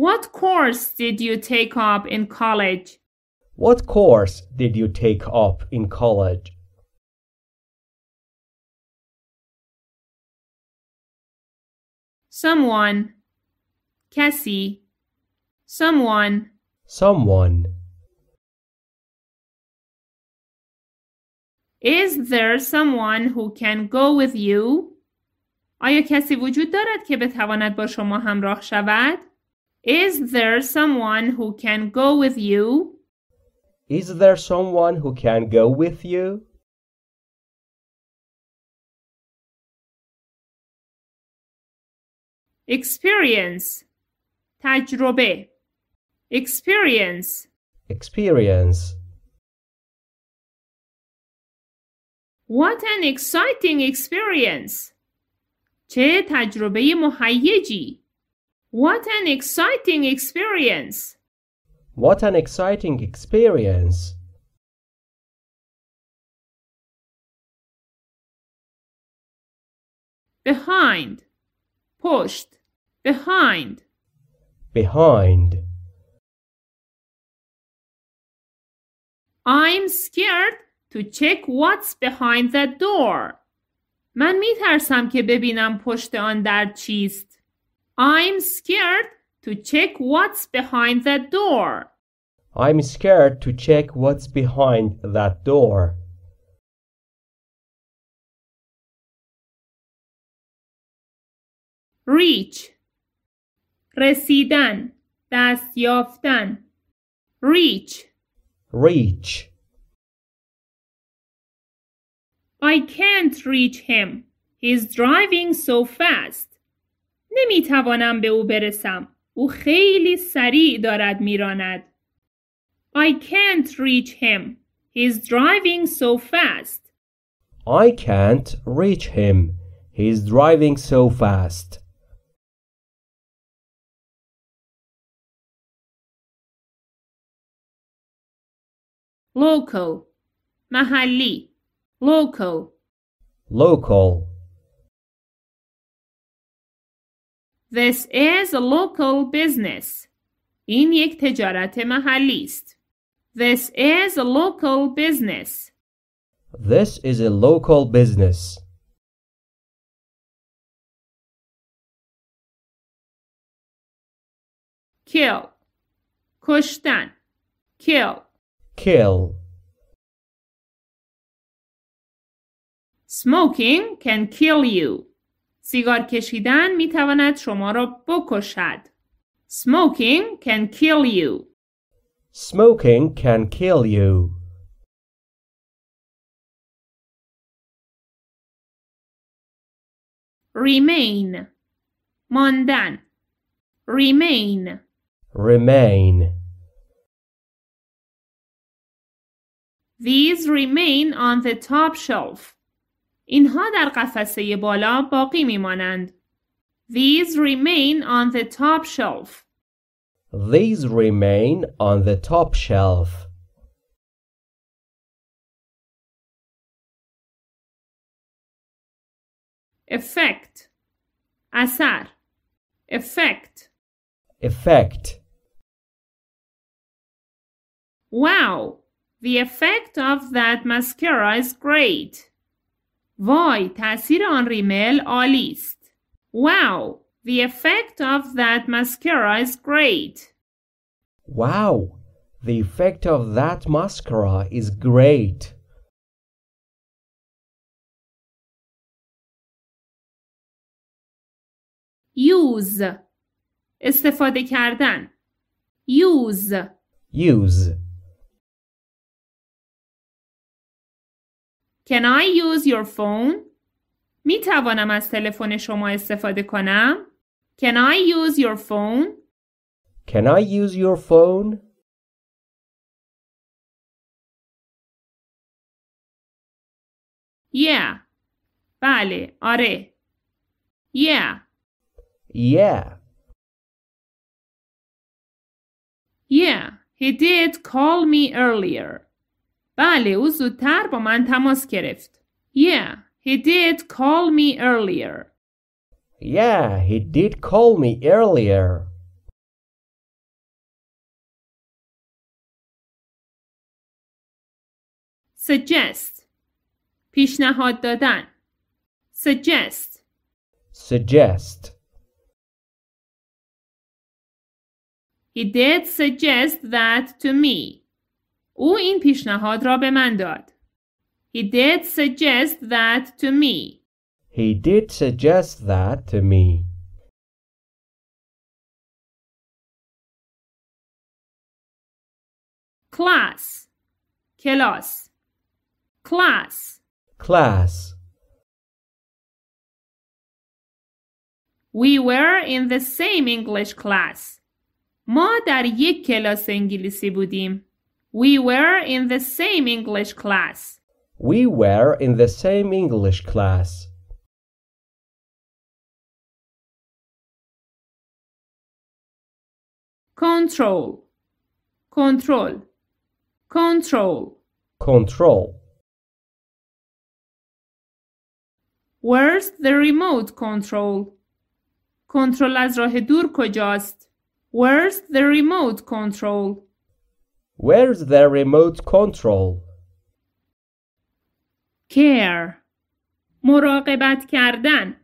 What course did you take up in college? What course did you take up in college? Someone کسی someone someone Is there someone who can go with you? آیا کسی وجود دارد که بتواند با شما همراه شود؟ Is there someone who can go with you? Is there someone who can go with you? Experience تجربه experience experience What an exciting experience! چه تجربه مهیجی! What an exciting experience! What an exciting experience! Behind. Pushed. Behind behind. I'm scared to check what's behind that door. من میترسم که ببینم پشت آن در چیست. I'm scared to check what's behind that door. I'm scared to check what's behind that door. Reach رسیدن دست یافتن reach reach I can't reach him He's driving so fast نمیتوانم به او برسم او خیلی سریع دارد میراند I can't reach him He's driving so fast I can't reach him He's driving so fast local mahalli local local This is a local business. این یک تجارت محلی است. This is a local business. This is a local business. kill کشتن kill kill. Smoking can kill you. سیگار کشیدن می تواند شما را بکشد. Smoking can kill you. Smoking can kill you. Remain. ماندن. Remain. Remain. These remain on the top shelf. اینها در قفسه بالا باقی میمانند. These remain on the top shelf. These remain on the top shelf. effect Asar. effect effect wow the effect of that mascara is great. Voi, تاثیر آن ریمل عالی است. Wow, the effect of that mascara is great. Wow, the effect of that mascara is great. Use استفاده کردن. Use. Use. Can I use your phone? می توانم از تلفن شما استفاده کنم؟ Can I use your phone? Can I use your phone? Yeah. بله. آره. Yeah. Yeah. Yeah. He did call me earlier. بله او زودتر با من تماس گرفت. Yeah, he did call me earlier. Yeah, he did call me earlier. suggest پیشنهاد دادن suggest suggest He did suggest that to me. او این پیشنهاد را به من داد. He did suggest that to me. He did suggest that to me. Class. کلاس. Class. Class. We were in the same English class. ما در یک کلاس انگلیسی بودیم. We were in the same English class. We were in the same English class. Control. Control. Control. Control. Where's the remote control? Control از راه Where's the remote control? Where's the remote control? Care مراقبت کردن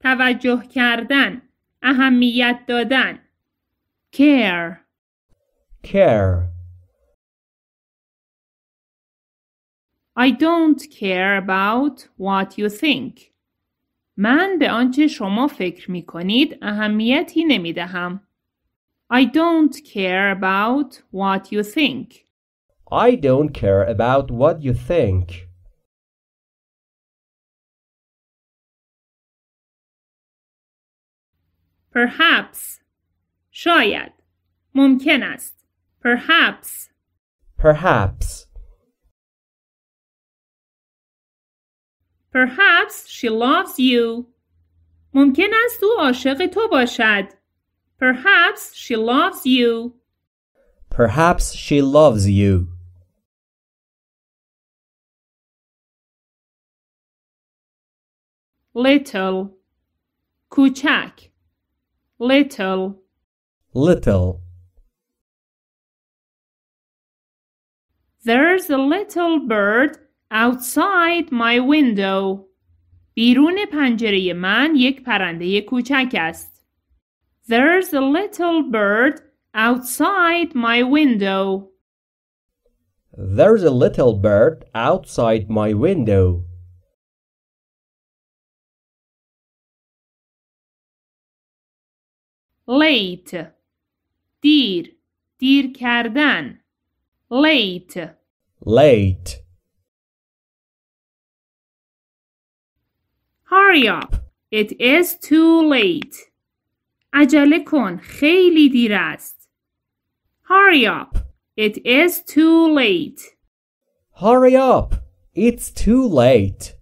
توجه کردن اهمیت دادن care care I don't care about what you think. من به آنچه شما فکر می کنید اهمیتی نمی دهم. I don't care about what you think. I don't care about what you think. Perhaps. شاید. ممکن است. Perhaps. Perhaps. Perhaps she loves you. ممکن است او عاشق تو باشد. Perhaps she loves you. Perhaps she loves you. Little. Kuchak. Little. Little. There's a little bird outside my window. بیرون پنجره من یک پرنده کوچک است. There's a little bird outside my window. There's a little bird outside my window. Late. dear, dear Kardan, late late hurry up it is too late عجله کن خیلی دیر است Hurry up It is too late Hurry up It's too late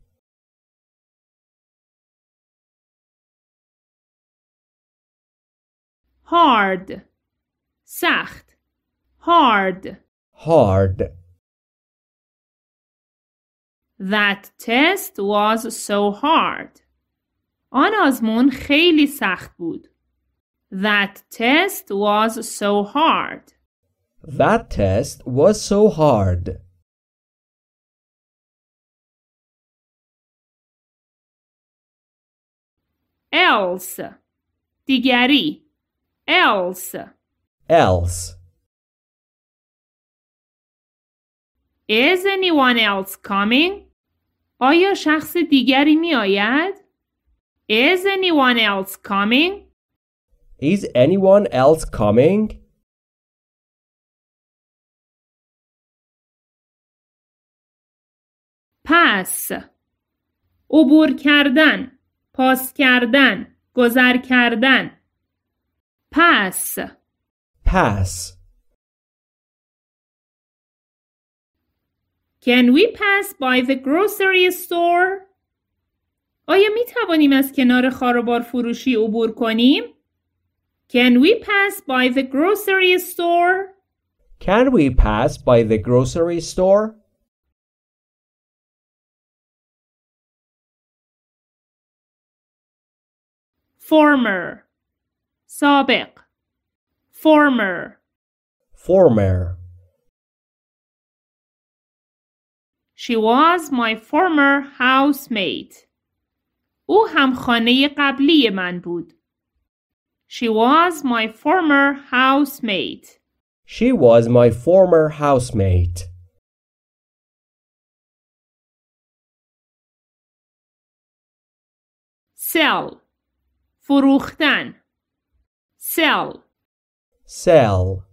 Hard سخت Hard Hard That test was so hard. آن آزمون خیلی سخت بود. That test was so hard. That test was so hard. else digari, else else Is anyone else coming? آیا شخص دیگری می آید؟ Is anyone else coming? Is anyone else coming? پس عبور کردن پاس کردن گذر کردن پس پس Can we pass by the grocery store? آیا می توانیم از کنار خاروبار فروشی عبور کنیم؟ Can we pass by the grocery store? Can we pass by the grocery store? Former سابق Former Former She was my former housemate. او همخانه قبلی من بود. She was my former housemate. She was my former housemate. Sell. فروختن. Sell. Sell.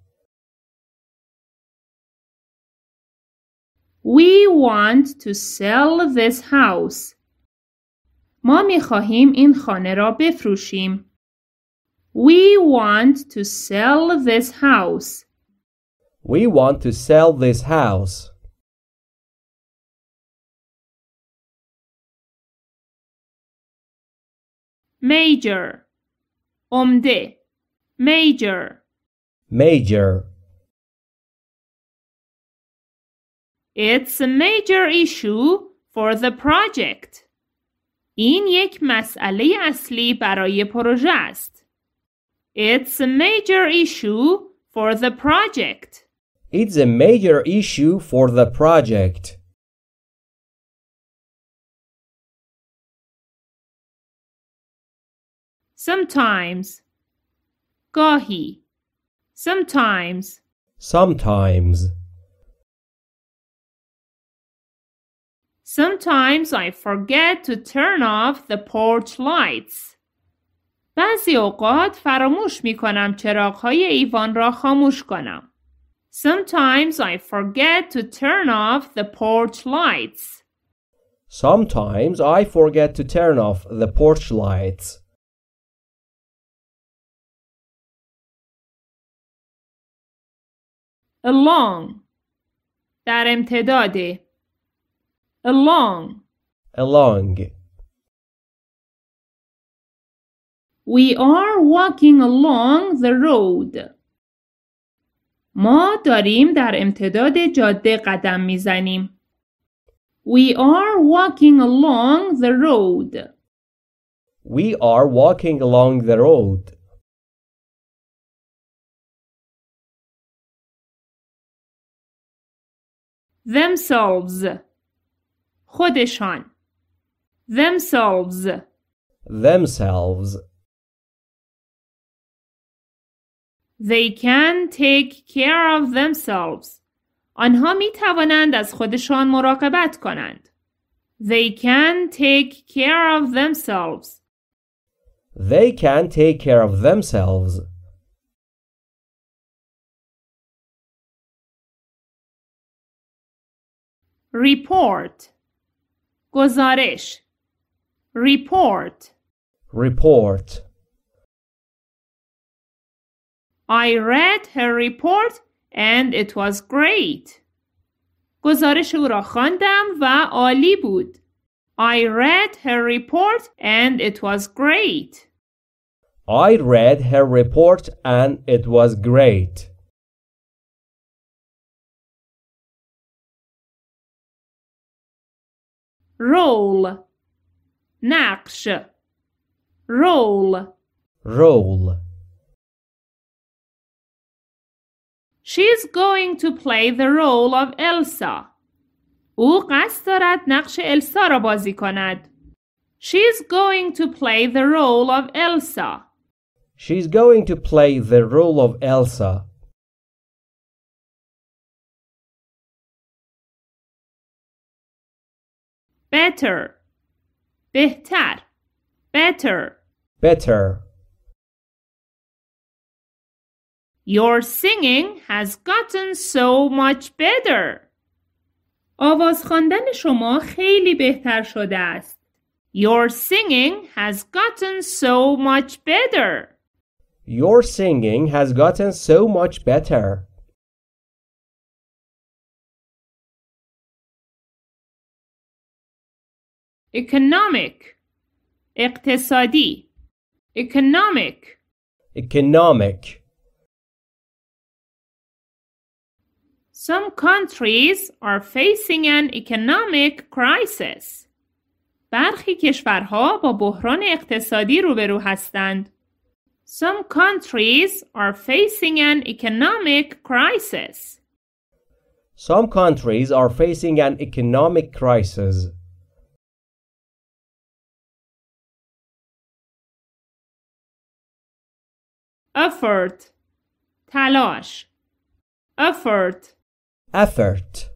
We want to sell this house. ما می خواهیم این خانه را بفروشیم. We want to sell this house. We want to sell this house. Major Omde Major Major It's a major issue for the project. این یک مسئله اصلی برای پروژه است. It's a major issue for the project. It's a major issue for the project. Sometimes. Gahi. Sometimes. Sometimes. Sometimes I forget to turn off the porch lights. بعضی اوقات فراموش می کنم های ایوان را خاموش کنم. Sometimes I forget to turn off the porch lights. Sometimes I forget to turn off the porch lights. Along در امتداد along along We are walking along the road. ما داریم در امتداد جاده قدم میزنیم. We are walking along the road. We are walking along the road. themselves خودشان themselves themselves They can take care of themselves. آنها می توانند از خودشان مراقبت کنند. They can take care of themselves. They can take care of themselves. Report. گزارش. Report. Report. I read her report and it was great. گزارش او را خواندم و عالی بود. I read her report and it was great. I read her report and it was great. Roll. نقش. Roll. Roll. She's going to play the role of Elsa. او قصد دارد نقش السا را بازی کند. She's going to play the role of Elsa. She's going to play the role of Elsa. Better. بهتر. Better. Better. Your singing has gotten so much better. آواز خواندن شما خیلی بهتر شده است. Your singing has gotten so much better. Your singing has gotten so much better. economic اقتصادی economic economic Some countries are facing an economic crisis. برخی کشورها با بحران اقتصادی روبرو هستند. Some countries are facing an economic crisis. Some countries are facing an economic crisis. Effort تلاش effort effort.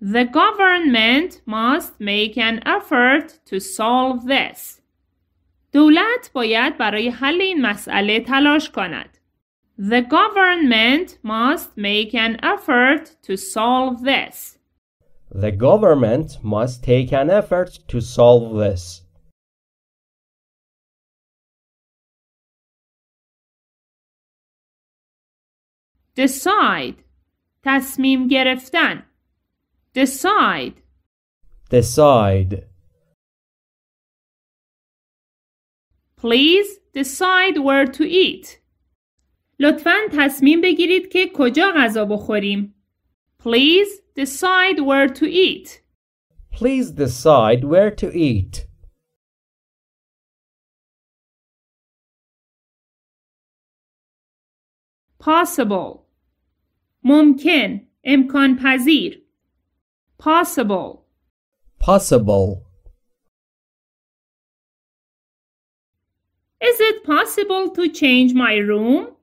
The government must make an effort to solve this. دولت باید برای حل این مسئله تلاش کند. The government must make an effort to solve this. The government must take an effort to solve this. decide تصمیم گرفتن decide decide please decide where to eat لطفاً تصمیم بگیرید که کجا غذا بخوریم please decide where to eat please decide where to eat possible ممکن امکان پذیر possible possible Is it possible to change my room?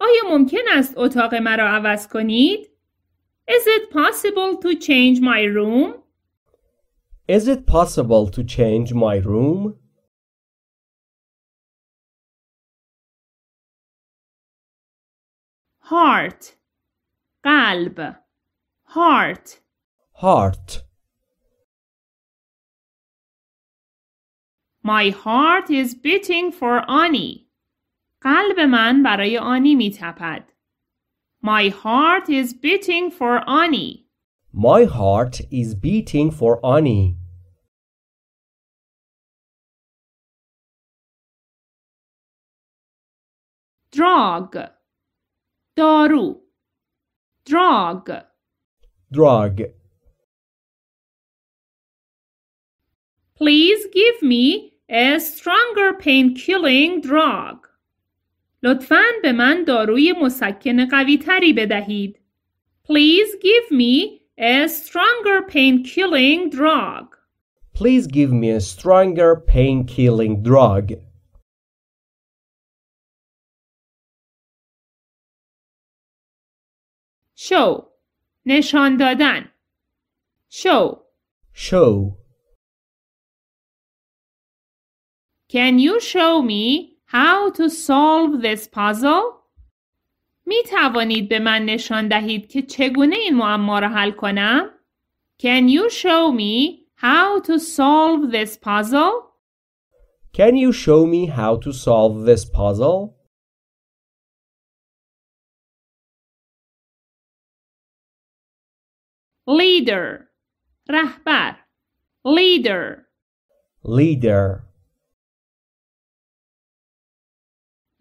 آیا ممکن است اتاق مرا عوض کنید؟ Is it possible to change my room? Is it possible to change my room? Heart قلب heart heart My heart is beating for Ani. قلب من برای آنی می تپد. My heart is beating for Ani. My heart is beating for Ani. Drug. دارو drug drug Please give me a stronger pain killing drug. لطفاً به من داروی مسکن قوی تری بدهید. Please give me a stronger pain killing drug. Please give me a stronger pain killing drug. شو نشان دادن شو show Can you show me how to solve this puzzle? می توانید به من نشان دهید که چگونه این معما را حل کنم؟ Can you show me how to solve this puzzle? Can you show me how to solve this puzzle? leader رهبر leader leader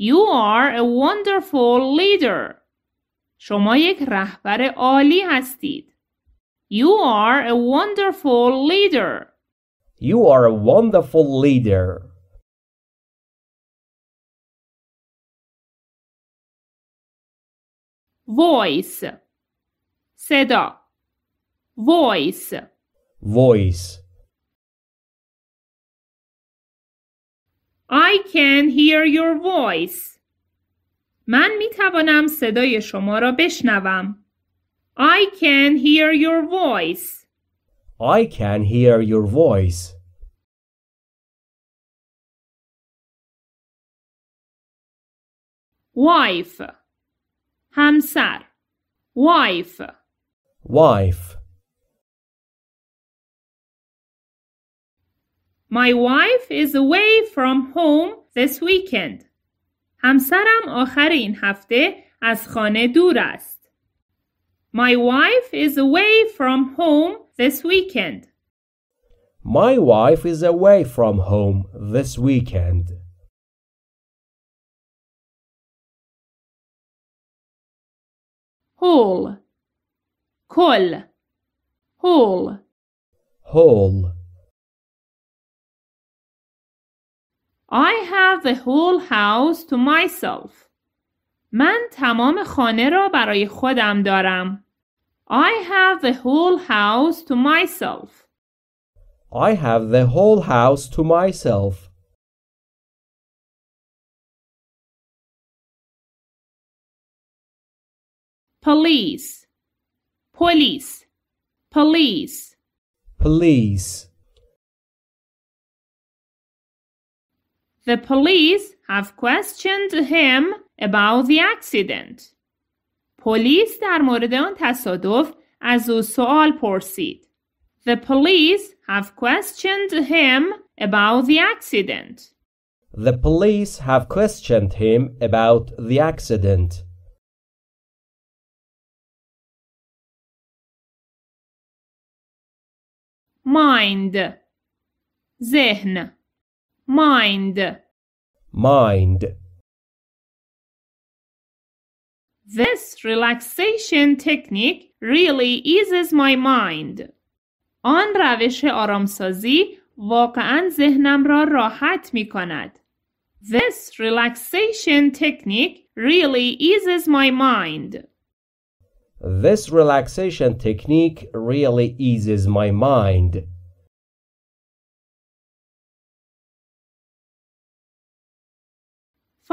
You are a wonderful leader. شما یک رهبر عالی هستید. You are a wonderful leader. You are a wonderful leader. Voice صدا voice voice I can hear your voice من می توانم صدای شما را بشنوم I can hear your voice I can hear your voice wife همسر wife wife My wife is away from home this weekend. همسرم آخر این هفته از خانه دور است. My wife is away from home this weekend. My wife is away from home this weekend. Hall. Kol. Hall. Hall. I have the whole house to myself. من تمام خانه را برای خودم دارم. I have the whole house to myself. I have the whole house to myself. Police. Police. Police. Police. The police have questioned him about the accident. پلیس در مورد آن تصادف از او سوال پرسید. The police have questioned him about the accident. The police have questioned him about the accident. Mind ذهن mind mind this relaxation technique really eases my mind آن روش آرامسازی واقعا ذهنم را راحت می کند. This relaxation technique really eases my mind. This relaxation technique really eases my mind.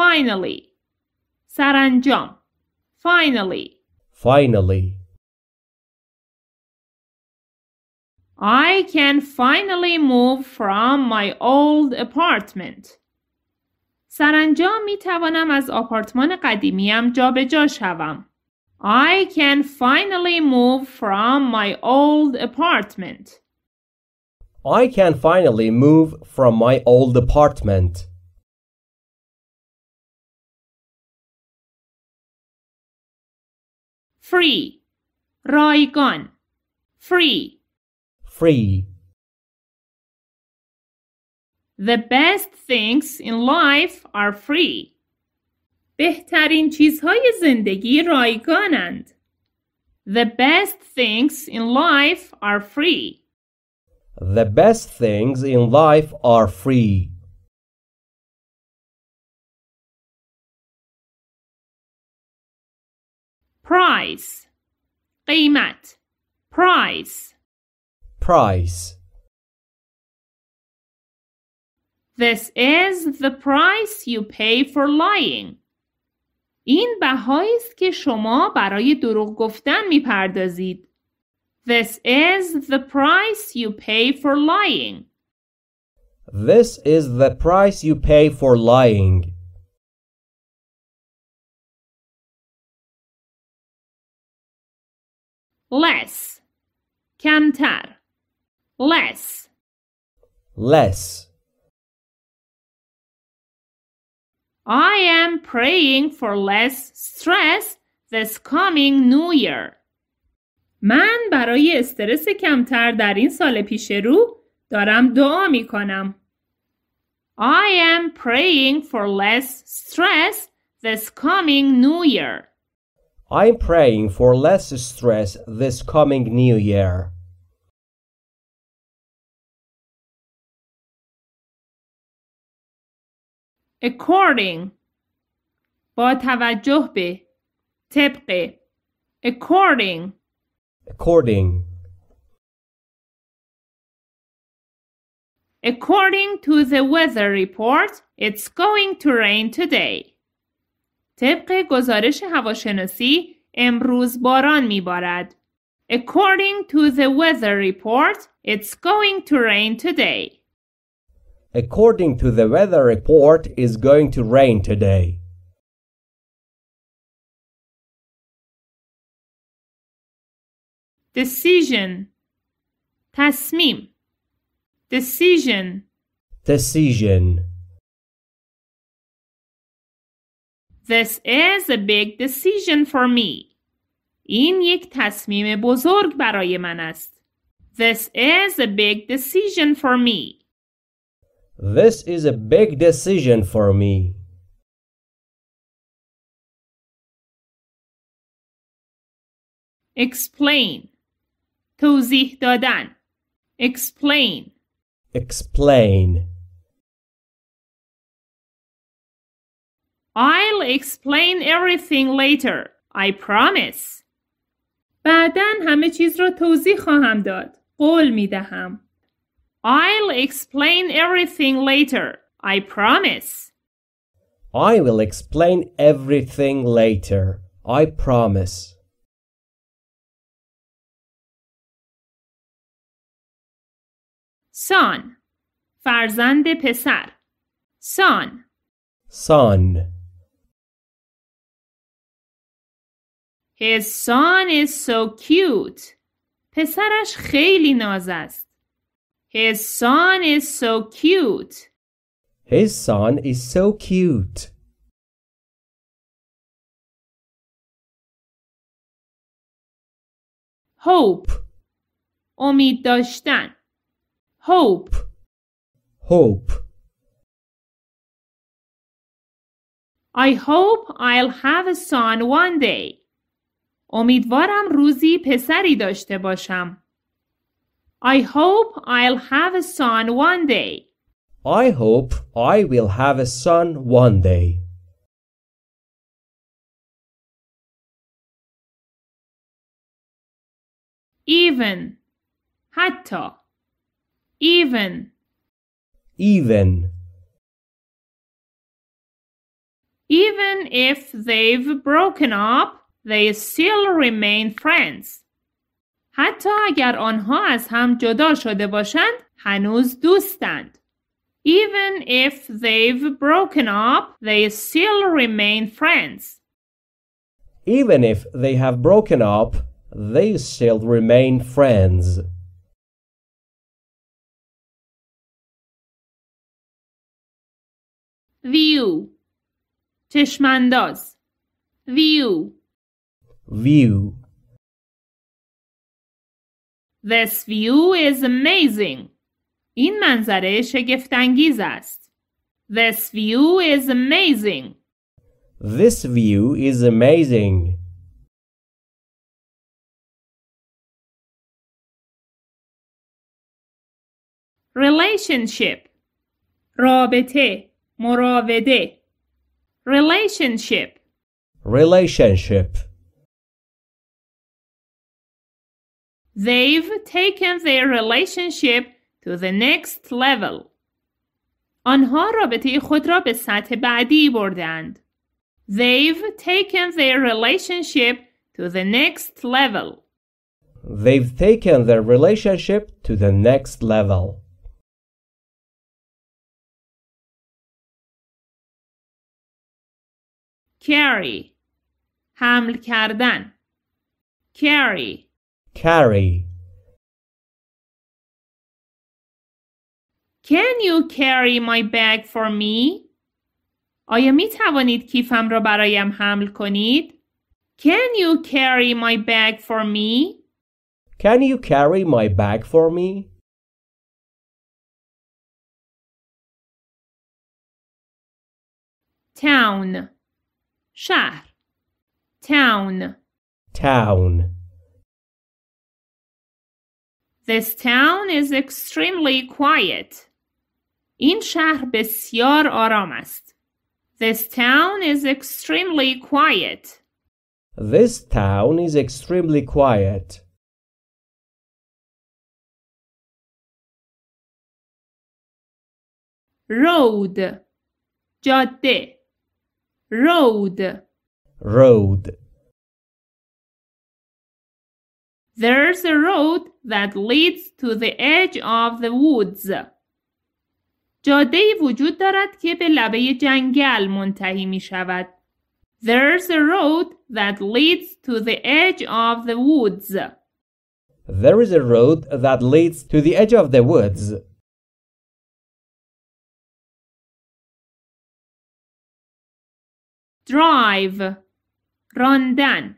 finally Saranjam. finally finally I can finally move from my old apartment. سرانجام می توانم از آپارتمان قدیمیم جابجا شوم. I can finally move from my old apartment. I can finally move from my old apartment. free رایگان free free The best things in life are free بهترین چیزهای زندگی رایگانند The best things in life are free The best things in life are free price قیمت price price This is the price you pay for lying. این بهایی است که شما برای دروغ گفتن میپردازید. This is the price you pay for lying. This is the price you pay for lying. less kāntar, less less I am praying for less stress this coming new year. من برای استرس کمتر در این سال پیش رو دارم دعا می کنم. I am praying for less stress this coming new year. I'm praying for less stress this coming new year. According با توجه به طبق According According According to the weather report, it's going to rain today. طبق گزارش هواشناسی امروز باران بارد. According to the weather report, it's going to rain today. According to the weather report, it's going to rain today. Decision تصمیم Decision Decision This is a big decision for me. این یک تصمیم بزرگ برای من است. This is a big decision for me. This is a big decision for me. Explain. توضیح دادن. Explain. Explain. I'll explain everything later. I promise. بعدا همه چیز را توضیح خواهم داد. قول می دهم. I'll explain everything later. I promise. I will explain everything later. I promise. Son فرزند پسر Son Son His son is so cute. پسرش خیلی ناز است. His son is so cute. His son is so cute. hope امید داشتن hope hope I hope I'll have a son one day امیدوارم روزی پسری داشته باشم. I hope I'll have a son one day. I hope I will have a son one day. Even حتی even even even if they've broken up they still remain friends. حتی اگر آنها از هم جدا شده باشند هنوز دوستند. Even if they've broken up, they still remain friends. Even if they have broken up, they still remain friends. View چشمانداز View view. This view is amazing. این منظره شگفت انگیز است. This view is amazing. This view is amazing. Relationship رابطه مراوده Relationship Relationship They've taken their relationship to the next level. آنها رابطه خود را به سطح بعدی بردند. They've taken their relationship to the next level. They've taken their relationship to the next level. Carry حمل کردن carry Carry. Can you carry my bag for me? آیا می توانید کیفم را برایم حمل کنید؟ Can you carry my bag for me? Can you carry my bag for me? town شهر town town this town is extremely quiet. این شهر بسیار آرام است. This town is extremely quiet. This town is extremely quiet. Road جاده Road Road There's a road that leads to the edge of the woods. جاده وجود دارد که به لبه جنگل منتهی می شود. There's a road that leads to the edge of the woods. There is a road that leads to the edge of the woods. Drive راندن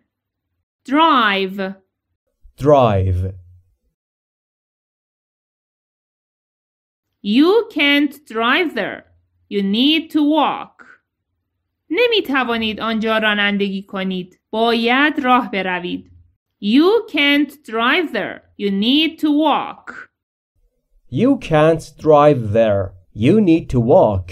Drive drive. You can't drive there. You need to walk. نمی توانید آنجا رانندگی کنید. باید راه بروید. You can't drive there. You need to walk. You can't drive there. You need to walk.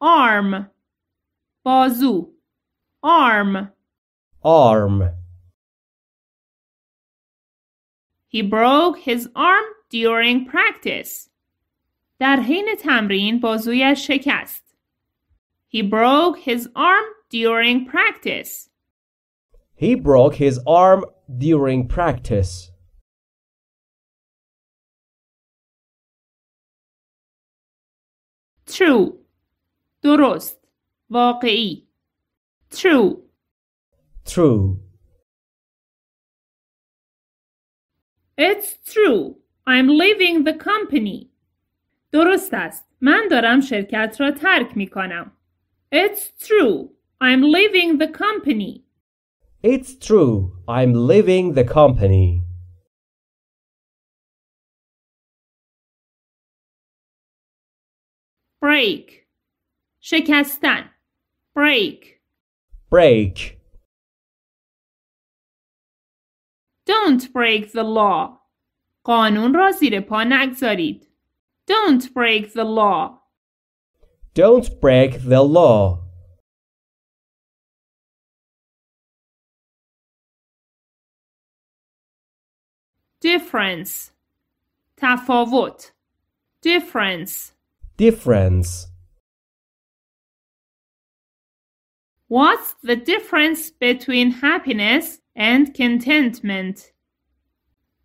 Arm بازو arm arm He broke his arm during practice. در حین تمرین بازویش شکست. He broke his arm during practice. He broke his arm during practice. True. درست. واقعی true true It's true. I'm leaving the company. درست است. من دارم شرکت را ترک می کنم. It's true. I'm leaving the company. It's true. I'm leaving the company. Break. شکستن break break Don't break the law قانون را زیر پا نگذارید Don't break the law Don't break the law Difference تفاوت Difference Difference What's the difference between happiness and contentment?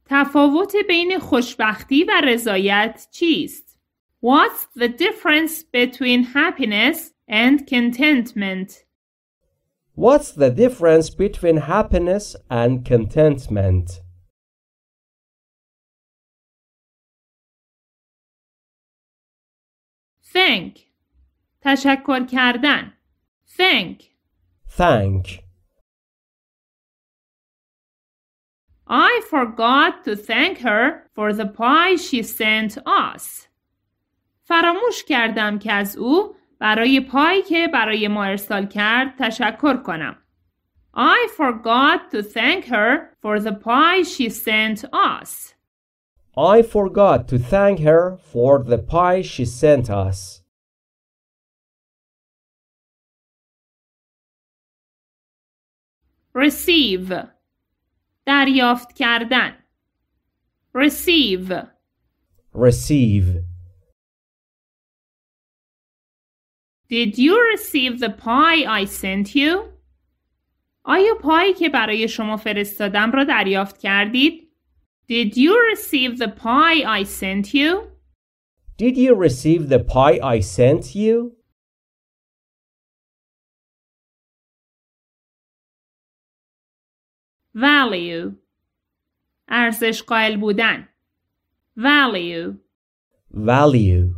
تفاوت بین خوشبختی و رضایت چیست؟ What's the difference between happiness and contentment? What's the difference between happiness and contentment? Thank. تشکر کردن. Thank. Thank. I forgot to thank her for the pie she sent us. فراموش کردم که از او برای پایی که برای ما ارسال کرد تشکر کنم. I forgot to thank her for the pie she sent us. I forgot to thank her for the pie she sent us. receive دریافت کردن receive receive Did you receive the pie I sent you? آیا پایی که برای شما فرستادم را دریافت کردید؟ Did you receive the pie I sent you? Did you receive the pie I sent you? value ارزش قائل بودن value value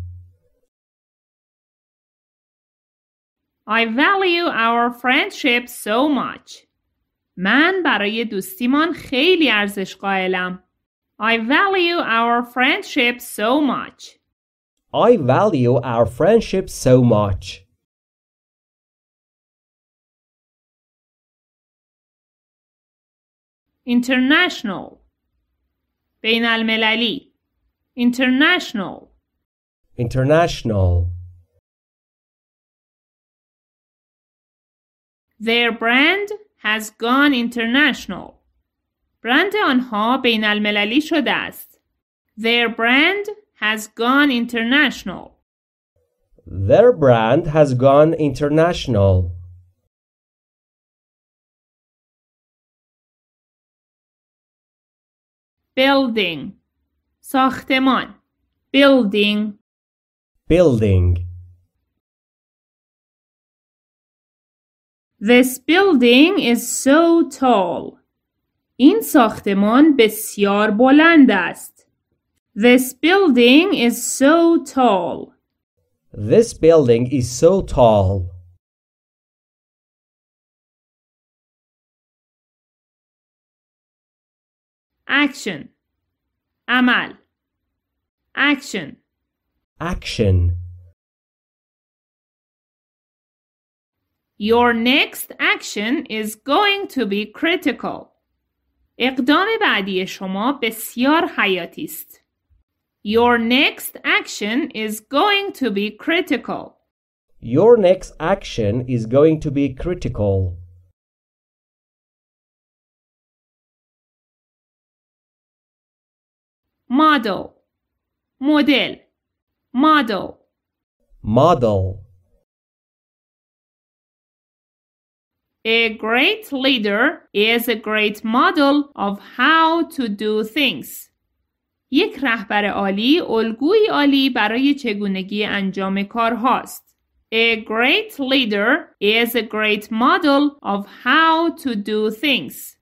I value our friendship so much من برای دوستیمان خیلی ارزش قائلم I value our friendship so much I value our friendship so much international بین المللی international international Their brand has gone international. برند آنها بین المللی شده است. Their brand has gone international. Their brand has gone international. building ساختمان building building This building is so tall. این ساختمان بسیار بلند است. This building is so tall. This building is so tall. action amal. action action Your next action is going to be critical. اقدام بعدی شما بسیار حیاتی است. Your next action is going to be critical. Your next action is going to be critical. model model model model A great leader is a great model of how to do things. یک رهبر عالی الگوی عالی برای چگونگی انجام کار هاست. A great leader is a great model of how to do things.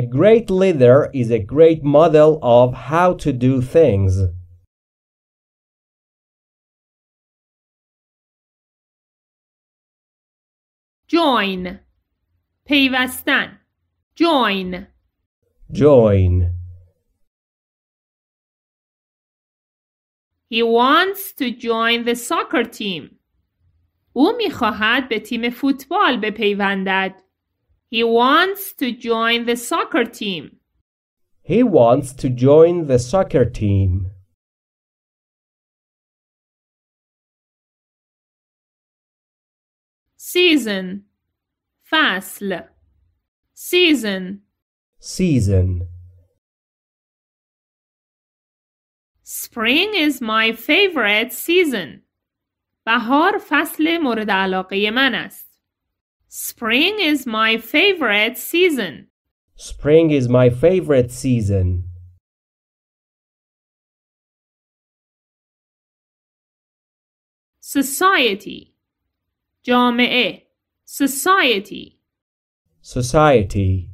A great leader is a great model of how to do things. join پیوستن join join He wants to join the soccer team. او میخواهد به تیم فوتبال بپیوندد. He wants to join the soccer team. He wants to join the soccer team. Season فصل Season Season Spring is my favorite season. بهار فصل مورد علاقه است. Spring is my favorite season. Spring is my favorite season. Society جامعه Society Society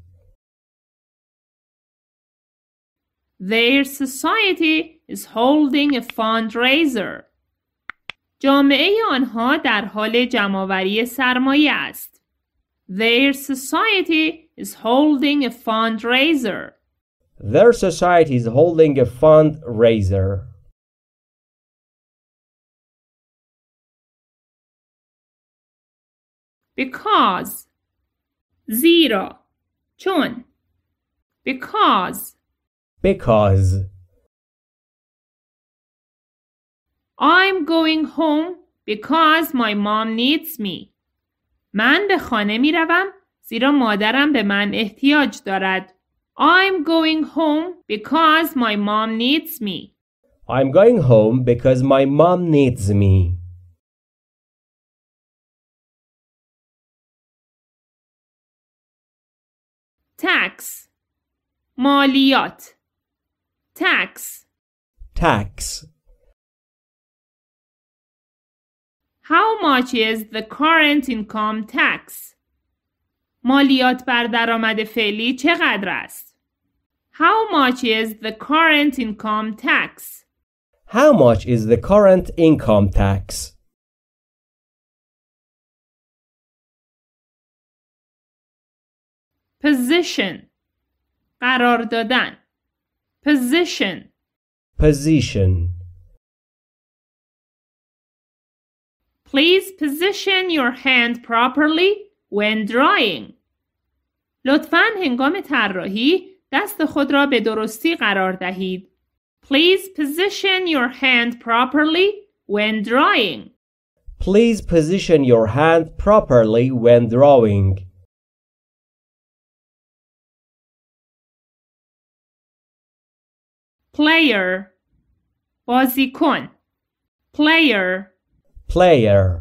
Their society is holding a fundraiser. جامعه آنها در حال جمعآوری سرمایه است. Their society is holding a fundraiser. Their society is holding a fundraiser. Because zero, Chun. because because I'm going home because my mom needs me. من به خانه می روم زیرا مادرم به من احتیاج دارد. I'm going home because my mom needs me. I'm going home because my mom needs me. Tax مالیات Tax Tax How much is the current income tax? مالیات بر درآمد فعلی چقدر است؟ How much is the current income tax? How much is the current income tax? Position قرار دادن Position Position Please position your hand properly when drawing. لطفاً هنگام طراحی دست خود را به درستی قرار دهید. Please position your hand properly when drawing. Please position your hand properly when drawing. Player بازیکن Player player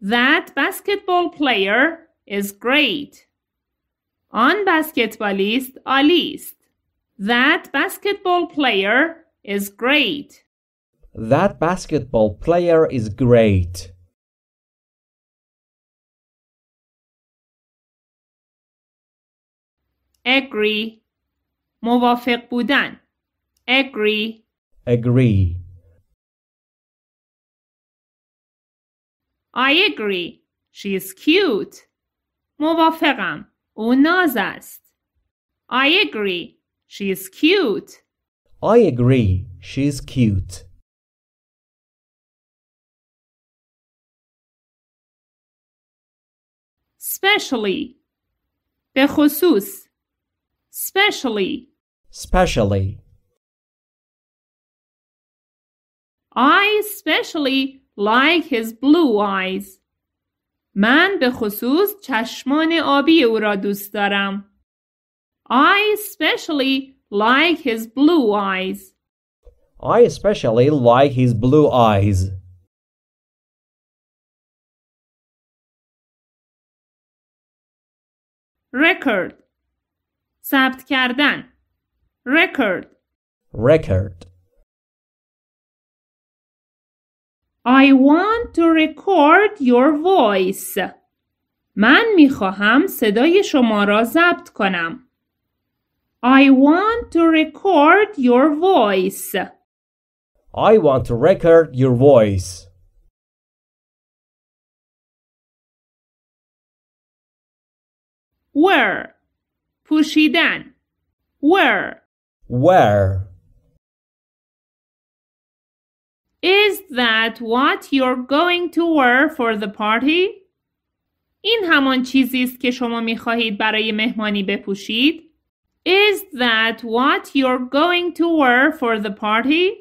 That basketball player is great. آن basketballist عالی That basketball player is great. That basketball player is great. Agree. موافق بودن. Agree agree. I agree. She is cute. موافقم. او ناز است. I agree. She is cute. I agree. She is cute. Specially. به خصوص. Specially. Specially. I especially like his blue eyes. من به خصوص چشمان آبی او را دوست دارم. I especially like his blue eyes. I especially like his blue eyes. Record ثبت کردن Record Record I want to record your voice. من میخواهم صدای شما را ضبط کنم. I want to record your voice. I want to record your voice. Where پوشیدن Where Where Is that what you're going to wear for the party? این همان چیزی است که شما می خواهید برای مهمانی بپوشید؟ Is that what you're going to wear for the party?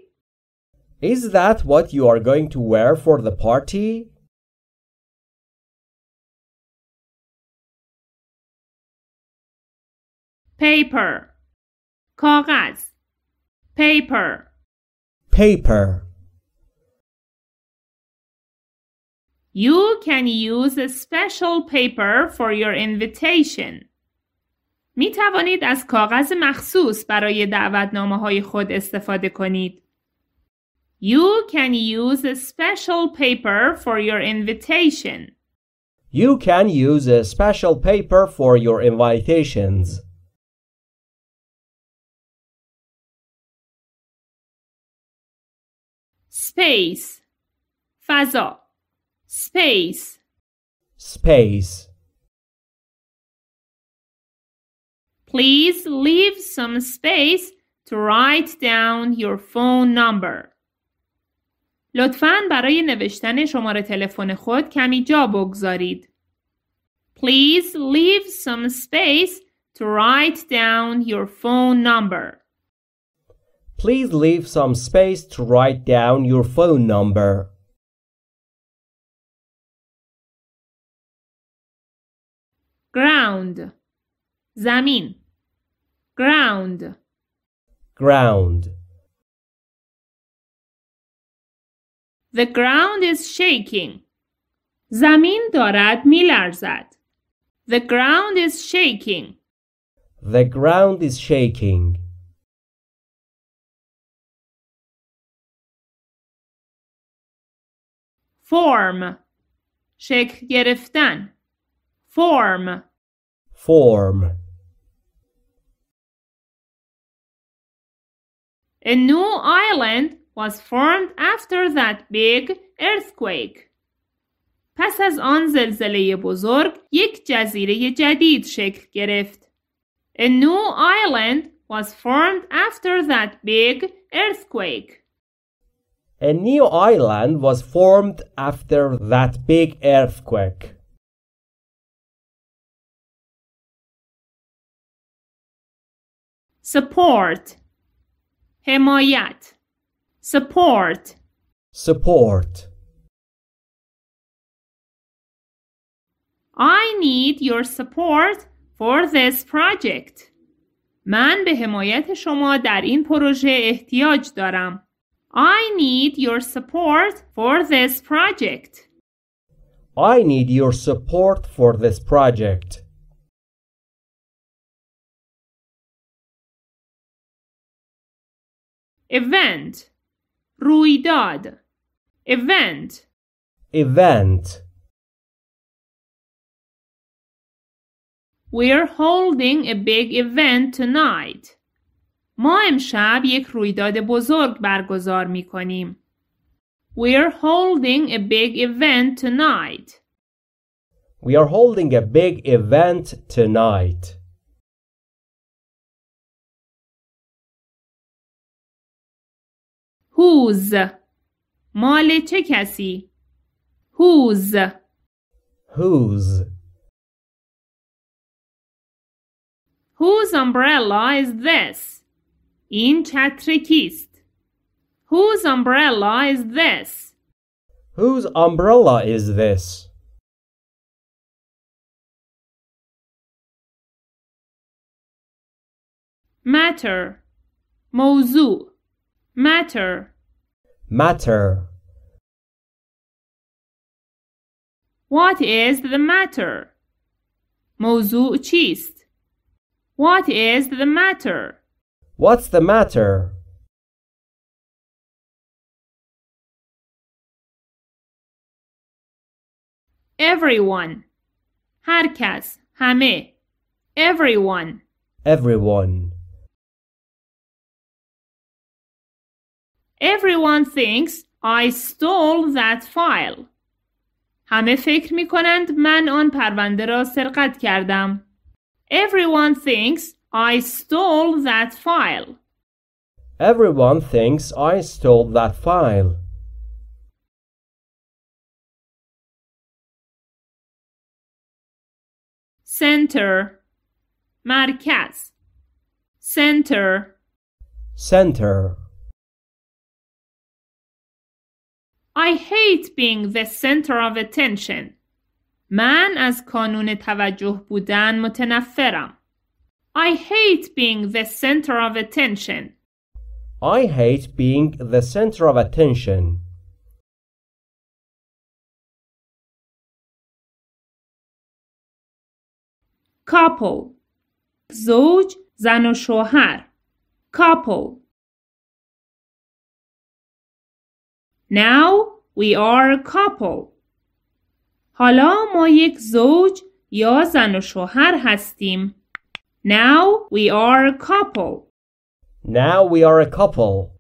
Is that what you are going to wear for the party? paper کاغذ paper paper You can use a special paper for your invitation. می توانید از کاغذ مخصوص برای دعوتنامه های خود استفاده کنید. You can use a special paper for your invitation. You can use a special paper for your invitations. Space فضا space space Please leave some space to write down your phone number. لطفاً برای نوشتن شماره تلفن خود کمی جا بگذارید. Please leave some space to write down your phone number. Please leave some space to write down your phone number. ground زمین ground ground The ground is shaking. زمین دارد میلرزد. The ground is shaking. The ground is shaking. Form. شکل گرفتن. Form form A new island was formed after that big earthquake. پس از آن زلزله بزرگ یک جزیره جدید شکل گرفت. A new island was formed after that big earthquake. A new island was formed after that big earthquake. support حمایت support support I need your support for this project من به حمایت شما در این پروژه احتیاج دارم I need your support for this project I need your support for this project event رویداد event event We're holding a big event tonight. ما امشب یک رویداد بزرگ برگزار می کنیم. We're holding a big event tonight. We are holding a big event tonight. Whose? مال چه کسی؟ Whose? Whose umbrella is this? این چتر کیست؟ Whose umbrella is this? Whose umbrella is this? Matter موضوع matter matter What is the matter? موضوع چیست؟ What is the matter? What's the matter? Everyone هر کس همه Everyone Everyone Everyone thinks I stole that file. همه فکر می کنند من آن پرونده را سرقت کردم. Everyone thinks I stole that file. Everyone thinks I stole that file. Center مرکز Center Center I hate being the center of attention. Man, as کانون توجه budan متنفرم. I hate being the center of attention. I hate being the center of attention. couple زوج زن و شوهر couple Now we are a couple. حالا ما یک زوج یا زن و شوهر هستیم. Now we are a couple. Now we are a couple.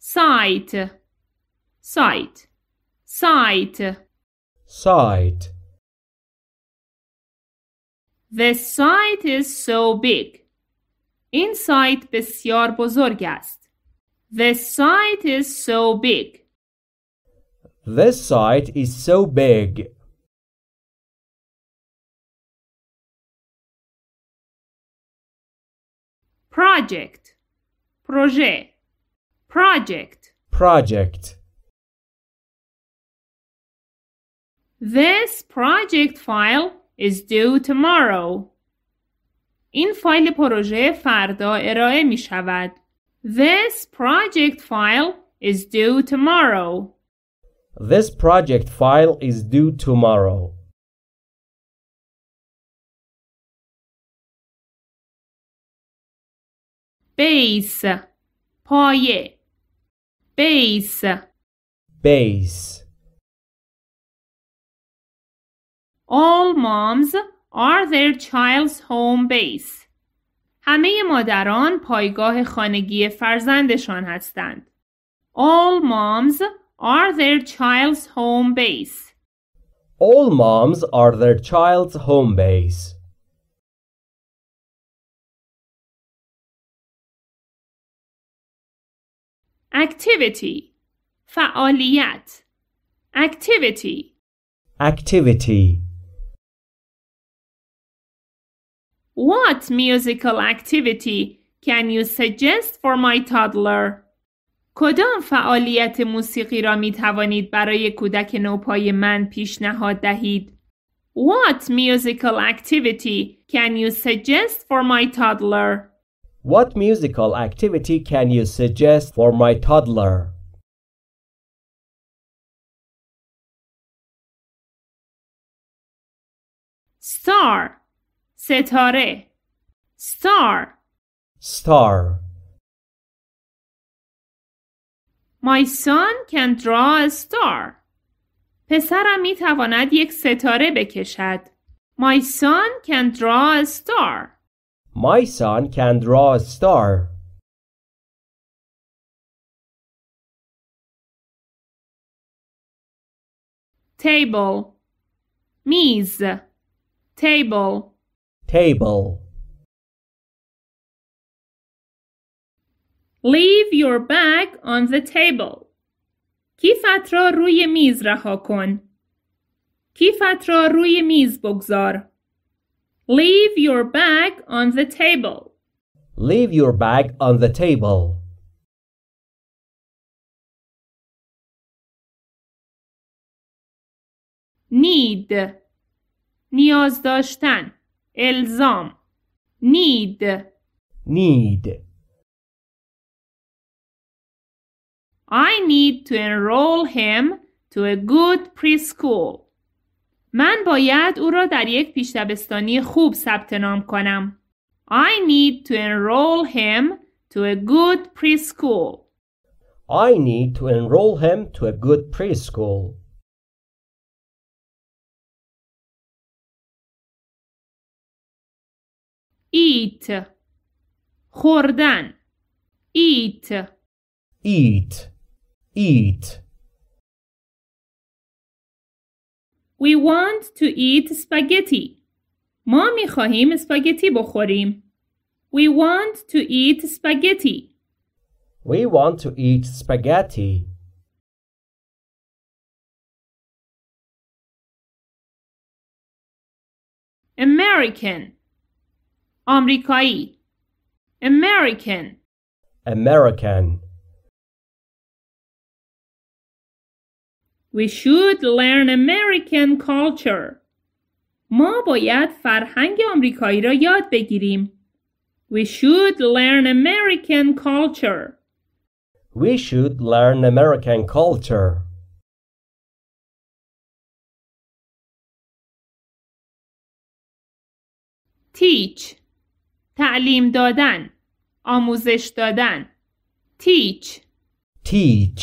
Site. Site. Site. Site. The site is so big. این سایت بسیار بزرگ است. The site is so big. This site is so big. Project Proje Project Project This project file is due tomorrow. این فایل پروژه فردا ارائه می شود. This project file is due tomorrow. This project file is due tomorrow. بیس پایه بیس بیس All moms are their child's home base. همه مادران پایگاه خانگی فرزندشان هستند. All moms are their child's home base. All moms are their child's home base. Activity فعالیت Activity Activity What musical activity can you suggest for my toddler? کدام فعالیت موسیقی را می توانید برای کودک نوپای من پیشنهاد دهید؟ What musical activity can you suggest for my toddler? What musical activity can you suggest for my toddler? Star ستاره star star My son can draw a star. پسرم می تواند یک ستاره بکشد. My son can draw a star. My son can draw a star. Table. میز. Table. table. Leave your bag on the table. کیفت را روی میز رها کن. کیفت را روی میز بگذار. Leave your bag on the table. Leave your bag on the table. Need نیاز داشتن الزام need need I need to enroll him to a good preschool. من باید او را در یک پیش دبستانی خوب ثبت نام کنم. I need to enroll him to a good preschool. I need to enroll him to a good preschool. eat خوردن eat eat eat We want to eat spaghetti. ما می خواهیم اسپاگتی بخوریم. We want to eat spaghetti. We want to eat spaghetti. American آمریکایی American American We should learn American culture. ما باید فرهنگ آمریکایی را یاد بگیریم. We should learn American culture. We should learn American culture. Teach تعلیم دادن آموزش دادن teach teach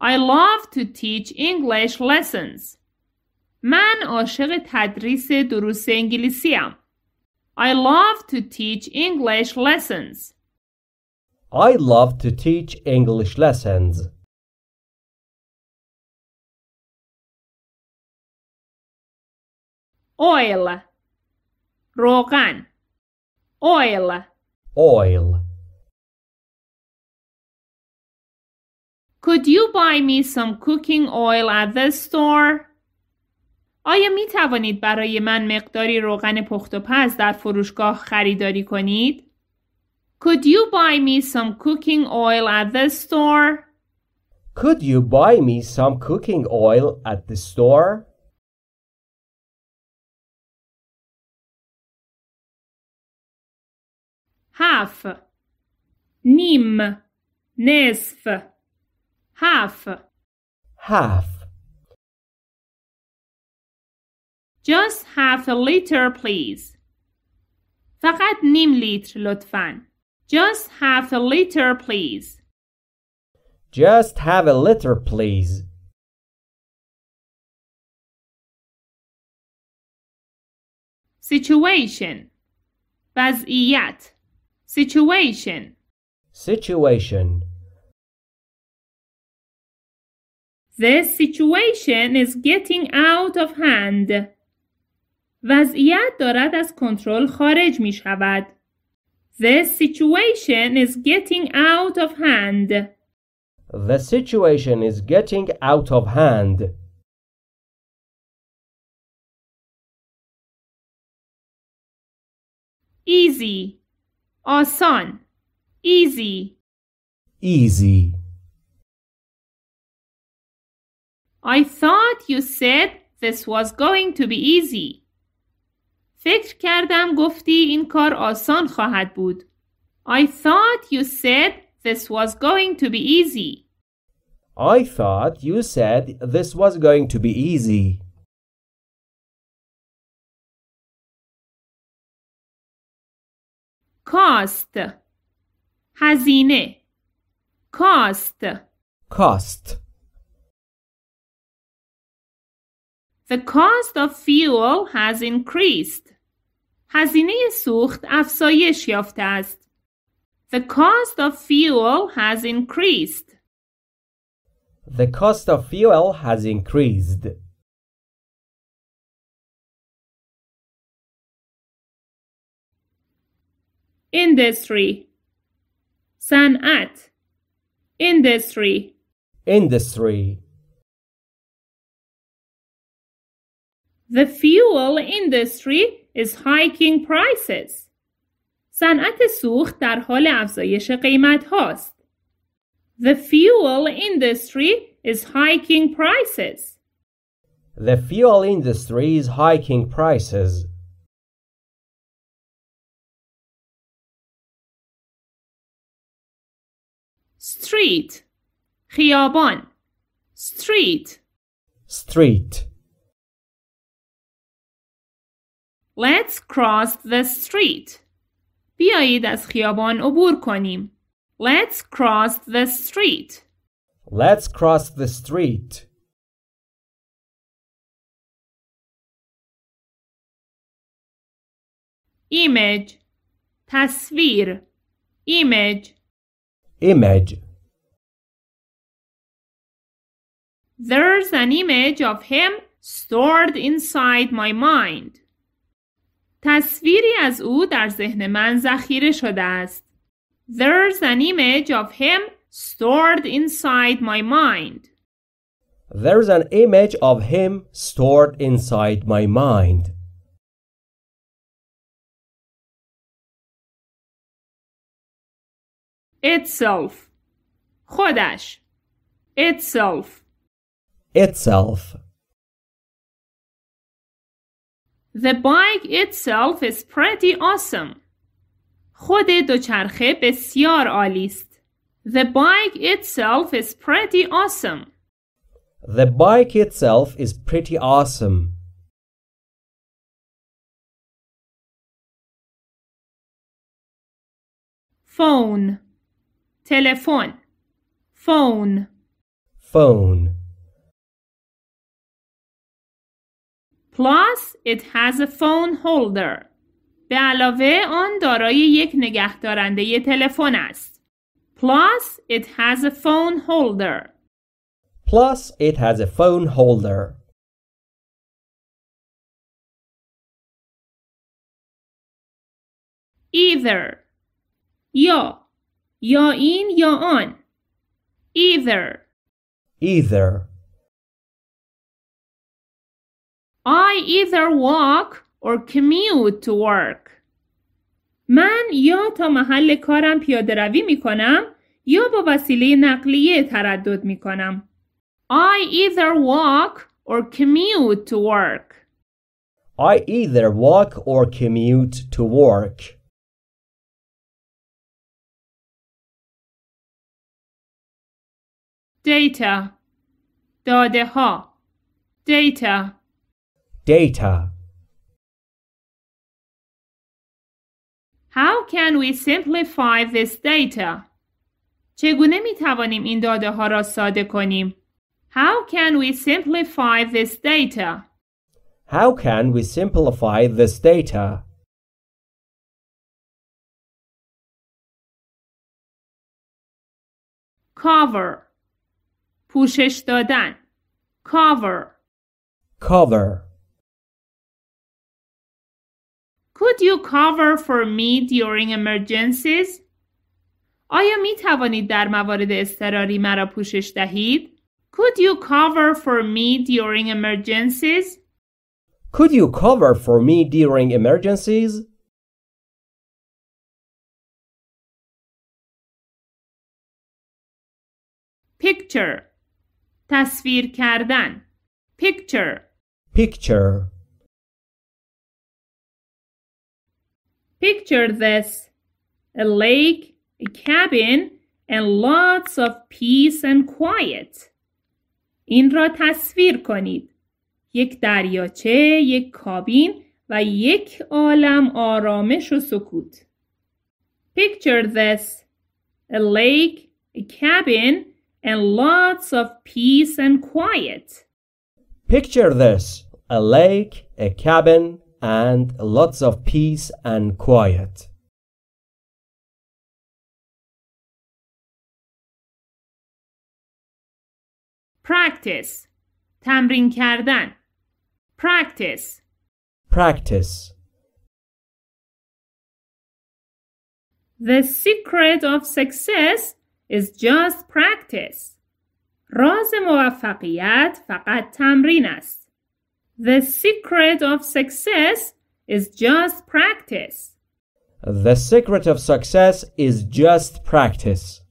I love to teach English lessons. من عاشق تدریس دروس انگلیسی ام. I love to teach English lessons. I love to teach English lessons. oil روغن oil oil Could you buy me some cooking oil at the store? آیا می توانید برای من مقداری روغن پخت و پز در فروشگاه خریداری کنید؟ Could you buy me some cooking oil at the store? Could you buy me some cooking oil at the store? half nim nesf half half just half a liter please فقط نیم لیتر لطفاً Just half a liter, please. Just have a liter, please. Situation. وضعیت Situation. Situation. This situation is getting out of hand. وضعیت دارد از کنترل خارج می شود. This situation is getting out of hand. The situation is getting out of hand. Easy آسان easy easy I thought you said this was going to be easy فکر کردم گفتی این کار آسان خواهد بود I thought you said this was going to be easy I thought you said this was going to be easy Cost. هزینه Cost. cost The cost of fuel has increased. هزینه سوخت افزایش یافته است. The cost of fuel has increased. The cost of fuel has increased. industry Sanat. industry industry The fuel industry is hiking prices. صنعت سوخت در حال افزایش قیمت هاست. The fuel industry is hiking prices. The fuel industry is hiking prices. street خیابان street street Let's cross the street بیایید از خیابان عبور کنیم Let's cross the street Let's cross the street image تصویر image image There's an image of him stored inside my mind. تصویری از او در ذهن من ذخیره شده است. There's an image of him stored inside my mind. There's an image of him stored inside my mind. Itself. خودش. Itself itself. The bike itself is pretty awesome. خود دوچرخه بسیار عالی است. The bike itself is pretty awesome. The bike itself is pretty awesome. Phone. Telephone. Phone. Phone. Plus, it has a phone holder. به علاوه آن دارای یک نگهدارنده تلفن است. Plus, it has a phone holder. Plus, it has a phone holder. Either یا یا این یا آن Either Either I either walk or commute to work. من یا تا محل کارم پیاده روی می کنم یا با وسیله نقلیه تردد می کنم. I either walk or commute to work. I either walk or commute to work. Data. داده ها. Data data. How can we simplify this data? چگونه می توانیم این داده ها را ساده کنیم؟ How can we simplify this data? How can we simplify this data? cover پوشش دادن cover cover could you cover for me during emergencies? آیا می توانید در موارد اضطراری مرا پوشش دهید؟ Could you cover for me during emergencies? Could you cover for me during emergencies? Picture تصویر کردن Picture Picture Picture this a lake, a cabin, and lots of peace and quiet. این را تصویر کنید. یک دریاچه، یک کابین و یک عالم آرامش و سکوت. Picture this. A lake, a cabin, and lots of peace and quiet. Picture this. A lake, a cabin, and lots of peace and quiet. Practice تمرین کردن Practice Practice The secret of success is just practice. راز موفقیت فقط تمرین است. The secret of success is just practice. The secret of success is just practice.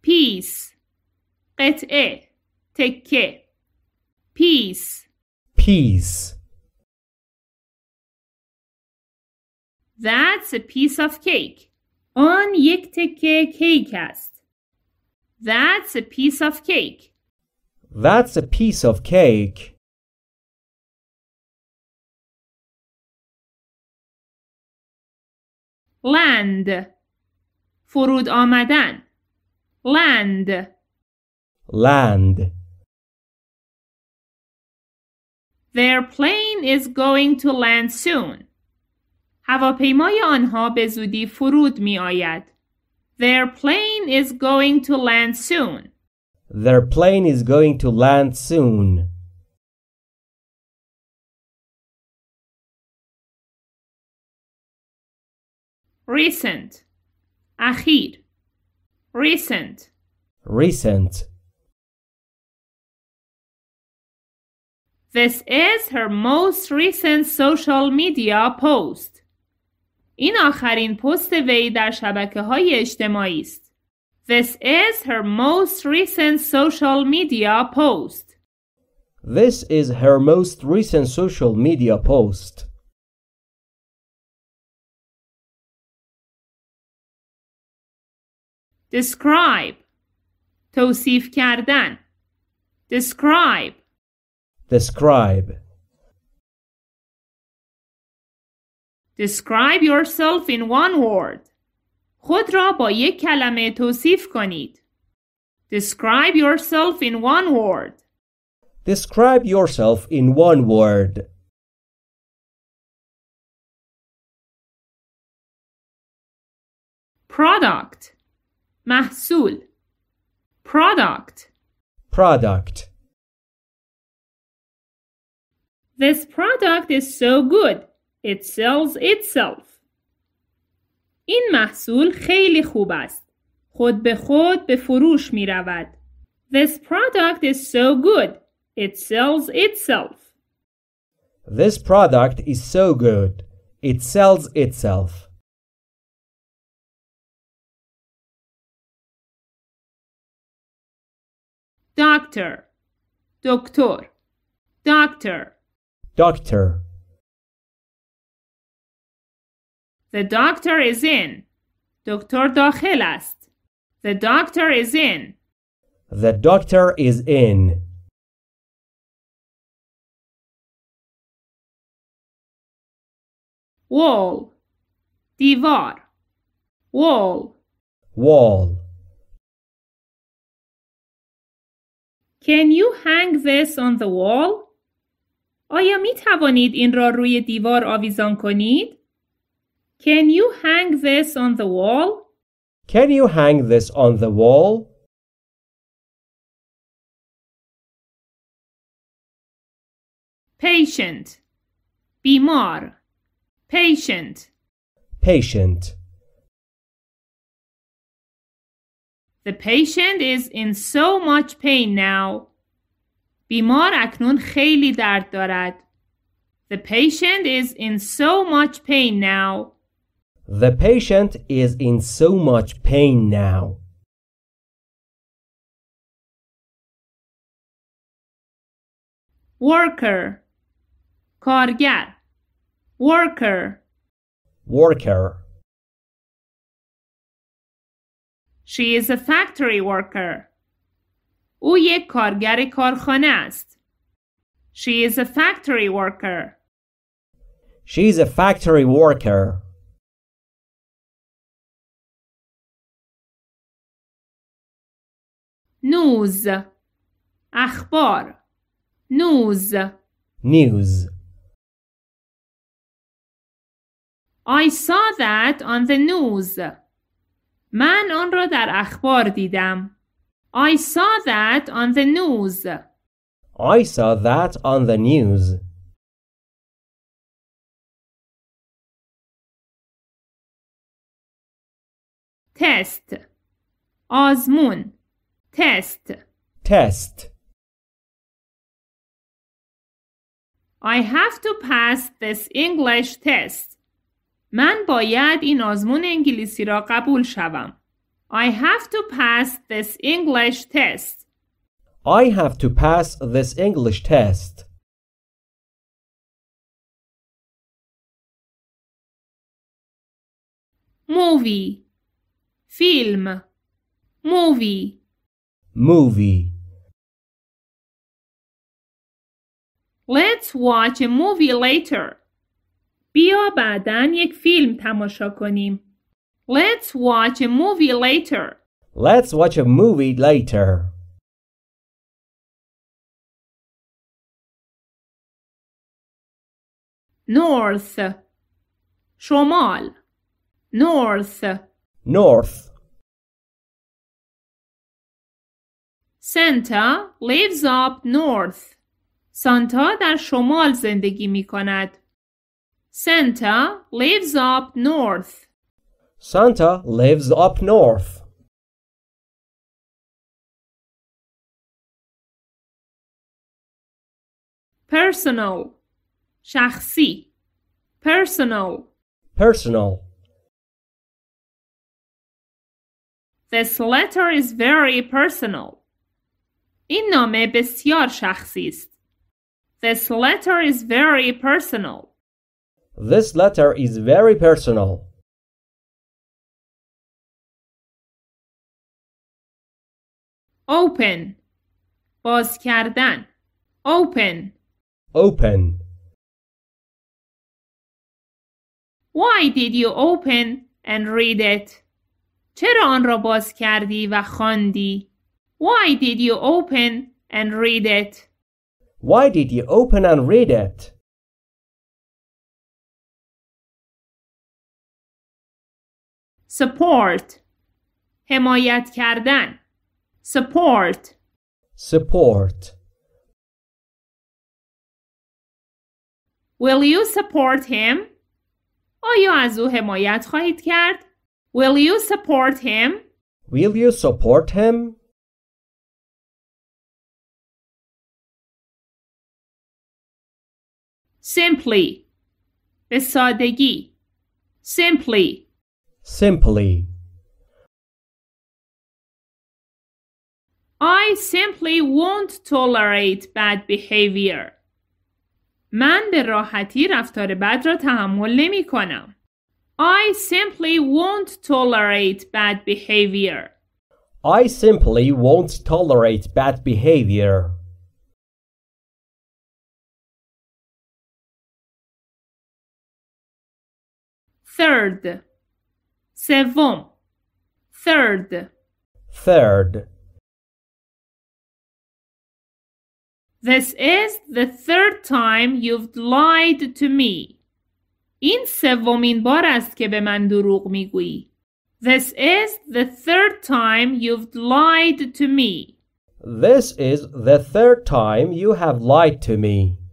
Peace. قطعه تکه Peace. Peace. That's a piece of cake. آن یک تکه کیک است. That's a piece of cake. That's a piece of cake. land فرود آمدن land land Their plane is going to land soon. هواپیمای آنها به زودی فرود می آید. Their plane is going to land soon. Their plane is going to land soon. Recent. Akhir. Recent. Recent. This is her most recent social media post. این آخرین پست وی در شبکه های اجتماعی است. This is her most recent social media post. This is her most recent social media post. Describe توصیف کردن Describe Describe Describe yourself in one word. خود را با یک کلمه توصیف کنید. Describe yourself in one word. Describe yourself in one word. Product محصول Product Product This product is so good. It sells itself. این محصول خیلی خوب است. خود به خود به فروش می رود. This product is so good. It sells itself. This product is so good. It sells itself. Doctor. Doctor. Doctor. Doctor. The doctor is in. دکتر داخل است. The doctor is in. The doctor is in. wall دیوار wall wall Can you hang this on the wall? آیا می توانید این را روی دیوار آویزان کنید؟ can you hang this on the wall? Can you hang this on the wall? Patient. Bimar. Patient. Patient. The patient is in so much pain now. بیمار اکنون خیلی درد دارد. The patient is in so much pain now. The patient is in so much pain now. Worker کارگر Worker Worker She is a factory worker. او یک کارگر کارخانه است. She is a factory worker. She is a factory worker. نوز اخبار نوز نیوز I saw that on the news. من آن را در اخبار دیدم. I saw that on the news. I saw that on the news. تست آزمون Test. Test. I have to pass this English test. من باید این آزمون انگلیسی را قبول شوم. I have to pass this English test. I have to pass this English test. Movie. Film. Movie movie. Let's watch a movie later. بیا بعدا یک فیلم تماشا کنیم. Let's watch a movie later. Let's watch a movie later. North شمال North North Santa lives up north. Santa در شمال زندگی می کند. Santa lives up north. Santa lives up north. personal شخصی personal personal This letter is very personal. این نامه بسیار شخصی است. This letter is very personal. This letter is very personal. Open. باز کردن. Open. Open. Why did you open and read it? چرا آن را باز کردی و خواندی؟ Why did you open and read it? Why did you open and read it? Support حمایت کردن Support Support Will you support him? آیا از او حمایت خواهید کرد؟ Will you support him? Will you support him? simply به سادگی simply simply I simply won't tolerate bad behavior. من به راحتی رفتار بد را تحمل نمی کنم. I simply won't tolerate bad behavior. I simply won't tolerate bad behavior. third سوم third third This is the third time you've lied to me. این سومین بار است که به من دروغ میگویی. This is the third time you've lied to me. This is the third time you have lied to me.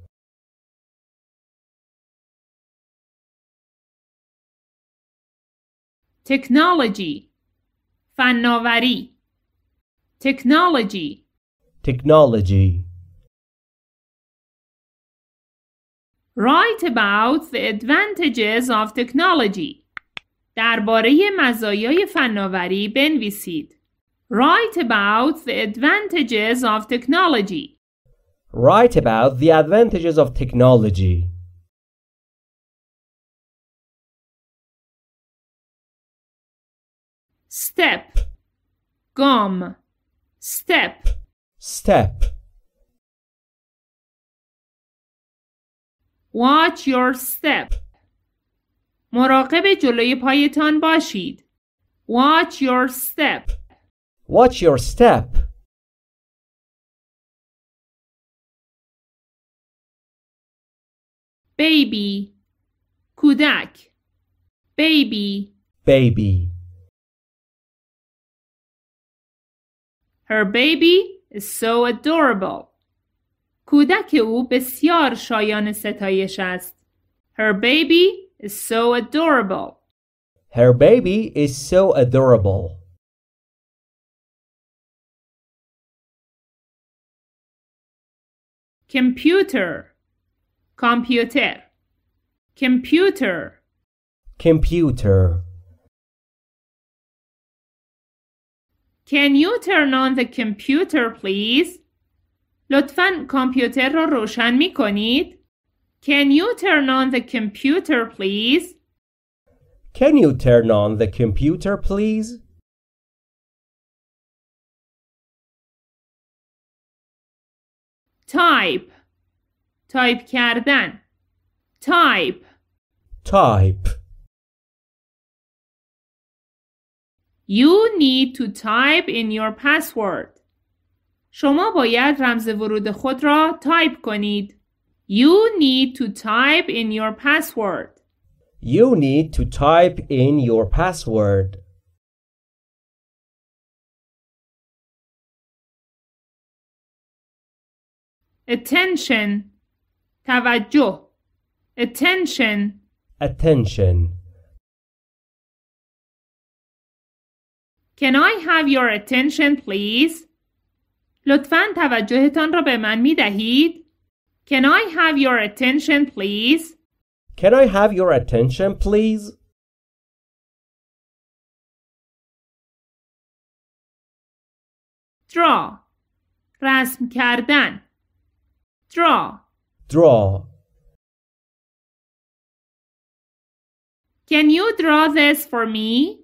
technology فناوری technology technology write about the advantages of technology درباره مزایای فناوری بنویسید Write about the advantages of technology. Write about the advantages of technology. step gum step step watch your step مراقب جلوی پایتان باشید watch your step watch your step baby کودک baby baby Her baby is so adorable. کودک او بسیار شایان ستایش است. Her baby is so adorable. Her baby is so adorable. Computer. Computer. Computer. Computer. Can you turn on the computer please? لطفاً کامپیوتر را روشن می کنید؟ Can you turn on the computer please? Can you turn on the computer please? Type Type کردن Type Type You need to type in your password. شما باید رمز ورود خود را تایپ کنید. You need to type in your password. You need to type in your password. Attention. توجه. Attention. Attention. Can I have your attention please? لطفا توجهتان را به من می دهید؟ Can I have your attention please? Can I have your attention please? draw رسم کردن draw draw Can you draw this for me?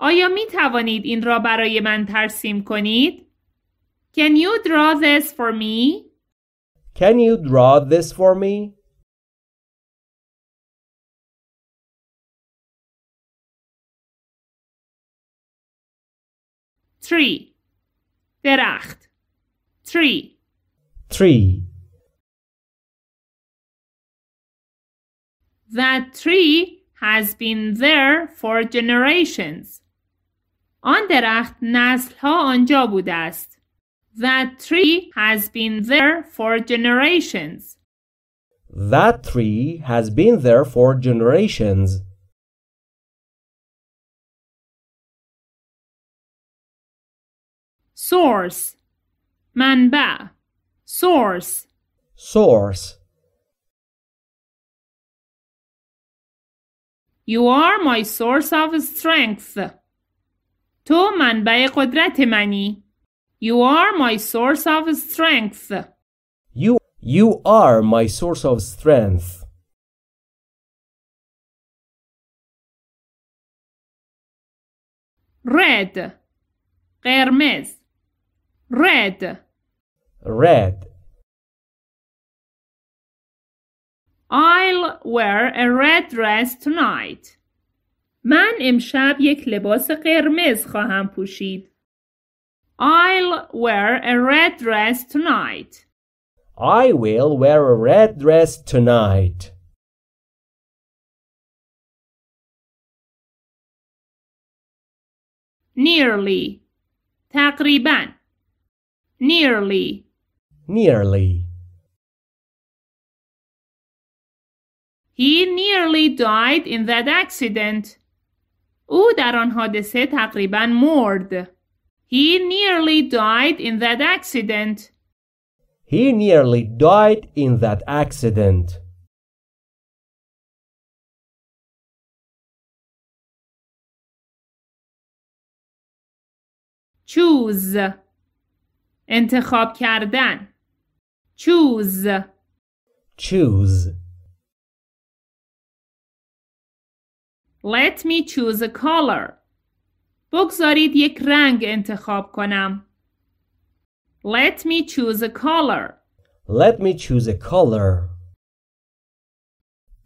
آیا می توانید این را برای من ترسیم کنید؟ Can you draw this for me? Can you draw this for me? Tree درخت Tree Tree That tree has been there for generations. آن درخت نسل ها آنجا بوده است. That tree has been there for generations. That tree has been there for generations. Source منبع Source Source You are my source of strength. تو منبع قدرت منی. You are my source of strength. You, you are my source of strength. red قرمز red red I'll wear a red dress tonight. من امشب یک لباس قرمز خواهم پوشید. I'll wear a red dress tonight. I will wear a red dress tonight. Nearly. تقریبا. Nearly. Nearly. He nearly died in that accident. او در آن حادثه تقریبا مرد. He nearly died in that accident. He nearly died in that accident. choose انتخاب کردن choose choose Let me choose a color. بگذارید یک رنگ انتخاب کنم. Let me choose a color. Let me choose a color.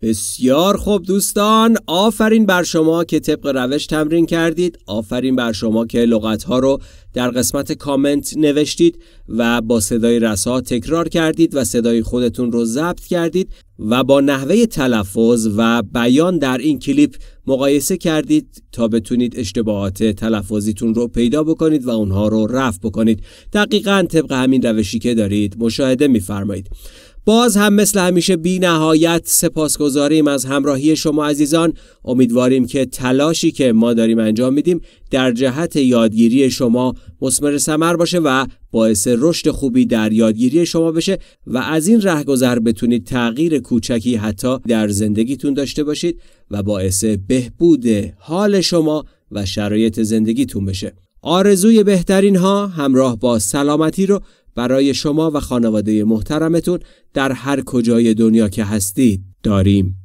بسیار خوب دوستان آفرین بر شما که طبق روش تمرین کردید آفرین بر شما که لغت ها رو در قسمت کامنت نوشتید و با صدای رسا تکرار کردید و صدای خودتون رو ضبط کردید و با نحوه تلفظ و بیان در این کلیپ مقایسه کردید تا بتونید اشتباهات تلفظیتون رو پیدا بکنید و اونها رو رفع بکنید دقیقا طبق همین روشی که دارید مشاهده میفرمایید باز هم مثل همیشه بی نهایت سپاسگزاریم از همراهی شما عزیزان امیدواریم که تلاشی که ما داریم انجام میدیم در جهت یادگیری شما مسمر سمر باشه و باعث رشد خوبی در یادگیری شما بشه و از این رهگذر بتونید تغییر کوچکی حتی در زندگیتون داشته باشید و باعث بهبود حال شما و شرایط زندگیتون بشه آرزوی بهترین ها همراه با سلامتی رو برای شما و خانواده محترمتون در هر کجای دنیا که هستید داریم.